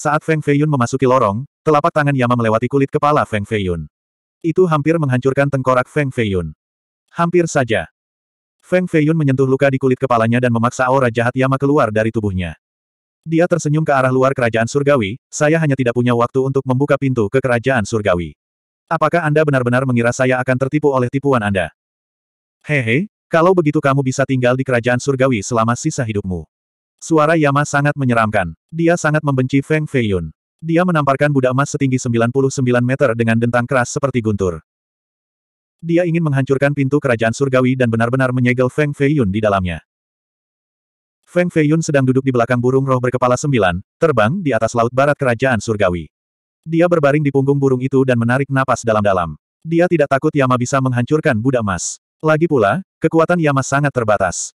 Saat Feng Feiyun memasuki lorong, telapak tangan Yama melewati kulit kepala Feng Feiyun. Itu hampir menghancurkan tengkorak Feng Feiyun. Hampir saja. Feng Feiyun menyentuh luka di kulit kepalanya dan memaksa aura jahat Yama keluar dari tubuhnya. Dia tersenyum ke arah luar kerajaan surgawi, saya hanya tidak punya waktu untuk membuka pintu ke kerajaan surgawi. Apakah Anda benar-benar mengira saya akan tertipu oleh tipuan Anda? Hehe, kalau begitu kamu bisa tinggal di kerajaan surgawi selama sisa hidupmu. Suara Yama sangat menyeramkan. Dia sangat membenci Feng Feiyun. Dia menamparkan Buddha emas setinggi 99 meter dengan dentang keras seperti guntur. Dia ingin menghancurkan pintu kerajaan surgawi dan benar-benar menyegel Feng Feiyun di dalamnya. Feng Feiyun sedang duduk di belakang burung roh berkepala sembilan, terbang di atas laut barat kerajaan surgawi. Dia berbaring di punggung burung itu dan menarik napas dalam-dalam. Dia tidak takut Yama bisa menghancurkan Buddha emas. Lagi pula, kekuatan Yama sangat terbatas.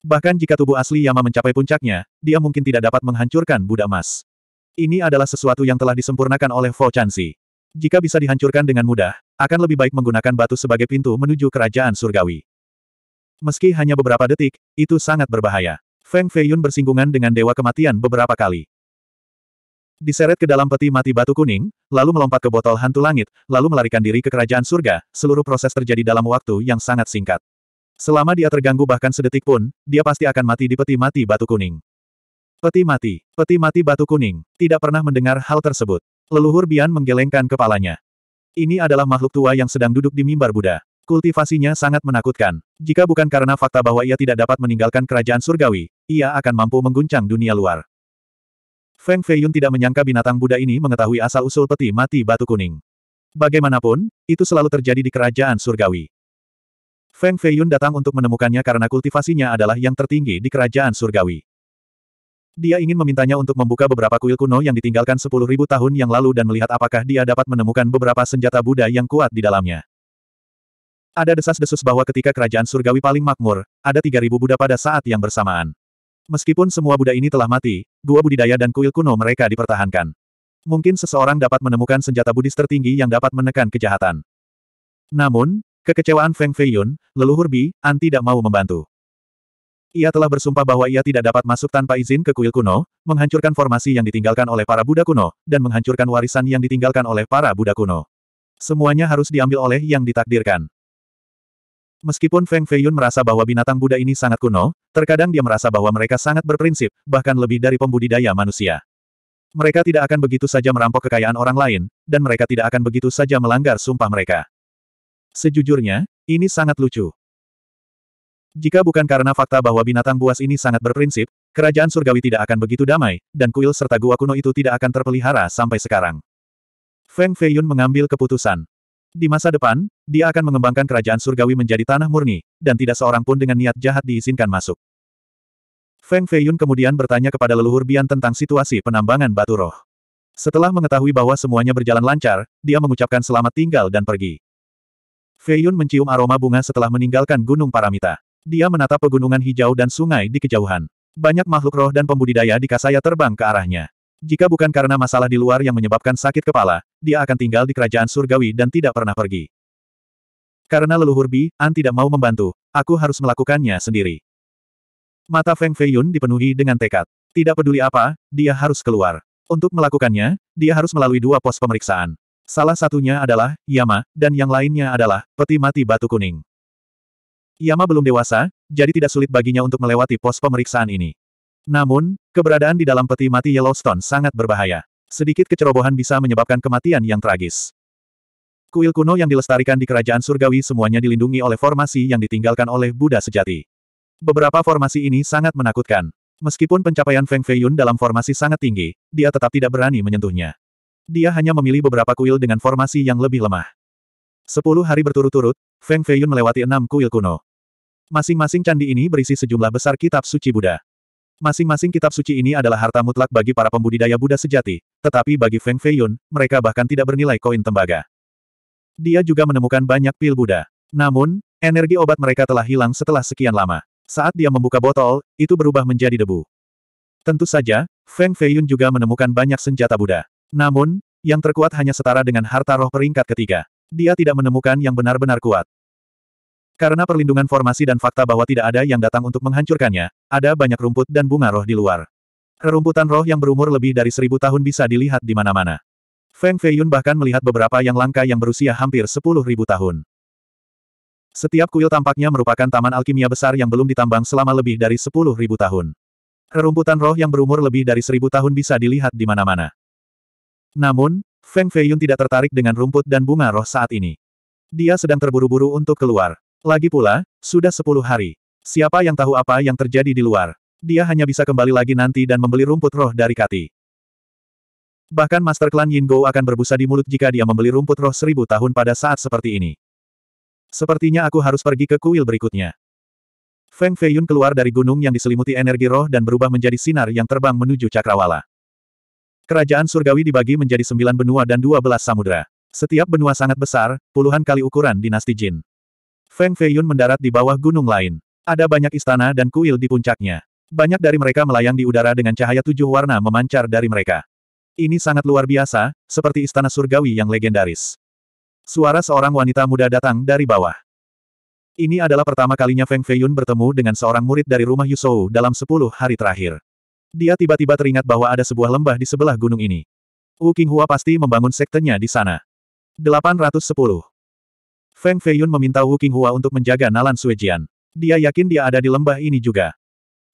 Bahkan jika tubuh asli Yama mencapai puncaknya, dia mungkin tidak dapat menghancurkan Buddha emas. Ini adalah sesuatu yang telah disempurnakan oleh Fo Chansi. Jika bisa dihancurkan dengan mudah, akan lebih baik menggunakan batu sebagai pintu menuju kerajaan surgawi. Meski hanya beberapa detik, itu sangat berbahaya. Feng Feiyun bersinggungan dengan Dewa Kematian beberapa kali. Diseret ke dalam peti mati batu kuning, lalu melompat ke botol hantu langit, lalu melarikan diri ke kerajaan surga, seluruh proses terjadi dalam waktu yang sangat singkat. Selama dia terganggu bahkan sedetik pun, dia pasti akan mati di peti mati batu kuning. Peti mati, peti mati batu kuning, tidak pernah mendengar hal tersebut. Leluhur Bian menggelengkan kepalanya. Ini adalah makhluk tua yang sedang duduk di mimbar Buddha. Kultivasinya sangat menakutkan. Jika bukan karena fakta bahwa ia tidak dapat meninggalkan kerajaan surgawi, ia akan mampu mengguncang dunia luar. Feng Feiyun tidak menyangka binatang Buddha ini mengetahui asal-usul peti mati batu kuning. Bagaimanapun, itu selalu terjadi di kerajaan surgawi. Feng Feiyun datang untuk menemukannya karena kultivasinya adalah yang tertinggi di kerajaan surgawi. Dia ingin memintanya untuk membuka beberapa kuil kuno yang ditinggalkan 10.000 tahun yang lalu dan melihat apakah dia dapat menemukan beberapa senjata Buddha yang kuat di dalamnya. Ada desas-desus bahwa ketika kerajaan surgawi paling makmur, ada 3.000 Buddha pada saat yang bersamaan. Meskipun semua Buddha ini telah mati, gua budidaya dan kuil kuno mereka dipertahankan. Mungkin seseorang dapat menemukan senjata Buddhis tertinggi yang dapat menekan kejahatan. Namun, Kekecewaan Feng Feiyun, leluhur Bi, An tidak mau membantu. Ia telah bersumpah bahwa ia tidak dapat masuk tanpa izin ke kuil kuno, menghancurkan formasi yang ditinggalkan oleh para Buddha kuno, dan menghancurkan warisan yang ditinggalkan oleh para Buddha kuno. Semuanya harus diambil oleh yang ditakdirkan. Meskipun Feng Feiyun merasa bahwa binatang Buddha ini sangat kuno, terkadang dia merasa bahwa mereka sangat berprinsip, bahkan lebih dari pembudidaya manusia. Mereka tidak akan begitu saja merampok kekayaan orang lain, dan mereka tidak akan begitu saja melanggar sumpah mereka. Sejujurnya, ini sangat lucu. Jika bukan karena fakta bahwa binatang buas ini sangat berprinsip, kerajaan surgawi tidak akan begitu damai, dan kuil serta gua kuno itu tidak akan terpelihara sampai sekarang. Feng Feiyun mengambil keputusan. Di masa depan, dia akan mengembangkan kerajaan surgawi menjadi tanah murni, dan tidak seorang pun dengan niat jahat diizinkan masuk. Feng Feiyun kemudian bertanya kepada leluhur Bian tentang situasi penambangan batu roh. Setelah mengetahui bahwa semuanya berjalan lancar, dia mengucapkan selamat tinggal dan pergi. Feiyun mencium aroma bunga setelah meninggalkan Gunung Paramita. Dia menatap pegunungan hijau dan sungai di kejauhan. Banyak makhluk roh dan pembudidaya di Kasaya terbang ke arahnya. Jika bukan karena masalah di luar yang menyebabkan sakit kepala, dia akan tinggal di kerajaan surgawi dan tidak pernah pergi. Karena leluhur Bi, An tidak mau membantu, aku harus melakukannya sendiri. Mata Feng Feiyun dipenuhi dengan tekad. Tidak peduli apa, dia harus keluar. Untuk melakukannya, dia harus melalui dua pos pemeriksaan. Salah satunya adalah Yama, dan yang lainnya adalah peti mati batu kuning. Yama belum dewasa, jadi tidak sulit baginya untuk melewati pos pemeriksaan ini. Namun, keberadaan di dalam peti mati Yellowstone sangat berbahaya. Sedikit kecerobohan bisa menyebabkan kematian yang tragis. Kuil kuno yang dilestarikan di kerajaan surgawi semuanya dilindungi oleh formasi yang ditinggalkan oleh Buddha sejati. Beberapa formasi ini sangat menakutkan. Meskipun pencapaian Feng Feiyun dalam formasi sangat tinggi, dia tetap tidak berani menyentuhnya. Dia hanya memilih beberapa kuil dengan formasi yang lebih lemah. Sepuluh hari berturut-turut, Feng Feiyun melewati enam kuil kuno. Masing-masing candi ini berisi sejumlah besar kitab suci Buddha. Masing-masing kitab suci ini adalah harta mutlak bagi para pembudidaya Buddha sejati, tetapi bagi Feng Feiyun, mereka bahkan tidak bernilai koin tembaga. Dia juga menemukan banyak pil Buddha. Namun, energi obat mereka telah hilang setelah sekian lama. Saat dia membuka botol, itu berubah menjadi debu. Tentu saja, Feng Feiyun juga menemukan banyak senjata Buddha. Namun, yang terkuat hanya setara dengan harta roh peringkat ketiga. Dia tidak menemukan yang benar-benar kuat. Karena perlindungan formasi dan fakta bahwa tidak ada yang datang untuk menghancurkannya, ada banyak rumput dan bunga roh di luar. Rerumputan roh yang berumur lebih dari seribu tahun bisa dilihat di mana-mana. Feng Feiyun bahkan melihat beberapa yang langka yang berusia hampir sepuluh ribu tahun. Setiap kuil tampaknya merupakan taman alkimia besar yang belum ditambang selama lebih dari sepuluh ribu tahun. Rerumputan roh yang berumur lebih dari seribu tahun bisa dilihat di mana-mana. Namun, Feng Feiyun tidak tertarik dengan rumput dan bunga roh saat ini. Dia sedang terburu-buru untuk keluar. Lagi pula, sudah sepuluh hari. Siapa yang tahu apa yang terjadi di luar? Dia hanya bisa kembali lagi nanti dan membeli rumput roh dari Kati. Bahkan Master Klan Go akan berbusa di mulut jika dia membeli rumput roh seribu tahun pada saat seperti ini. Sepertinya aku harus pergi ke kuil berikutnya. Feng Feiyun keluar dari gunung yang diselimuti energi roh dan berubah menjadi sinar yang terbang menuju cakrawala. Kerajaan surgawi dibagi menjadi sembilan benua dan dua belas samudera. Setiap benua sangat besar, puluhan kali ukuran dinasti Jin. Feng Feiyun mendarat di bawah gunung lain. Ada banyak istana dan kuil di puncaknya. Banyak dari mereka melayang di udara dengan cahaya tujuh warna memancar dari mereka. Ini sangat luar biasa, seperti istana surgawi yang legendaris. Suara seorang wanita muda datang dari bawah. Ini adalah pertama kalinya Feng Feiyun bertemu dengan seorang murid dari rumah Yusou dalam sepuluh hari terakhir. Dia tiba-tiba teringat bahwa ada sebuah lembah di sebelah gunung ini. Wu Qinghua pasti membangun sektenya di sana. 810. Feng Feiyun meminta Wu Qinghua untuk menjaga Nalan Suejian. Dia yakin dia ada di lembah ini juga.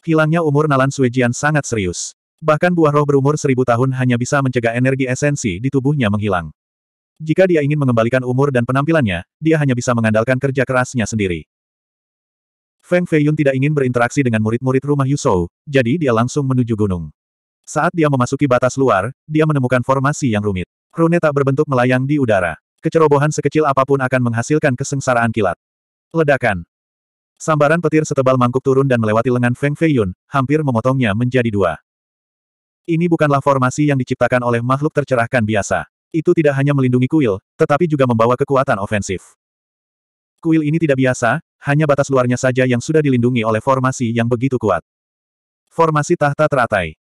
Hilangnya umur Nalan Suejian sangat serius. Bahkan buah roh berumur seribu tahun hanya bisa mencegah energi esensi di tubuhnya menghilang. Jika dia ingin mengembalikan umur dan penampilannya, dia hanya bisa mengandalkan kerja kerasnya sendiri. Feng Feiyun tidak ingin berinteraksi dengan murid-murid rumah Yusou, jadi dia langsung menuju gunung. Saat dia memasuki batas luar, dia menemukan formasi yang rumit. Rune tak berbentuk melayang di udara. Kecerobohan sekecil apapun akan menghasilkan kesengsaraan kilat. Ledakan. Sambaran petir setebal mangkuk turun dan melewati lengan Feng Feiyun, hampir memotongnya menjadi dua. Ini bukanlah formasi yang diciptakan oleh makhluk tercerahkan biasa. Itu tidak hanya melindungi kuil, tetapi juga membawa kekuatan ofensif. Kuil ini tidak biasa, hanya batas luarnya saja yang sudah dilindungi oleh formasi yang begitu kuat. Formasi tahta teratai.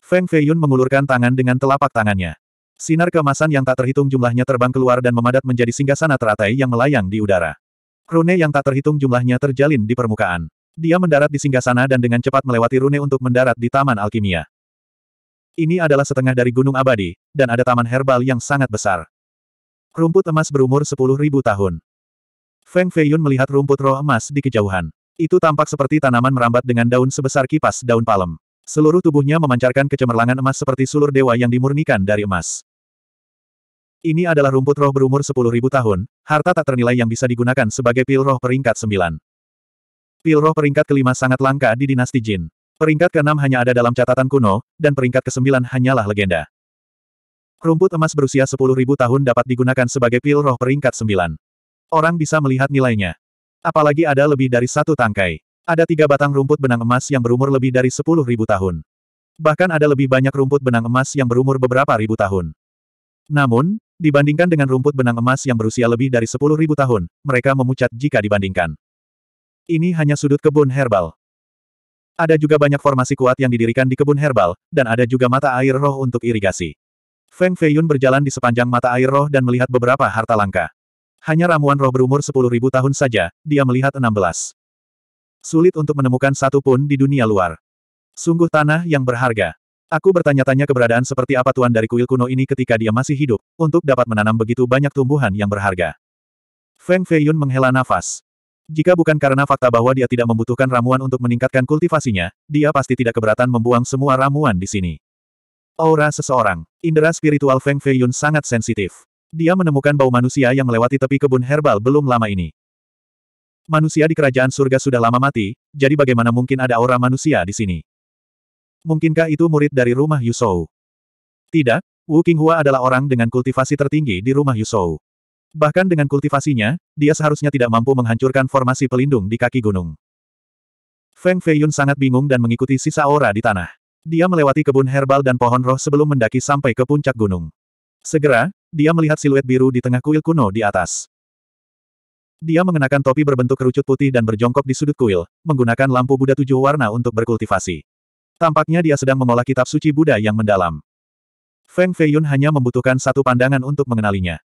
Feng Feiyun mengulurkan tangan dengan telapak tangannya. Sinar kemasan yang tak terhitung jumlahnya terbang keluar dan memadat menjadi singgasana teratai yang melayang di udara. Rune yang tak terhitung jumlahnya terjalin di permukaan. Dia mendarat di singgasana dan dengan cepat melewati rune untuk mendarat di Taman Alkimia. Ini adalah setengah dari Gunung Abadi, dan ada taman herbal yang sangat besar. Rumput emas berumur 10.000 tahun. Feng Feiyun melihat rumput roh emas di kejauhan. Itu tampak seperti tanaman merambat dengan daun sebesar kipas daun palem. Seluruh tubuhnya memancarkan kecemerlangan emas seperti sulur dewa yang dimurnikan dari emas. Ini adalah rumput roh berumur 10.000 tahun, harta tak ternilai yang bisa digunakan sebagai pil roh peringkat 9. Pil roh peringkat kelima sangat langka di dinasti Jin. Peringkat keenam hanya ada dalam catatan kuno, dan peringkat kesembilan hanyalah legenda. Rumput emas berusia 10.000 tahun dapat digunakan sebagai pil roh peringkat 9. Orang bisa melihat nilainya. Apalagi ada lebih dari satu tangkai. Ada tiga batang rumput benang emas yang berumur lebih dari sepuluh ribu tahun. Bahkan ada lebih banyak rumput benang emas yang berumur beberapa ribu tahun. Namun, dibandingkan dengan rumput benang emas yang berusia lebih dari sepuluh ribu tahun, mereka memucat jika dibandingkan. Ini hanya sudut kebun herbal. Ada juga banyak formasi kuat yang didirikan di kebun herbal, dan ada juga mata air roh untuk irigasi. Feng Feiyun berjalan di sepanjang mata air roh dan melihat beberapa harta langka. Hanya ramuan roh berumur 10.000 tahun saja, dia melihat 16. Sulit untuk menemukan satu pun di dunia luar. Sungguh tanah yang berharga. Aku bertanya-tanya keberadaan seperti apa tuan dari kuil kuno ini ketika dia masih hidup, untuk dapat menanam begitu banyak tumbuhan yang berharga. Feng Feiyun menghela nafas. Jika bukan karena fakta bahwa dia tidak membutuhkan ramuan untuk meningkatkan kultivasinya, dia pasti tidak keberatan membuang semua ramuan di sini. Aura seseorang, indera spiritual Feng Feiyun sangat sensitif. Dia menemukan bau manusia yang melewati tepi kebun herbal belum lama ini. Manusia di kerajaan surga sudah lama mati, jadi bagaimana mungkin ada aura manusia di sini? Mungkinkah itu murid dari rumah Yusou? Tidak, Wu Qinghua adalah orang dengan kultivasi tertinggi di rumah Yusou. Bahkan dengan kultivasinya, dia seharusnya tidak mampu menghancurkan formasi pelindung di kaki gunung. Feng Feiyun sangat bingung dan mengikuti sisa aura di tanah. Dia melewati kebun herbal dan pohon roh sebelum mendaki sampai ke puncak gunung. Segera, dia melihat siluet biru di tengah kuil kuno di atas. Dia mengenakan topi berbentuk kerucut putih dan berjongkok di sudut kuil, menggunakan lampu Buddha tujuh warna untuk berkultivasi. Tampaknya dia sedang mengolah kitab suci Buddha yang mendalam. Feng Feiyun hanya membutuhkan satu pandangan untuk mengenalinya.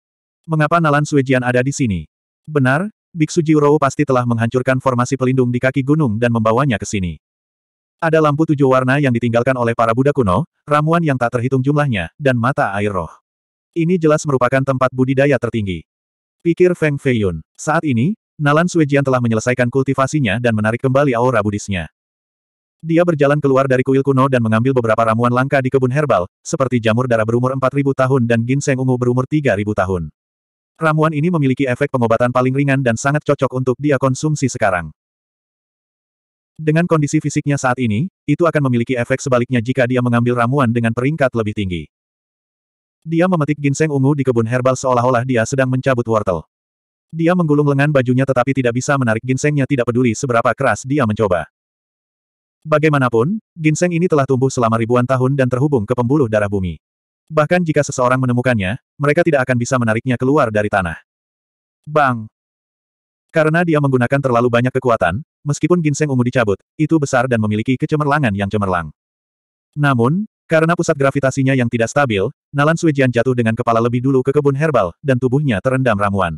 Mengapa Nalan Suijian ada di sini? Benar, Biksu Jiurou pasti telah menghancurkan formasi pelindung di kaki gunung dan membawanya ke sini. Ada lampu tujuh warna yang ditinggalkan oleh para Buddha kuno, ramuan yang tak terhitung jumlahnya, dan mata air roh. Ini jelas merupakan tempat budidaya tertinggi. Pikir Feng Feiyun. Saat ini, Nalan Suejian telah menyelesaikan kultivasinya dan menarik kembali aura budisnya. Dia berjalan keluar dari kuil kuno dan mengambil beberapa ramuan langka di kebun herbal, seperti jamur darah berumur 4.000 tahun dan ginseng ungu berumur 3.000 tahun. Ramuan ini memiliki efek pengobatan paling ringan dan sangat cocok untuk dia konsumsi sekarang. Dengan kondisi fisiknya saat ini, itu akan memiliki efek sebaliknya jika dia mengambil ramuan dengan peringkat lebih tinggi. Dia memetik ginseng ungu di kebun herbal seolah-olah dia sedang mencabut wortel. Dia menggulung lengan bajunya tetapi tidak bisa menarik ginsengnya tidak peduli seberapa keras dia mencoba. Bagaimanapun, ginseng ini telah tumbuh selama ribuan tahun dan terhubung ke pembuluh darah bumi. Bahkan jika seseorang menemukannya, mereka tidak akan bisa menariknya keluar dari tanah. Bang! Karena dia menggunakan terlalu banyak kekuatan, meskipun ginseng ungu dicabut, itu besar dan memiliki kecemerlangan yang cemerlang. Namun, karena pusat gravitasinya yang tidak stabil, Nalan Suijian jatuh dengan kepala lebih dulu ke kebun herbal, dan tubuhnya terendam ramuan.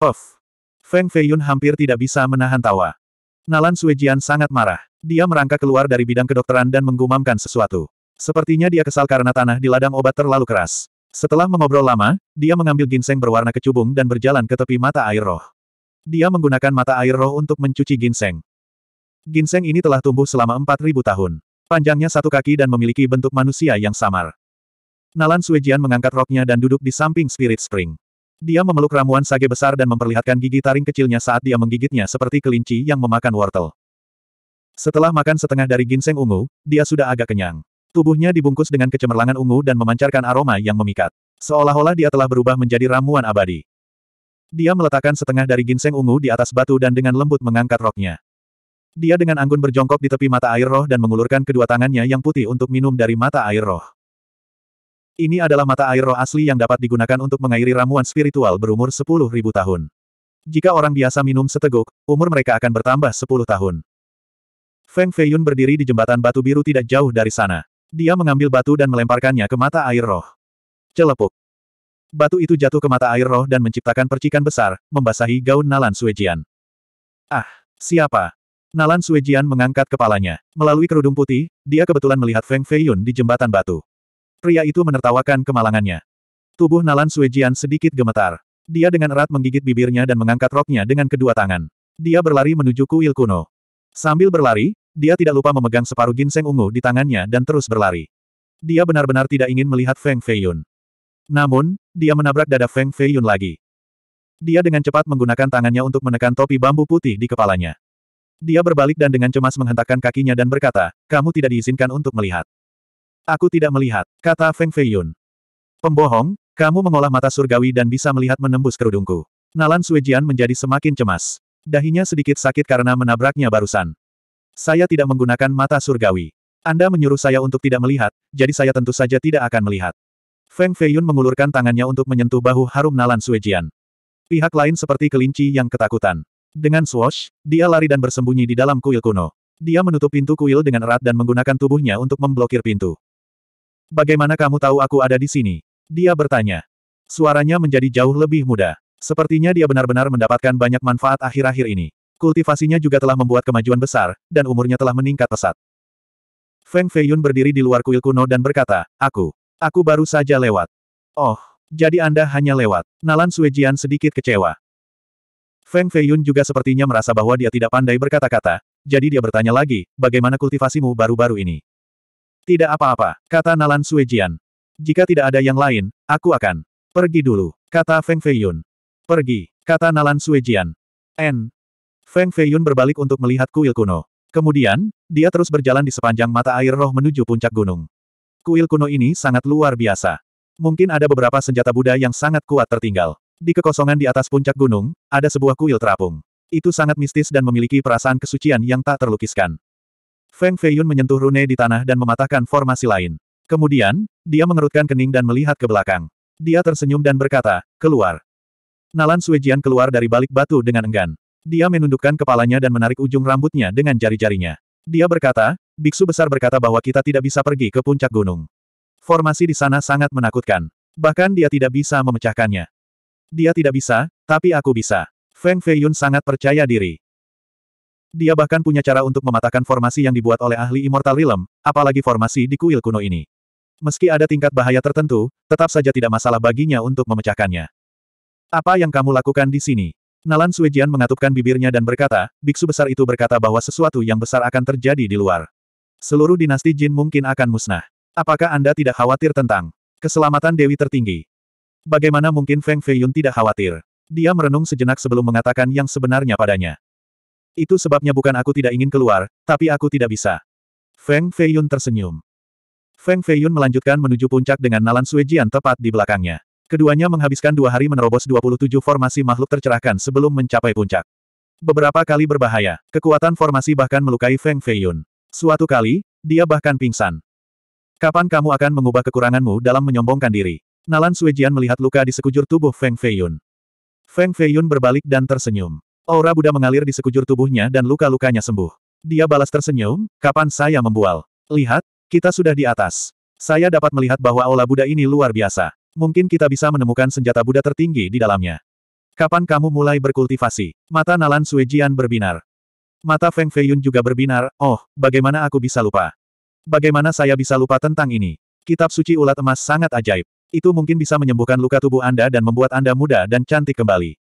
Of! Feng Feiyun hampir tidak bisa menahan tawa. Nalan Suijian sangat marah. Dia merangkak keluar dari bidang kedokteran dan menggumamkan sesuatu. Sepertinya dia kesal karena tanah di ladang obat terlalu keras. Setelah mengobrol lama, dia mengambil ginseng berwarna kecubung dan berjalan ke tepi mata air roh. Dia menggunakan mata air roh untuk mencuci ginseng. Ginseng ini telah tumbuh selama 4.000 tahun. Panjangnya satu kaki dan memiliki bentuk manusia yang samar. Nalan Suejian mengangkat roknya dan duduk di samping Spirit Spring. Dia memeluk ramuan sage besar dan memperlihatkan gigi taring kecilnya saat dia menggigitnya seperti kelinci yang memakan wortel. Setelah makan setengah dari ginseng ungu, dia sudah agak kenyang. Tubuhnya dibungkus dengan kecemerlangan ungu dan memancarkan aroma yang memikat. Seolah-olah dia telah berubah menjadi ramuan abadi. Dia meletakkan setengah dari ginseng ungu di atas batu dan dengan lembut mengangkat roknya. Dia dengan anggun berjongkok di tepi mata air roh dan mengulurkan kedua tangannya yang putih untuk minum dari mata air roh. Ini adalah mata air roh asli yang dapat digunakan untuk mengairi ramuan spiritual berumur 10.000 tahun. Jika orang biasa minum seteguk, umur mereka akan bertambah 10 tahun. Feng Feiyun berdiri di jembatan batu biru tidak jauh dari sana. Dia mengambil batu dan melemparkannya ke mata air roh. Celepuk. Batu itu jatuh ke mata air roh dan menciptakan percikan besar, membasahi gaun Nalan Suejian. Ah, siapa? Nalan Suejian mengangkat kepalanya. Melalui kerudung putih, dia kebetulan melihat Feng Feiyun di jembatan batu. Pria itu menertawakan kemalangannya. Tubuh Nalan Suejian sedikit gemetar. Dia dengan erat menggigit bibirnya dan mengangkat roknya dengan kedua tangan. Dia berlari menuju kuil kuno. Sambil berlari, dia tidak lupa memegang separuh ginseng ungu di tangannya dan terus berlari. Dia benar-benar tidak ingin melihat Feng Feiyun. Namun, dia menabrak dada Feng Feiyun lagi. Dia dengan cepat menggunakan tangannya untuk menekan topi bambu putih di kepalanya. Dia berbalik dan dengan cemas menghentakkan kakinya dan berkata, kamu tidak diizinkan untuk melihat. Aku tidak melihat, kata Feng Feiyun. Pembohong, kamu mengolah mata surgawi dan bisa melihat menembus kerudungku. Nalan Suejian menjadi semakin cemas. Dahinya sedikit sakit karena menabraknya barusan. Saya tidak menggunakan mata surgawi. Anda menyuruh saya untuk tidak melihat, jadi saya tentu saja tidak akan melihat. Feng Feiyun mengulurkan tangannya untuk menyentuh bahu harum Nalan Suejian. Pihak lain seperti kelinci yang ketakutan. Dengan swash, dia lari dan bersembunyi di dalam kuil kuno. Dia menutup pintu kuil dengan erat dan menggunakan tubuhnya untuk memblokir pintu. Bagaimana kamu tahu aku ada di sini? Dia bertanya. Suaranya menjadi jauh lebih muda. Sepertinya dia benar-benar mendapatkan banyak manfaat akhir-akhir ini. Kultivasinya juga telah membuat kemajuan besar, dan umurnya telah meningkat pesat. Feng Feiyun berdiri di luar kuil kuno dan berkata, Aku. Aku baru saja lewat. Oh, jadi Anda hanya lewat. Nalan Suejian sedikit kecewa. Feng Feiyun juga sepertinya merasa bahwa dia tidak pandai berkata-kata, jadi dia bertanya lagi, bagaimana kultivasimu baru-baru ini? Tidak apa-apa, kata Nalan Suejian. Jika tidak ada yang lain, aku akan pergi dulu, kata Feng Feiyun. Pergi, kata Nalan Suejian. N. Feng Feiyun berbalik untuk melihat kuil kuno. Kemudian, dia terus berjalan di sepanjang mata air roh menuju puncak gunung. Kuil kuno ini sangat luar biasa. Mungkin ada beberapa senjata Buddha yang sangat kuat tertinggal. Di kekosongan di atas puncak gunung, ada sebuah kuil terapung. Itu sangat mistis dan memiliki perasaan kesucian yang tak terlukiskan. Feng Feiyun menyentuh rune di tanah dan mematahkan formasi lain. Kemudian, dia mengerutkan kening dan melihat ke belakang. Dia tersenyum dan berkata, keluar. Nalan Suejian keluar dari balik batu dengan enggan. Dia menundukkan kepalanya dan menarik ujung rambutnya dengan jari-jarinya. Dia berkata, Biksu besar berkata bahwa kita tidak bisa pergi ke puncak gunung. Formasi di sana sangat menakutkan. Bahkan dia tidak bisa memecahkannya. Dia tidak bisa, tapi aku bisa. Feng Feiyun sangat percaya diri. Dia bahkan punya cara untuk mematahkan formasi yang dibuat oleh ahli Immortal Realm, apalagi formasi di kuil kuno ini. Meski ada tingkat bahaya tertentu, tetap saja tidak masalah baginya untuk memecahkannya. Apa yang kamu lakukan di sini? Nalan Suijian mengatupkan bibirnya dan berkata, biksu besar itu berkata bahwa sesuatu yang besar akan terjadi di luar. Seluruh dinasti Jin mungkin akan musnah. Apakah Anda tidak khawatir tentang keselamatan Dewi tertinggi? Bagaimana mungkin Feng Feiyun tidak khawatir? Dia merenung sejenak sebelum mengatakan yang sebenarnya padanya. Itu sebabnya bukan aku tidak ingin keluar, tapi aku tidak bisa. Feng Feiyun tersenyum. Feng Feiyun melanjutkan menuju puncak dengan Nalan Suejian tepat di belakangnya. Keduanya menghabiskan dua hari menerobos 27 formasi makhluk tercerahkan sebelum mencapai puncak. Beberapa kali berbahaya, kekuatan formasi bahkan melukai Feng Feiyun. Suatu kali, dia bahkan pingsan. Kapan kamu akan mengubah kekuranganmu dalam menyombongkan diri? Nalan Suijian melihat luka di sekujur tubuh Feng Feiyun. Feng Feiyun berbalik dan tersenyum. Aura Buddha mengalir di sekujur tubuhnya dan luka-lukanya sembuh. Dia balas tersenyum, kapan saya membual? Lihat, kita sudah di atas. Saya dapat melihat bahwa aula Buddha ini luar biasa. Mungkin kita bisa menemukan senjata Buddha tertinggi di dalamnya. Kapan kamu mulai berkultivasi? Mata Nalan Suijian berbinar. Mata Feng Feiyun juga berbinar, oh, bagaimana aku bisa lupa? Bagaimana saya bisa lupa tentang ini? Kitab suci ulat emas sangat ajaib. Itu mungkin bisa menyembuhkan luka tubuh Anda dan membuat Anda muda dan cantik kembali.